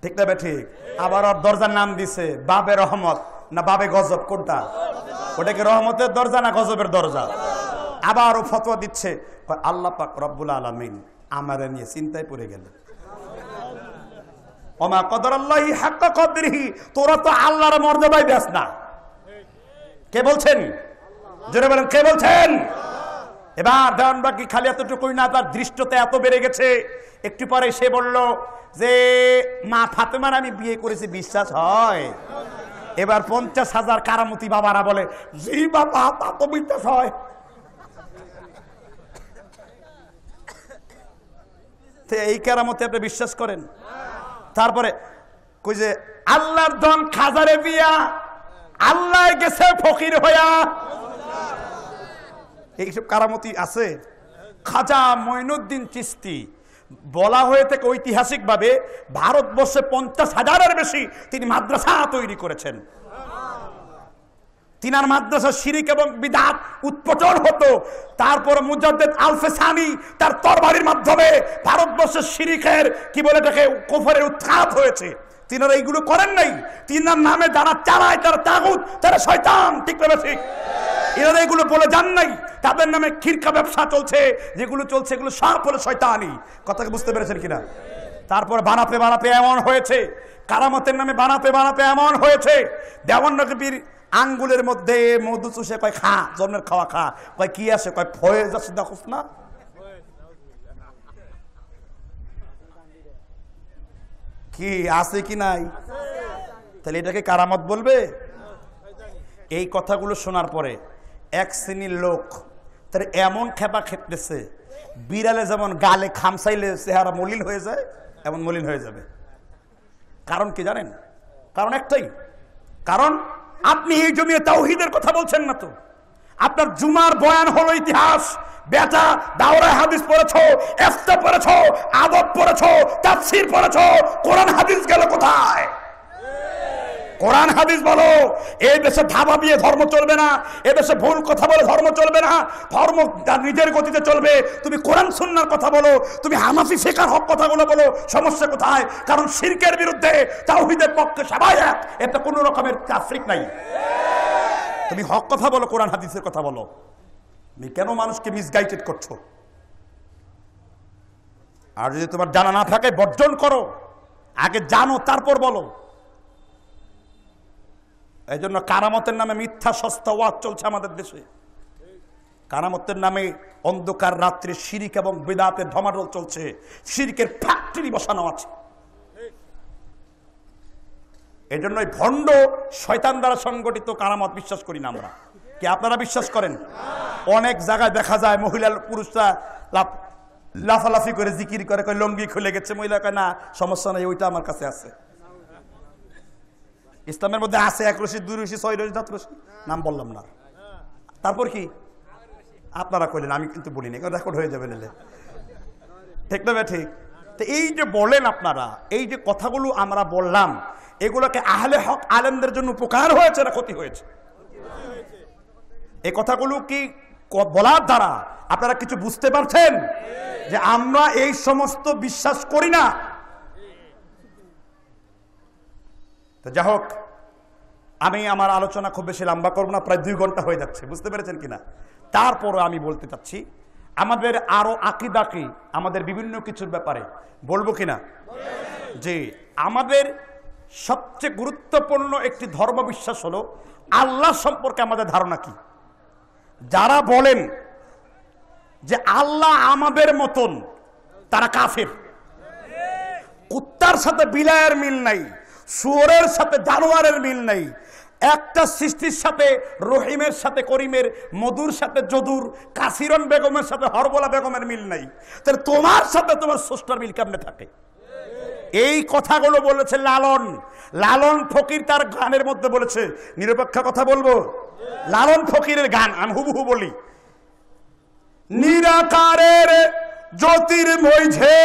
S1: ঠিক না ঠিক আবার ওর দরজার নাম দিছে বাবে রহমত না বাবে গজব কোনটা ওটাকে রহমতের দরজা না গজবের দরজা আবার ও ফতোয়া দিচ্ছে আল্লাহ পাক রব্বুল আলমিন আমারে নিয়ে চিন্তায় পড়ে গেলেন অমা কদর আল্লাহি হাক্কা কদরিহি তোরা তো আল্লাহর মর্যাদায় ব্যাস না কে বলছেন জোরে বলেন কে বলছেন এবার দেওয়ানবাগি খালি এতটুকুই না তার দৃষ্টতা এত বেড়ে গেছে একটু পরে সে বলল যে মা ফাতেমার আমি বিয়ে করেছি বিশ্বাস হয় এবার পঞ্চাশ হাজার কারামতি বাবারা বলে জি বাবা তা তো বিশ্বাস হয় এই কেরামতে আপনি বিশ্বাস করেন তারপরে কই যে আল্লাহর দন খাজারে বিয়া আল্লাহ গেছে ফকির হইয়া এইসব কারামতি আছে খাজা মঈনুদ্দিন চিস্তি বলা হয়ে থাকে ঐতিহাসিকভাবে ভারতবর্ষে পঞ্চাশ হাজারের বেশি তিনি মাদ্রাসা তৈরি করেছেন তিনার মাদ্রাসা শিরিক এবং বিধাত উৎপটন হতো তারপর মুজাদ্দেদ আলফেসানি তার তরবারির মাধ্যমে ভারতবর্ষের শিরিকের কি বলে দেখে কোফরের উৎখাত হয়েছে তিনারা এইগুলো করেন নাই তিনার নামে যারা চালায় তারা তাগুত তারা শয়তান ঠিক না ঠিক এনারা এগুলো বলে যান নাই তাদের নামে খিরকা ব্যবসা চলছে যেগুলো চলছে এগুলো সব হলো শয়তানি কথাকে বুঝতে পেরেছেন কিনা তারপর বানাতে বানাতে এমন হয়েছে কারামতের নামে বানাতে বানাতে এমন হয়েছে দেওয়ান আঙ্গুলের মধ্যে মধু চুষে কয় খা জন্মের খাওয়া খা কয় কি আছে কয় ফয়ে যাচ্ছে দেখোস না কি আছে কি নাই তাহলে এটাকে কারামত বলবে এই কথাগুলো শোনার পরে এক শ্রেণীর লোক তার এমন খেপা খেপতেছে বিড়ালে যেমন গালে খামসাইলে চেহারা মলিন হয়ে যায় এমন মলিন হয়ে যাবে কারণ কি জানেন কারণ একটাই কারণ আপনি এই জমিয়ে তাওহিদের কথা বলছেন না তো আপনার জুমার বয়ান হলো ইতিহাস বেটা দাওরা হাদিস পড়েছ এফতা পড়েছ আদব পড়েছ তাফসির পড়েছ কোরআন হাদিস গেল কোথায় কোরআন হাদিস বলো এই দেশে ধাবা দিয়ে ধর্ম চলবে না এ দেশে ভুল কথা বলে ধর্ম চলবে না ধর্ম নিজের গতিতে চলবে তুমি কোরআন সুন্নার কথা বলো তুমি হামাসি শেখার হক কথাগুলো বলো সমস্যা কোথায় কারণ শিরকের বিরুদ্ধে তাহিদের পক্ষে সবাই এক এতে কোনো রকমের আফ্রিক নাই তুমি হক কথা বলো কোরআন হাদিসের কথা বলো তুমি কেন মানুষকে মিসগাইডেড করছো আর যদি তোমার জানা না থাকে বর্জন করো আগে জানো তারপর বলো এই জন্য কারামতের নামে মিথ্যা সস্তা ওয়াজ চলছে আমাদের দেশে কারামতের নামে অন্ধকার রাত্রে শিরিক এবং বেদাতে ধমাডল চলছে শিরিকের ফ্যাক্টরি বসানো আছে এই জন্য ভণ্ড শয়তান দ্বারা সংগঠিত কারামত বিশ্বাস করি না আমরা কি আপনারা বিশ্বাস করেন অনেক জায়গায় দেখা যায় মহিলা পুরুষরা লাফালাফি করে জিকির করে লঙ্গি খুলে গেছে মহিলা কয় না সমস্যা নেই ওইটা আমার কাছে আছে ইসলামের মধ্যে আছে এক রশি দুই রশি ছয় রশি সাত রশি নাম বললাম না তারপর কি আপনারা কইলেন আমি কিন্তু বলিনি রেকর্ড হয়ে যাবে নিলে ঠিক না ঠিক তো এই যে বলেন আপনারা এই যে কথাগুলো আমরা বললাম এগুলোকে আহলে হক আলেমদের জন্য উপকার হয়েছে না ক্ষতি হয়েছে এই কথাগুলো কি বলার দ্বারা আপনারা কিছু বুঝতে পারছেন যে আমরা এই সমস্ত বিশ্বাস করি না তো যা হোক আমি আমার আলোচনা খুব বেশি লম্বা করবো না প্রায় দুই ঘন্টা হয়ে যাচ্ছে বুঝতে পেরেছেন কিনা তারপরও আমি বলতে চাচ্ছি আমাদের আরও আঁকিদাকি আমাদের বিভিন্ন কিছুর ব্যাপারে বলবো কিনা যে আমাদের সবচেয়ে গুরুত্বপূর্ণ একটি ধর্ম বিশ্বাস হলো আল্লাহ সম্পর্কে আমাদের ধারণা কি যারা বলেন যে আল্লাহ আমাদের মতন তারা কাফের কুত্তার সাথে বিলায়ের মিল নাই শুয়োরের সাথে জানোয়ারের মিল নেই একটা সৃষ্টির সাথে রহিমের সাথে করিমের মধুর সাথে যদুর কাসিরন বেগমের সাথে হরবলা বেগমের মিল নেই তাহলে তোমার সাথে তোমার সুষ্ঠার মিল কেমনে থাকে এই কথাগুলো বলেছে লালন লালন ফকির তার গানের মধ্যে বলেছে নিরপেক্ষ কথা বলবো লালন ফকিরের গান আমি হুবহু বলি নিরাকারের মৈঝে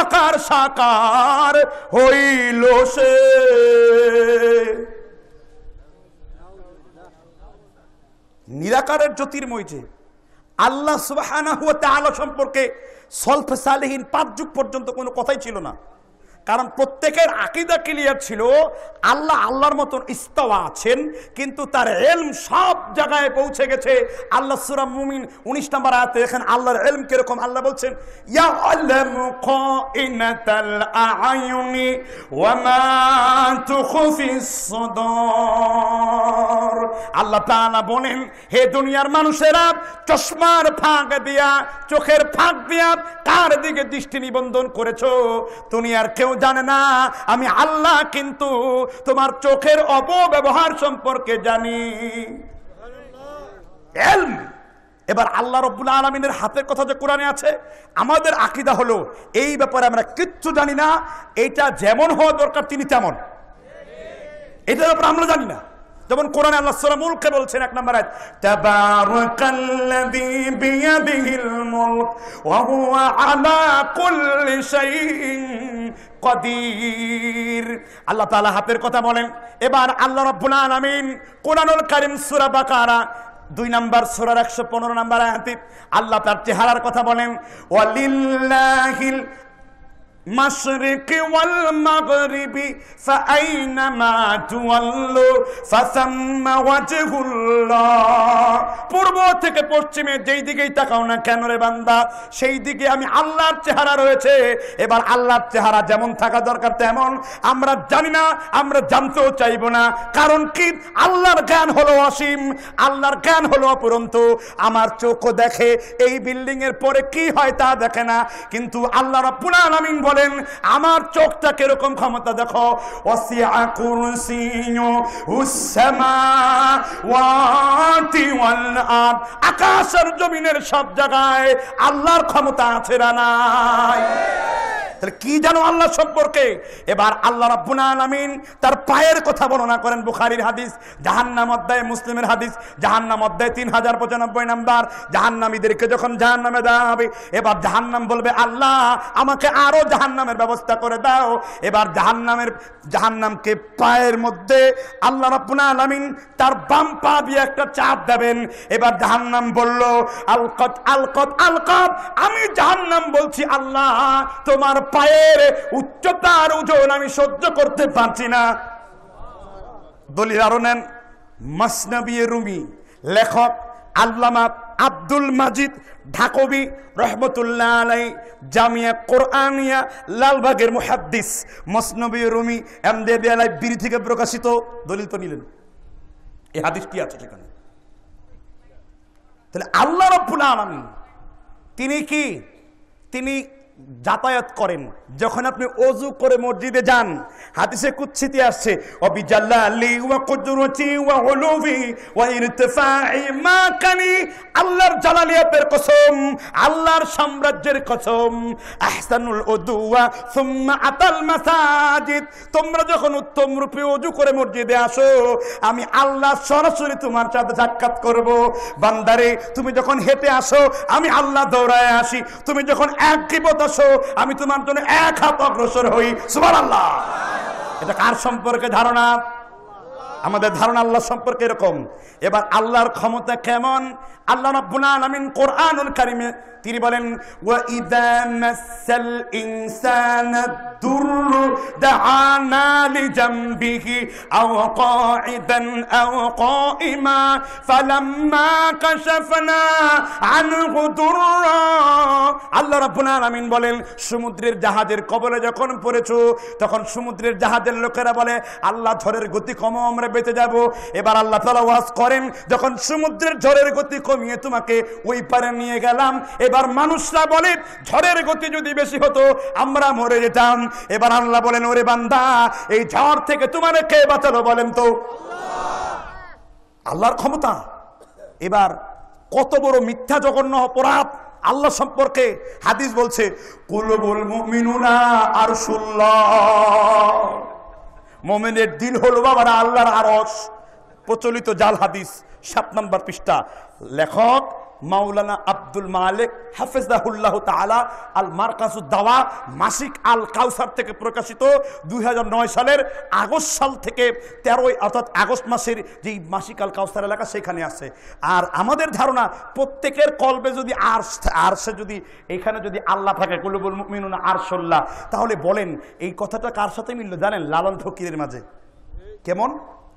S1: আকার সাকার হইল সে নিরাকারের জ্যোতির্ময় যে আল্লাহ সুবাহ সম্পর্কে সলফ সালেহীন পাঁচ যুগ পর্যন্ত কোনো কথাই ছিল না কারণ প্রত্যেকের আকিদা ক্লিয়ার ছিল আল্লাহ আল্লাহর মতন ইস্তফা আছেন কিন্তু তার এলম সব জায়গায় পৌঁছে গেছে আল্লাহ সুরাম মুমিন উনিশ নম্বর আয়াতে এখানে আল্লাহর এলম কিরকম আল্লাহ বলছেন আল্লাহ বলেন হে দুনিয়ার মানুষেরা চশমার ফাঁক দিয়া চোখের ফাঁক দিয়া তার দিকে দৃষ্টি নিবন্ধন করেছ দুনিয়ার কেউ জানে না আমি আল্লাহ কিন্তু তোমার চোখের অপব্যবহার সম্পর্কে জানি এবার আল্লাহ রব্বুল আলমিনের হাতের কথা যে কোরআনে আছে আমাদের আকিদা হলো এই ব্যাপারে আমরা কিচ্ছু জানি না এটা যেমন হওয়া দরকার তিনি তেমন এটার ব্যাপারে আমরা জানি না যেমন কোরআন আল্লাহ সাল্লাম মুলকে বলছেন এক নম্বর আয়াত তাবারাকাল্লাযী বিয়াদিহিল মুলক ওয়া হুয়া আলা কুল্লি শাইইন কদির আল্লাহ তাআলা হাতের কথা বলেন এবার আল্লাহ রাব্বুল আলামিন কোরআনুল কারীম সূরা বাকারা দুই নাম্বার সুরার একশো পনেরো নাম্বার আয়াতে আল্লাহ তার চেহারার কথা বলেন ওয়ালিল্লাহিল مشرق والمغرب فأينما تولوا فثم وجه الله পূর্ব থেকে পশ্চিমে যেই দিকেই তাকাও না কেন রে বান্দা সেই দিকে আমি আল্লাহর চেহারা রয়েছে এবার আল্লাহর চেহারা যেমন থাকা দরকার তেমন আমরা জানি না আমরা জানতেও চাইব না কারণ কি আল্লাহর জ্ঞান হলো অসীম আল্লাহর জ্ঞান হলো অপুরন্ত আমার চোখও দেখে এই বিল্ডিং এর পরে কি হয় তা দেখে না কিন্তু আল্লাহর রব্বুল আলামিন বলে বলেন আমার চোখটা কিরকম ক্ষমতা দেখো আকাশের জমিনের সব জায়গায় আল্লাহর ক্ষমতা আছে না নাই তাহলে কি জানো আল্লাহ সম্পর্কে এবার আল্লাহ রাব্বুল আলামিন তার পায়ের কথা বর্ণনা করেন বুখারীর হাদিস জাহান্নাম অধ্যায় মুসলিমের হাদিস জাহান্নাম অধ্যায় তিন হাজার পঁচানব্বই নাম্বার জাহান্নামীদেরকে যখন জাহান্নামে দেওয়া হবে এবার জাহান্নাম বলবে আল্লাহ আমাকে আরো জাহান্নামের ব্যবস্থা করে দাও এবার জাহান্নামের জাহান্নামকে পায়ের মধ্যে আল্লাহ রাব্বুল আলামিন তার বাম পা দিয়ে একটা চাপ দেবেন এবার জাহান্নাম বলল আলকত আলকত আলকত আমি জাহান্নাম বলছি আল্লাহ তোমার পায়ের আর ওজন আমি সহ্য করতে পারছি না দলিল আরো নেন মাসনাবিয়ে রুমি লেখক আল্লামা আব্দুল মাজিদ ঢাকবি রহমতুল্লাহ আলাই জামিয়া কোরআনিয়া লালবাগের মুহাদ্দিস মসনবী রুমি এম দেবী আলাই বিড়ি থেকে প্রকাশিত দলিল তো নিলেন এই কি আছে সেখানে তাহলে আল্লাহ রব্বুল আলমী তিনি কি তিনি যাতায়াত করেন যখন আপনি অজু করে মসজিদে যান হাতিসে কুচ্ছিতে আসছে অবিজাল্লালি ওয়া কুদরতি ওয়া হুলুবি ওয়া ইরতিফাই মাকানি আল্লাহর জালালিয়াতের কসম আল্লাহর সাম্রাজ্যের কসম আহসানুল উদুয়া সুম্মা আতাল মাসাজিদ তোমরা যখন উত্তম রূপে অজু করে মসজিদে আসো আমি আল্লাহ সরাসরি তোমার সাথে সাক্ষাৎ করব বান্দারে তুমি যখন হেঁটে আসো আমি আল্লাহ দৌড়ায় আসি তুমি যখন এক বিপদ আসো আমি তোমার জন্য এক হাত অগ্রসর হই সুমান আল্লাহ এটা কার সম্পর্কে ধারণা আমাদের ধারণা আল্লাহ সম্পর্কে এরকম এবার আল্লাহর ক্ষমতা কেমন আল্লাহ রাব্বুল আলামিন কোরআনুল কারিমে তিনি বলেন ওয়া ইদা মাসাল ইনসানা দুররু দাআনা লিজামবিহি আও আও ফালাম্মা কাশাফনা আনহু আল্লাহ রাব্বুল আলামিন বলেন সমুদ্রের জাহাজের কবলে যখন পড়েছো তখন সমুদ্রের জাহাজের লোকেরা বলে আল্লাহ ঝড়ের গতি কম আমরা বেঁচে যাব এবার আল্লাহ তাআলা ওয়াজ করেন যখন সমুদ্রের ঝড়ের গতি কমে দমিয়ে তোমাকে ওই পারে নিয়ে গেলাম এবার মানুষরা বলে ঝড়ের গতি যদি বেশি হতো আমরা মরে যেতাম এবার আল্লাহ বলেন ওরে বান্দা এই ঝড় থেকে তোমার কে বাঁচালো বলেন তো আল্লাহর ক্ষমতা এবার কত বড় মিথ্যা জঘন্য অপরাধ আল্লাহ সম্পর্কে হাদিস বলছে কুলবুল মুমিনুনা আর মোমেনের দিল হলো বাবার আল্লাহর আরস প্রচলিত জাল হাদিস সাত নম্বর পৃষ্ঠা লেখক মাওলানা আব্দুল মালিক হাফেজাহুল্লাহ তালা আল দাওয়া মাসিক আল কাউসার থেকে প্রকাশিত দুই সালের আগস্ট সাল থেকে তেরোই অর্থাৎ আগস্ট মাসের যেই মাসিক আল কাউসার এলাকা সেখানে আছে আর আমাদের ধারণা প্রত্যেকের কলবে যদি আর আরশে যদি এখানে যদি আল্লাহ থাকে কুলবুল মিনুন আরশোল্লাহ তাহলে বলেন এই কথাটা কার সাথে মিলল জানেন লালন ফকিরের মাঝে কেমন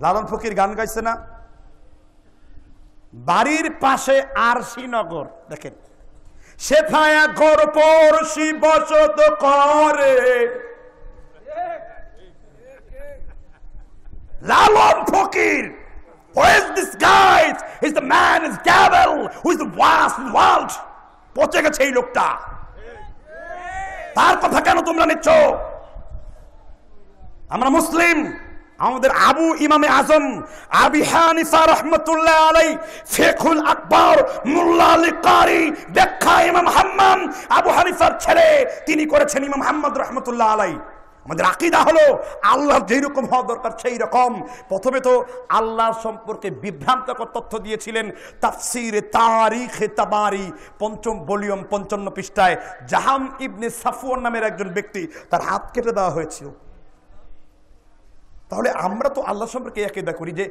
S1: লালন ফকির গান গাইছে না বাড়ির পাশে আর শ্রীনগর দেখেন সেথায় ঘর পড়শি বসত করে লালন ফকির is পচে গেছে এই লোকটা তার কথা কেন তোমরা নিচ্ছ আমরা মুসলিম আমাদের আবু ইমামে আজম আবি হানিফা রহমতুল্লাহ আলাই শেখুল আকবর মুল্লা আলী কারি ব্যাখ্যা ইমাম হাম্মাম আবু হানিফার ছেলে তিনি করেছেন ইমাম হাম্মদ রহমতুল্লাহ আলাই আমাদের আকিদা হলো আল্লাহ যেই রকম হওয়া দরকার সেই রকম প্রথমে তো আল্লাহর সম্পর্কে বিভ্রান্তকর তথ্য দিয়েছিলেন তাফসির তারিখে তাবারি পঞ্চম বলিয়ম পঞ্চান্ন পৃষ্ঠায় জাহাম ইবনে সাফুয়ার নামের একজন ব্যক্তি তার হাত কেটে দেওয়া হয়েছিল তাহলে আমরা তো আল্লাহ সম্পর্কে একেদা করি যে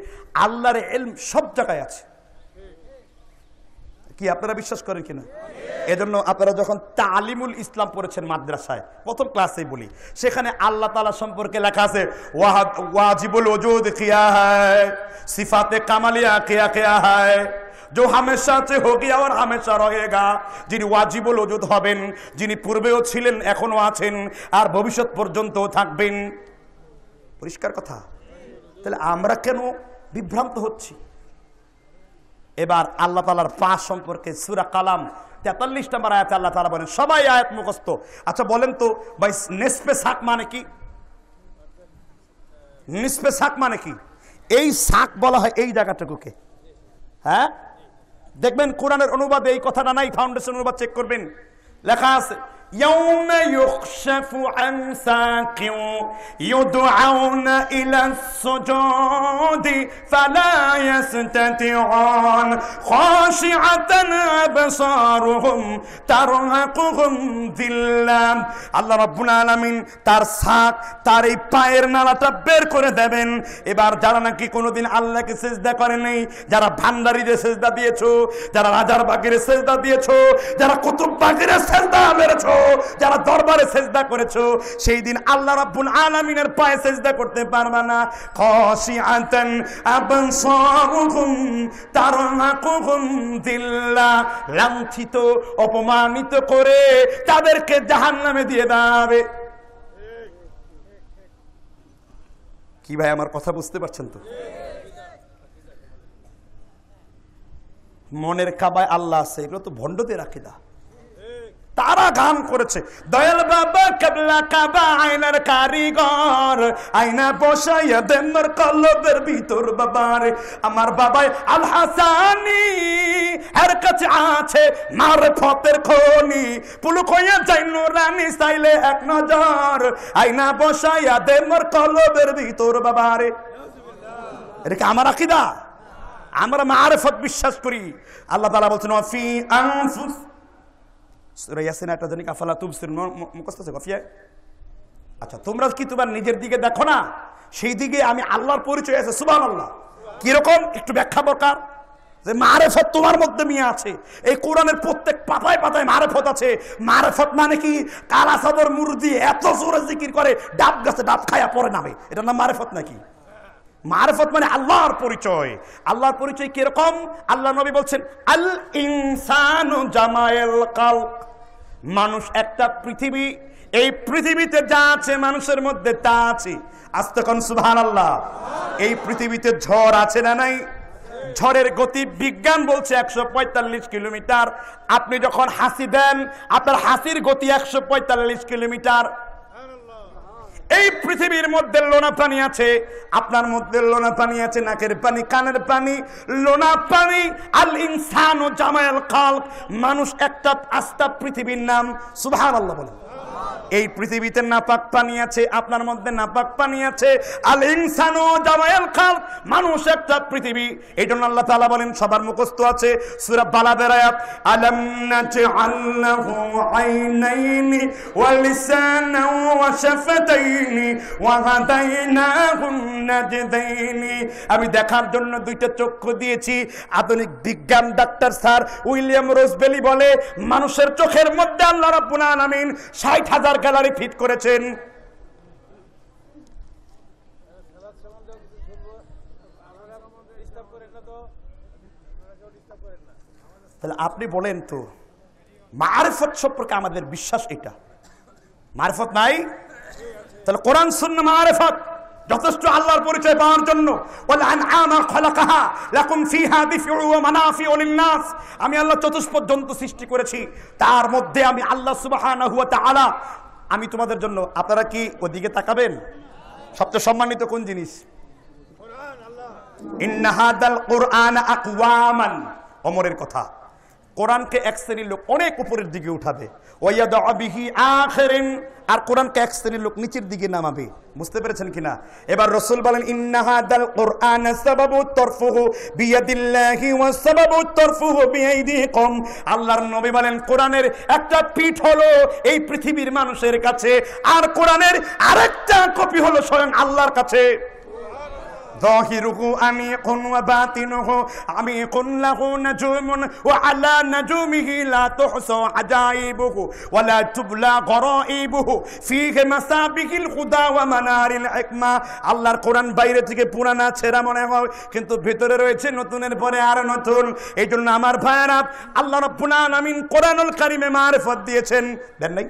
S1: আল্লাহর এলম সব জায়গায় আছে কি আপনারা বিশ্বাস করেন কিনা এজন্য আপনারা যখন তালিমুল ইসলাম পড়েছেন মাদ্রাসায় প্রথম ক্লাসে বলি সেখানে আল্লাহ তালা সম্পর্কে লেখা আছে ওয়াজিবুল ওজুদ কিয়া হায় সিফাতে কামালিয়া কিয়া কিয়া হায় যে হামেশা আছে হোগিয়া আর হামেশা রহেগা যিনি ওয়াজিবুল ওজুদ হবেন যিনি পূর্বেও ছিলেন এখনও আছেন আর ভবিষ্যৎ পর্যন্তও থাকবেন পরিষ্কার কথা তাহলে আমরা কেন বিভ্রান্ত হচ্ছি এবার আল্লাহ তালার পা সম্পর্কে সুরা কালাম তেতাল্লিশ নাম্বার আয়াত আল্লাহ তালা বলেন সবাই আয়াত মুখস্থ আচ্ছা বলেন তো ভাই নেসপে শাক মানে কি নিসপে শাক মানে কি এই শাক বলা হয় এই জায়গাটুকুকে হ্যাঁ দেখবেন কোরআনের অনুবাদে এই কথাটা নাই ফাউন্ডেশন অনুবাদ চেক করবেন লেখা আছে يوم يخشف عن ساق يدعون إلى السجود فلا يستطيعون خاشعة أبصارهم ترهقهم ذلة আল্লাহ রব্বুল আলমিন তার সাক তার এই পায়ের নালাটা বের করে দেবেন এবার যারা নাকি কোনোদিন আল্লাহকে সেজদা করে নেই যারা ভান্ডারিদের সেজদা দিয়েছো যারা রাজার বাগিরে সেজদা দিয়েছো যারা কুতুব বাগিরে সেজদা মেরেছো যারা দরবারে সেজদা করেছো সেই দিন আল্লাহ রাব্বুল আলামিনের পায়ে সেজদা করতে পারবা না খাশিআতান আবসারুহুম তারনাকুহুম দিল্লা লাঞ্ছিত অপমানিত করে তাদেরকে জাহান্নামে দিয়ে দাবে কি ভাই আমার কথা বুঝতে পারছেন তো মনের কাবায় আল্লাহ আছে এগুলো তো ভণ্ডদের রাখিদা তারা গান করেছে দয়াল বাবা কেবলা কাবা আয়নার কারিগর আয়না বসাইয়া দেনর কলবের ভিতর রে আমার বাবাই আল হাসানি এর কাছে আছে মার ফতের খনি পুলু হইয়া যাইন রানী চাইলে এক নজর আয়না বসাইয়া দেনর কলবের ভিতর রে এটা কি আমার আকিদা আমরা মারফত বিশ্বাস করি আল্লাহ তালা বলছেন ফি আনফুস আচ্ছা তোমরা কি তোমার নিজের দিকে দেখো না সেই দিকে আমি আল্লাহর পরিচয় আছে সুবাহ আল্লাহ কিরকম একটু ব্যাখ্যা দরকার যে মারেফত তোমার মধ্যে মিয়া আছে এই কোরআনের প্রত্যেক পাতায় পাতায় মারেফত আছে মারেফত মানে কি কালা সাদর মুরদি এত জোরে জিকির করে ডাব গাছে ডাব খায়া পরে নামে এটা নাম মারেফত নাকি মারফত মানে আল্লাহর পরিচয় আল্লাহর পরিচয় কিরকম আল্লাহ নবী বলছেন আল ইনসান জামায়েল কাল মানুষ একটা পৃথিবী এই পৃথিবীতে যা আছে মানুষের মধ্যে তা আছে আজ তখন সুহান আল্লাহ এই পৃথিবীতে ঝড় আছে না নাই ঝড়ের গতি বিজ্ঞান বলছে একশো কিলোমিটার আপনি যখন হাসি দেন আপনার হাসির গতি একশো কিলোমিটার এই পৃথিবীর মধ্যে লোনা পানি আছে আপনার মধ্যে লোনা পানি আছে নাকের পানি কানের পানি লোনা পানি আল ইনসান ও জামায়াল খাল মানুষ একটা আস্তা পৃথিবীর নাম সুবাহ আল্লাহ বলেন এই পৃথিবীতে নাপাক পানি আছে আপনার মধ্যে নাপাক পানি আছে আল ইনসানো জামায়াল খাল মানুষ একটা পৃথিবী এই জন্য আল্লাহ তাআলা বলেন সবার মুখস্থ আছে সূরা বালাদের আয়াত আলাম নাজআলহু আইনাইনি ওয়া লিসানাও ওয়া শাফাতাইনি ওয়া হাদাইনাহুন নাজদাইনি আমি দেখার জন্য দুইটা চক্ষু দিয়েছি আধুনিক বিজ্ঞান ডাক্তার স্যার উইলিয়াম রোজবেলি বলে মানুষের চোখের মধ্যে আল্লাহ রাব্বুল আলামিন 60 হাজার গ্যালারি ফিট করেছেন তাহলে আপনি বলেন তো মারফত সম্পর্কে আমাদের বিশ্বাস এটা মারফত নাই তাহলে কোরআন শূন্য মারফত যথেষ্ট আল্লাহর পরিচয় পাওয়ার জন্য আমি আল্লাহ চতুষ্পদ জন্তু সৃষ্টি করেছি তার মধ্যে আমি আল্লাহ সুবাহ আমি তোমাদের জন্য আপনারা কি ওদিকে তাকাবেন সবচেয়ে সম্মানিত কোন জিনিস অমরের কথা কোরআনকে এক শ্রেণীর লোক অনেক উপরের দিকে উঠাবে ওয়াদ আখেরিন আর কোরআনকে এক শ্রেণীর লোক নিচের দিকে নামাবে বুঝতে পেরেছেন কিনা এবার রসুল বলেন ইন্নাহাদাল কোরআন সাবাবু তরফুহু বিয়াদিল্লাহি ওয়া সাবাবু তরফুহু বিয়াইদিকুম আল্লাহর নবী বলেন কোরআনের একটা পিঠ হলো এই পৃথিবীর মানুষের কাছে আর কোরআনের আরেকটা কপি হলো স্বয়ং আল্লাহর কাছে ظاهره أميق وباطنه عميق له نجوم وعلى نجومه لا تحصى عجائبه ولا تبلى غرائبه فيه مسابه الخدا ومنار الحكمة আল্লাহর কোরআন বাইরে থেকে পুরানা ছেঁড়া মনে হয় কিন্তু ভিতরে রয়েছে নতুনের পরে আরো নতুন এই জন্য আমার ভাইয়ারা আল্লাহ রব্বুল আমিন কোরআনুল কারিমে মারফত দিয়েছেন দেন নাই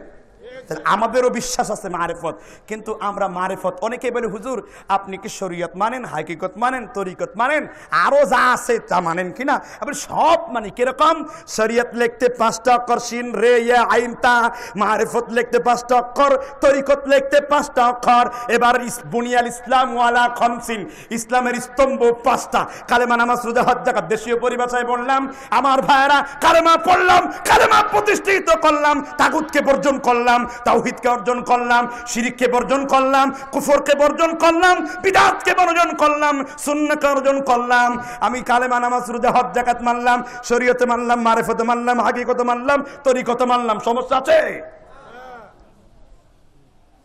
S1: তাহলে আমাদেরও বিশ্বাস আছে মারেফত কিন্তু আমরা মারেফত অনেকে বলে হুজুর আপনি কি শরীয়ত মানেন হাকিকত মানেন তরিকত মানেন আরও যা আছে তা মানেন কিনা আপনি সব মানে কিরকম শরীয়ত লিখতে পাঁচটা অক্ষর সিন রে ইয়া আইন তা মারেফত লিখতে পাঁচটা অক্ষর তরিকত লিখতে পাঁচটা অক্ষর এবার বুনিয়াল ইসলাম ওয়ালা খনসিন ইসলামের স্তম্ভ পাঁচটা কালেমা নামাজ রুদা হজ্জাকাত দেশীয় পরিভাষায় বললাম আমার ভাইয়েরা কালেমা পড়লাম কালেমা প্রতিষ্ঠিত করলাম তাগুতকে বর্জন করলাম তাওহিদকে অর্জন করলাম শিরিককে বর্জন করলাম কুফরকে বর্জন করলাম বিদাতকে বর্জন করলাম সুন্নাকে অর্জন করলাম আমি কালেমা নামাজ রোজা হজ জাকাত মানলাম শরীয়তে মানলাম মারেফতে মানলাম হাকিকত মানলাম তরিকত মানলাম সমস্যা আছে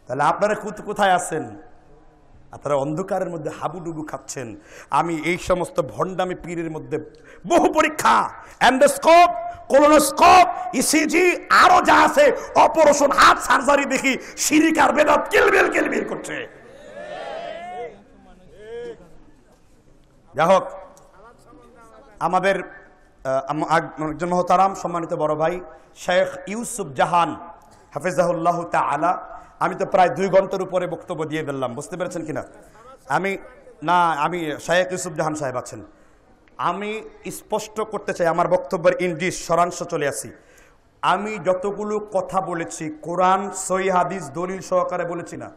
S1: তাহলে আপনারা কোথায় আছেন আপনারা অন্ধকারের মধ্যে হাবুডুবু খাচ্ছেন আমি এই সমস্ত ভণ্ডামি পীরের মধ্যে বহু পরীক্ষা অ্যান্ডোস্কোপ কোলোনোস্কোপ ইসিজি আরো যা আছে অপারেশন হাত সার্জারি দেখি সিরিকার বেদত কিলবিল কিলবিল করছে যা হোক আমাদের একজন মহতারাম সম্মানিত বড় ভাই শেখ ইউসুফ জাহান হাফিজাহুল্লাহ তা আলা আমি তো প্রায় দুই ঘন্টার উপরে বক্তব্য দিয়ে ফেললাম বুঝতে পেরেছেন কিনা আমি না আমি শায়েক ইউসুফ জাহান সাহেব আছেন আমি স্পষ্ট করতে চাই আমার বক্তব্যের ইন্ডিস সরাংশ চলে আসি আমি যতগুলো কথা বলেছি কোরআন সই হাদিস দলিল সহকারে বলেছি না